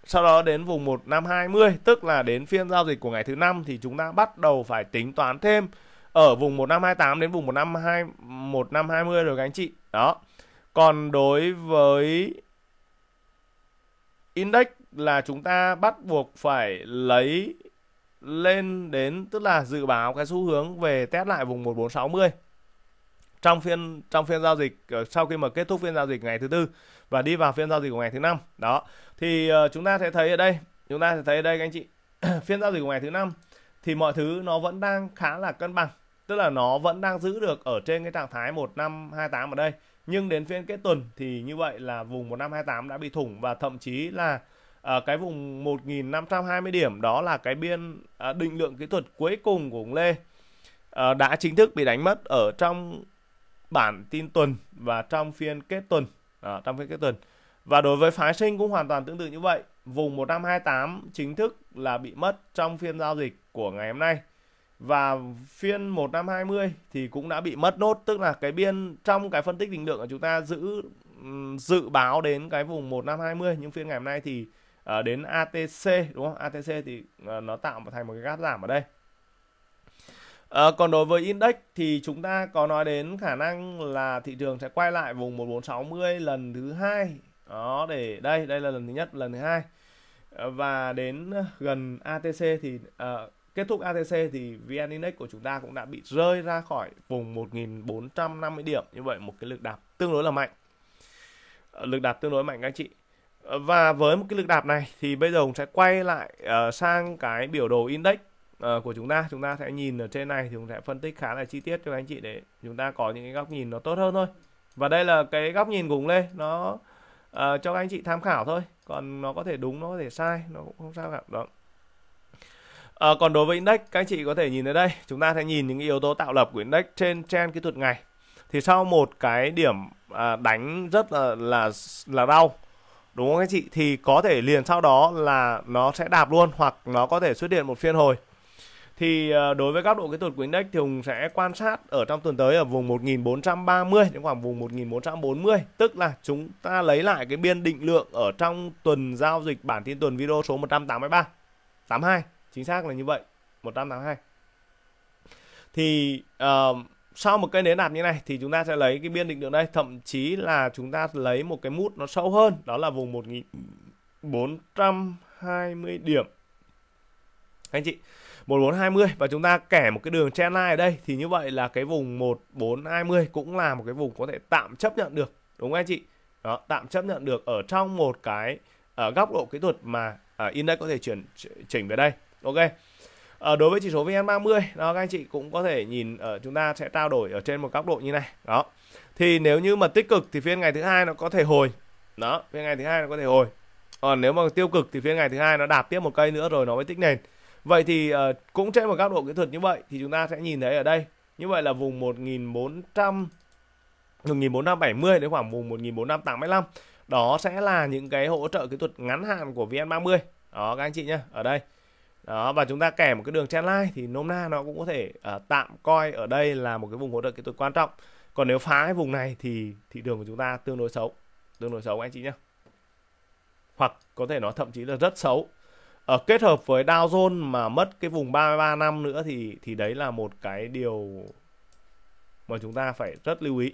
sau đó đến vùng năm 1520 tức là đến phiên giao dịch của ngày thứ năm thì chúng ta bắt đầu phải tính toán thêm ở vùng năm 1528 đến vùng năm 152 1520 rồi các anh chị. Đó. Còn đối với index là chúng ta bắt buộc phải lấy lên đến tức là dự báo cái xu hướng về test lại vùng 1460 trong phiên trong phiên giao dịch ờ, sau khi mà kết thúc phiên giao dịch ngày thứ tư và đi vào phiên giao dịch của ngày thứ năm đó thì ờ, chúng ta sẽ thấy ở đây chúng ta sẽ thấy ở đây các anh chị phiên giao dịch của ngày thứ năm thì mọi thứ nó vẫn đang khá là cân bằng tức là nó vẫn đang giữ được ở trên cái trạng thái 1528 ở đây nhưng đến phiên kết tuần thì như vậy là vùng 1528 đã bị thủng và thậm chí là Ờ, cái vùng 1.520 điểm đó là cái biên ờ, định lượng kỹ thuật cuối cùng của ông Lê ờ, đã chính thức bị đánh mất ở trong bản tin tuần và trong phiên kết tuần à, trong phiên kết tuần và đối với phái sinh cũng hoàn toàn tương tự như vậy vùng 1528 chính thức là bị mất trong phiên giao dịch của ngày hôm nay và phiên 1520 thì cũng đã bị mất nốt tức là cái biên trong cái phân tích định lượng của chúng ta giữ dự báo đến cái vùng 1520 nhưng phiên ngày hôm nay thì à, đến ATC đúng không? ATC thì à, nó tạo một thành một cái gap giảm ở đây. À, còn đối với index thì chúng ta có nói đến khả năng là thị trường sẽ quay lại vùng 1460 lần thứ hai. Đó để đây, đây là lần thứ nhất, lần thứ hai. và đến gần ATC thì à, kết thúc ATC thì VN Index của chúng ta cũng đã bị rơi ra khỏi vùng 1450 điểm. Như vậy một cái lực đạp tương đối là mạnh. Lực đạp tương đối mạnh các anh chị và với một cái lực đạp này thì bây giờ cũng sẽ quay lại uh, sang cái biểu đồ index uh, của chúng ta chúng ta sẽ nhìn ở trên này thì cũng sẽ phân tích khá là chi tiết cho anh chị để chúng ta có những cái góc nhìn nó tốt hơn thôi và đây là cái góc nhìn cùng lên nó uh, cho anh chị tham khảo thôi còn nó có thể đúng nó có thể sai nó cũng không sao cả đó À, còn đối với index, các anh chị có thể nhìn ở đây, chúng ta sẽ nhìn những yếu tố tạo lập của index trên trend kỹ thuật ngày. Thì sau một cái điểm à, đánh rất là là là đau đúng không anh chị thì có thể liền sau đó là nó sẽ đạp luôn hoặc nó có thể xuất hiện một phiên hồi thì ờ, đối với góc độ kỹ thuật của index thì Hùng sẽ quan sát ở trong tuần tới ở vùng 1430 đến khoảng vùng 1440 tức là chúng ta lấy lại cái biên định lượng ở trong tuần giao dịch bản tin tuần video số 183 82 chính xác là như vậy 182 thì uh, sau một cây nến nạp như này thì chúng ta sẽ lấy cái biên định lượng đây thậm chí là chúng ta lấy một cái mút nó sâu hơn đó là vùng 1420 điểm anh chị 1420 và chúng ta kẻ một cái đường trendline ở đây thì như vậy là cái vùng 1420 cũng là một cái vùng có thể tạm chấp nhận được đúng không anh chị đó tạm chấp nhận được ở trong một cái ở ờ, góc độ kỹ thuật mà ở in đây có thể chuyển chỉnh về đây ok à, đối với chỉ số VN30 đó các anh chị cũng có thể nhìn ở ờ, chúng ta sẽ trao đổi ở trên một góc độ như này đó thì nếu như mà tích cực thì phiên ngày thứ hai nó có thể hồi đó phiên ngày thứ hai nó có thể hồi còn nếu mà tiêu cực thì phiên ngày thứ hai nó đạp tiếp một cây nữa rồi nó mới tích nền vậy thì uh, cũng trên một góc độ kỹ thuật như vậy thì chúng ta sẽ nhìn thấy ở đây như vậy là vùng 1400 1470 đến khoảng vùng 1485 đó sẽ là những cái hỗ trợ kỹ thuật ngắn hạn của VN30 đó các anh chị nhé ở đây đó và chúng ta kẻ một cái đường trend line thì nôm na nó cũng có thể uh, tạm coi ở đây là một cái vùng hỗ trợ kỹ thuật quan trọng còn nếu phá cái vùng này thì thị trường của chúng ta tương đối xấu tương đối xấu anh chị nhé hoặc có thể nó thậm chí là rất xấu ở ờ, kết hợp với Dow Jones mà mất cái vùng 33 năm nữa thì thì đấy là một cái điều mà chúng ta phải rất lưu ý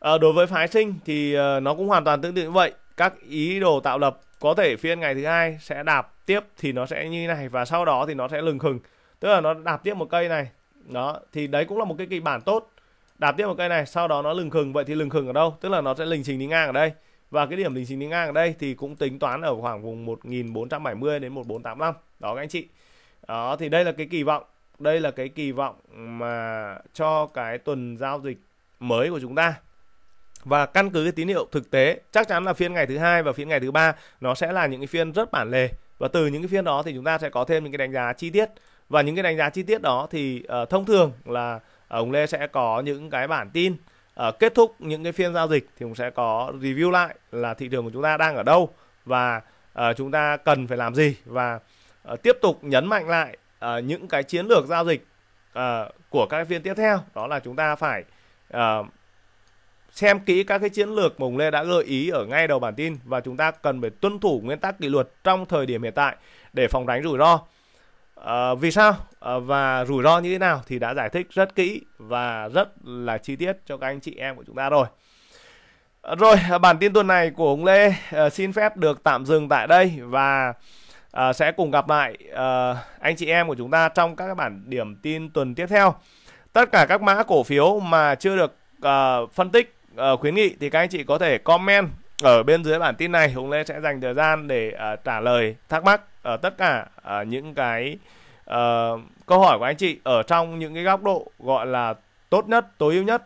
à, đối với phái sinh thì uh, nó cũng hoàn toàn tương tự như vậy các ý đồ tạo lập có thể phiên ngày thứ hai sẽ đạp tiếp thì nó sẽ như này và sau đó thì nó sẽ lừng khừng tức là nó đạp tiếp một cây này đó thì đấy cũng là một cái kịch bản tốt đạp tiếp một cây này sau đó nó lừng khừng vậy thì lừng khừng ở đâu tức là nó sẽ lình trình đi ngang ở đây và cái điểm lình trình đi ngang ở đây thì cũng tính toán ở khoảng vùng 1470 đến 1485 đó các anh chị đó thì đây là cái kỳ vọng đây là cái kỳ vọng mà cho cái tuần giao dịch mới của chúng ta và căn cứ cái tín hiệu thực tế chắc chắn là phiên ngày thứ hai và phiên ngày thứ ba nó sẽ là những cái phiên rất bản lề và từ những cái phiên đó thì chúng ta sẽ có thêm những cái đánh giá chi tiết và những cái đánh giá chi tiết đó thì uh, thông thường là ờ, ông Lê sẽ có những cái bản tin uh, kết thúc những cái phiên giao dịch thì cũng sẽ có review lại là thị trường của chúng ta đang ở đâu và uh, chúng ta cần phải làm gì và uh, tiếp tục nhấn mạnh lại uh, những cái chiến lược giao dịch uh, của các phiên tiếp theo đó là chúng ta phải uh, xem kỹ các cái chiến lược mà Hùng Lê đã gợi ý ở ngay đầu bản tin và chúng ta cần phải tuân thủ nguyên tắc kỷ luật trong thời điểm hiện tại để phòng tránh rủi ro. À, vì sao à, và rủi ro như thế nào thì đã giải thích rất kỹ và rất là chi tiết cho các anh chị em của chúng ta rồi. À, rồi bản tin tuần này của ông Lê à, xin phép được tạm dừng tại đây và à, sẽ cùng gặp lại à, anh chị em của chúng ta trong các bản điểm tin tuần tiếp theo. Tất cả các mã cổ phiếu mà chưa được uh, phân tích Ờ, khuyến nghị thì các anh chị có thể comment ở bên dưới bản tin này Hùng Lê sẽ dành thời gian để uh, trả lời thắc mắc ở uh, tất cả uh, những cái uh, câu hỏi của anh chị ở trong những cái góc độ gọi là tốt nhất, tối ưu nhất.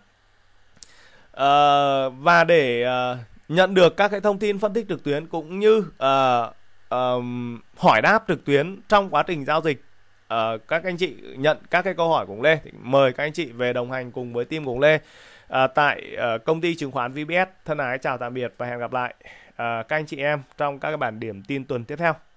Uh, và để uh, nhận được các cái thông tin phân tích trực tuyến cũng như uh, um, hỏi đáp trực tuyến trong quá trình giao dịch uh, các anh chị nhận các cái câu hỏi của hùng Lê thì mời các anh chị về đồng hành cùng với team của hùng Lê à, tại à, công ty chứng khoán VBS. Thân ái chào tạm biệt và hẹn gặp lại à, các anh chị em trong các bản điểm tin tuần tiếp theo.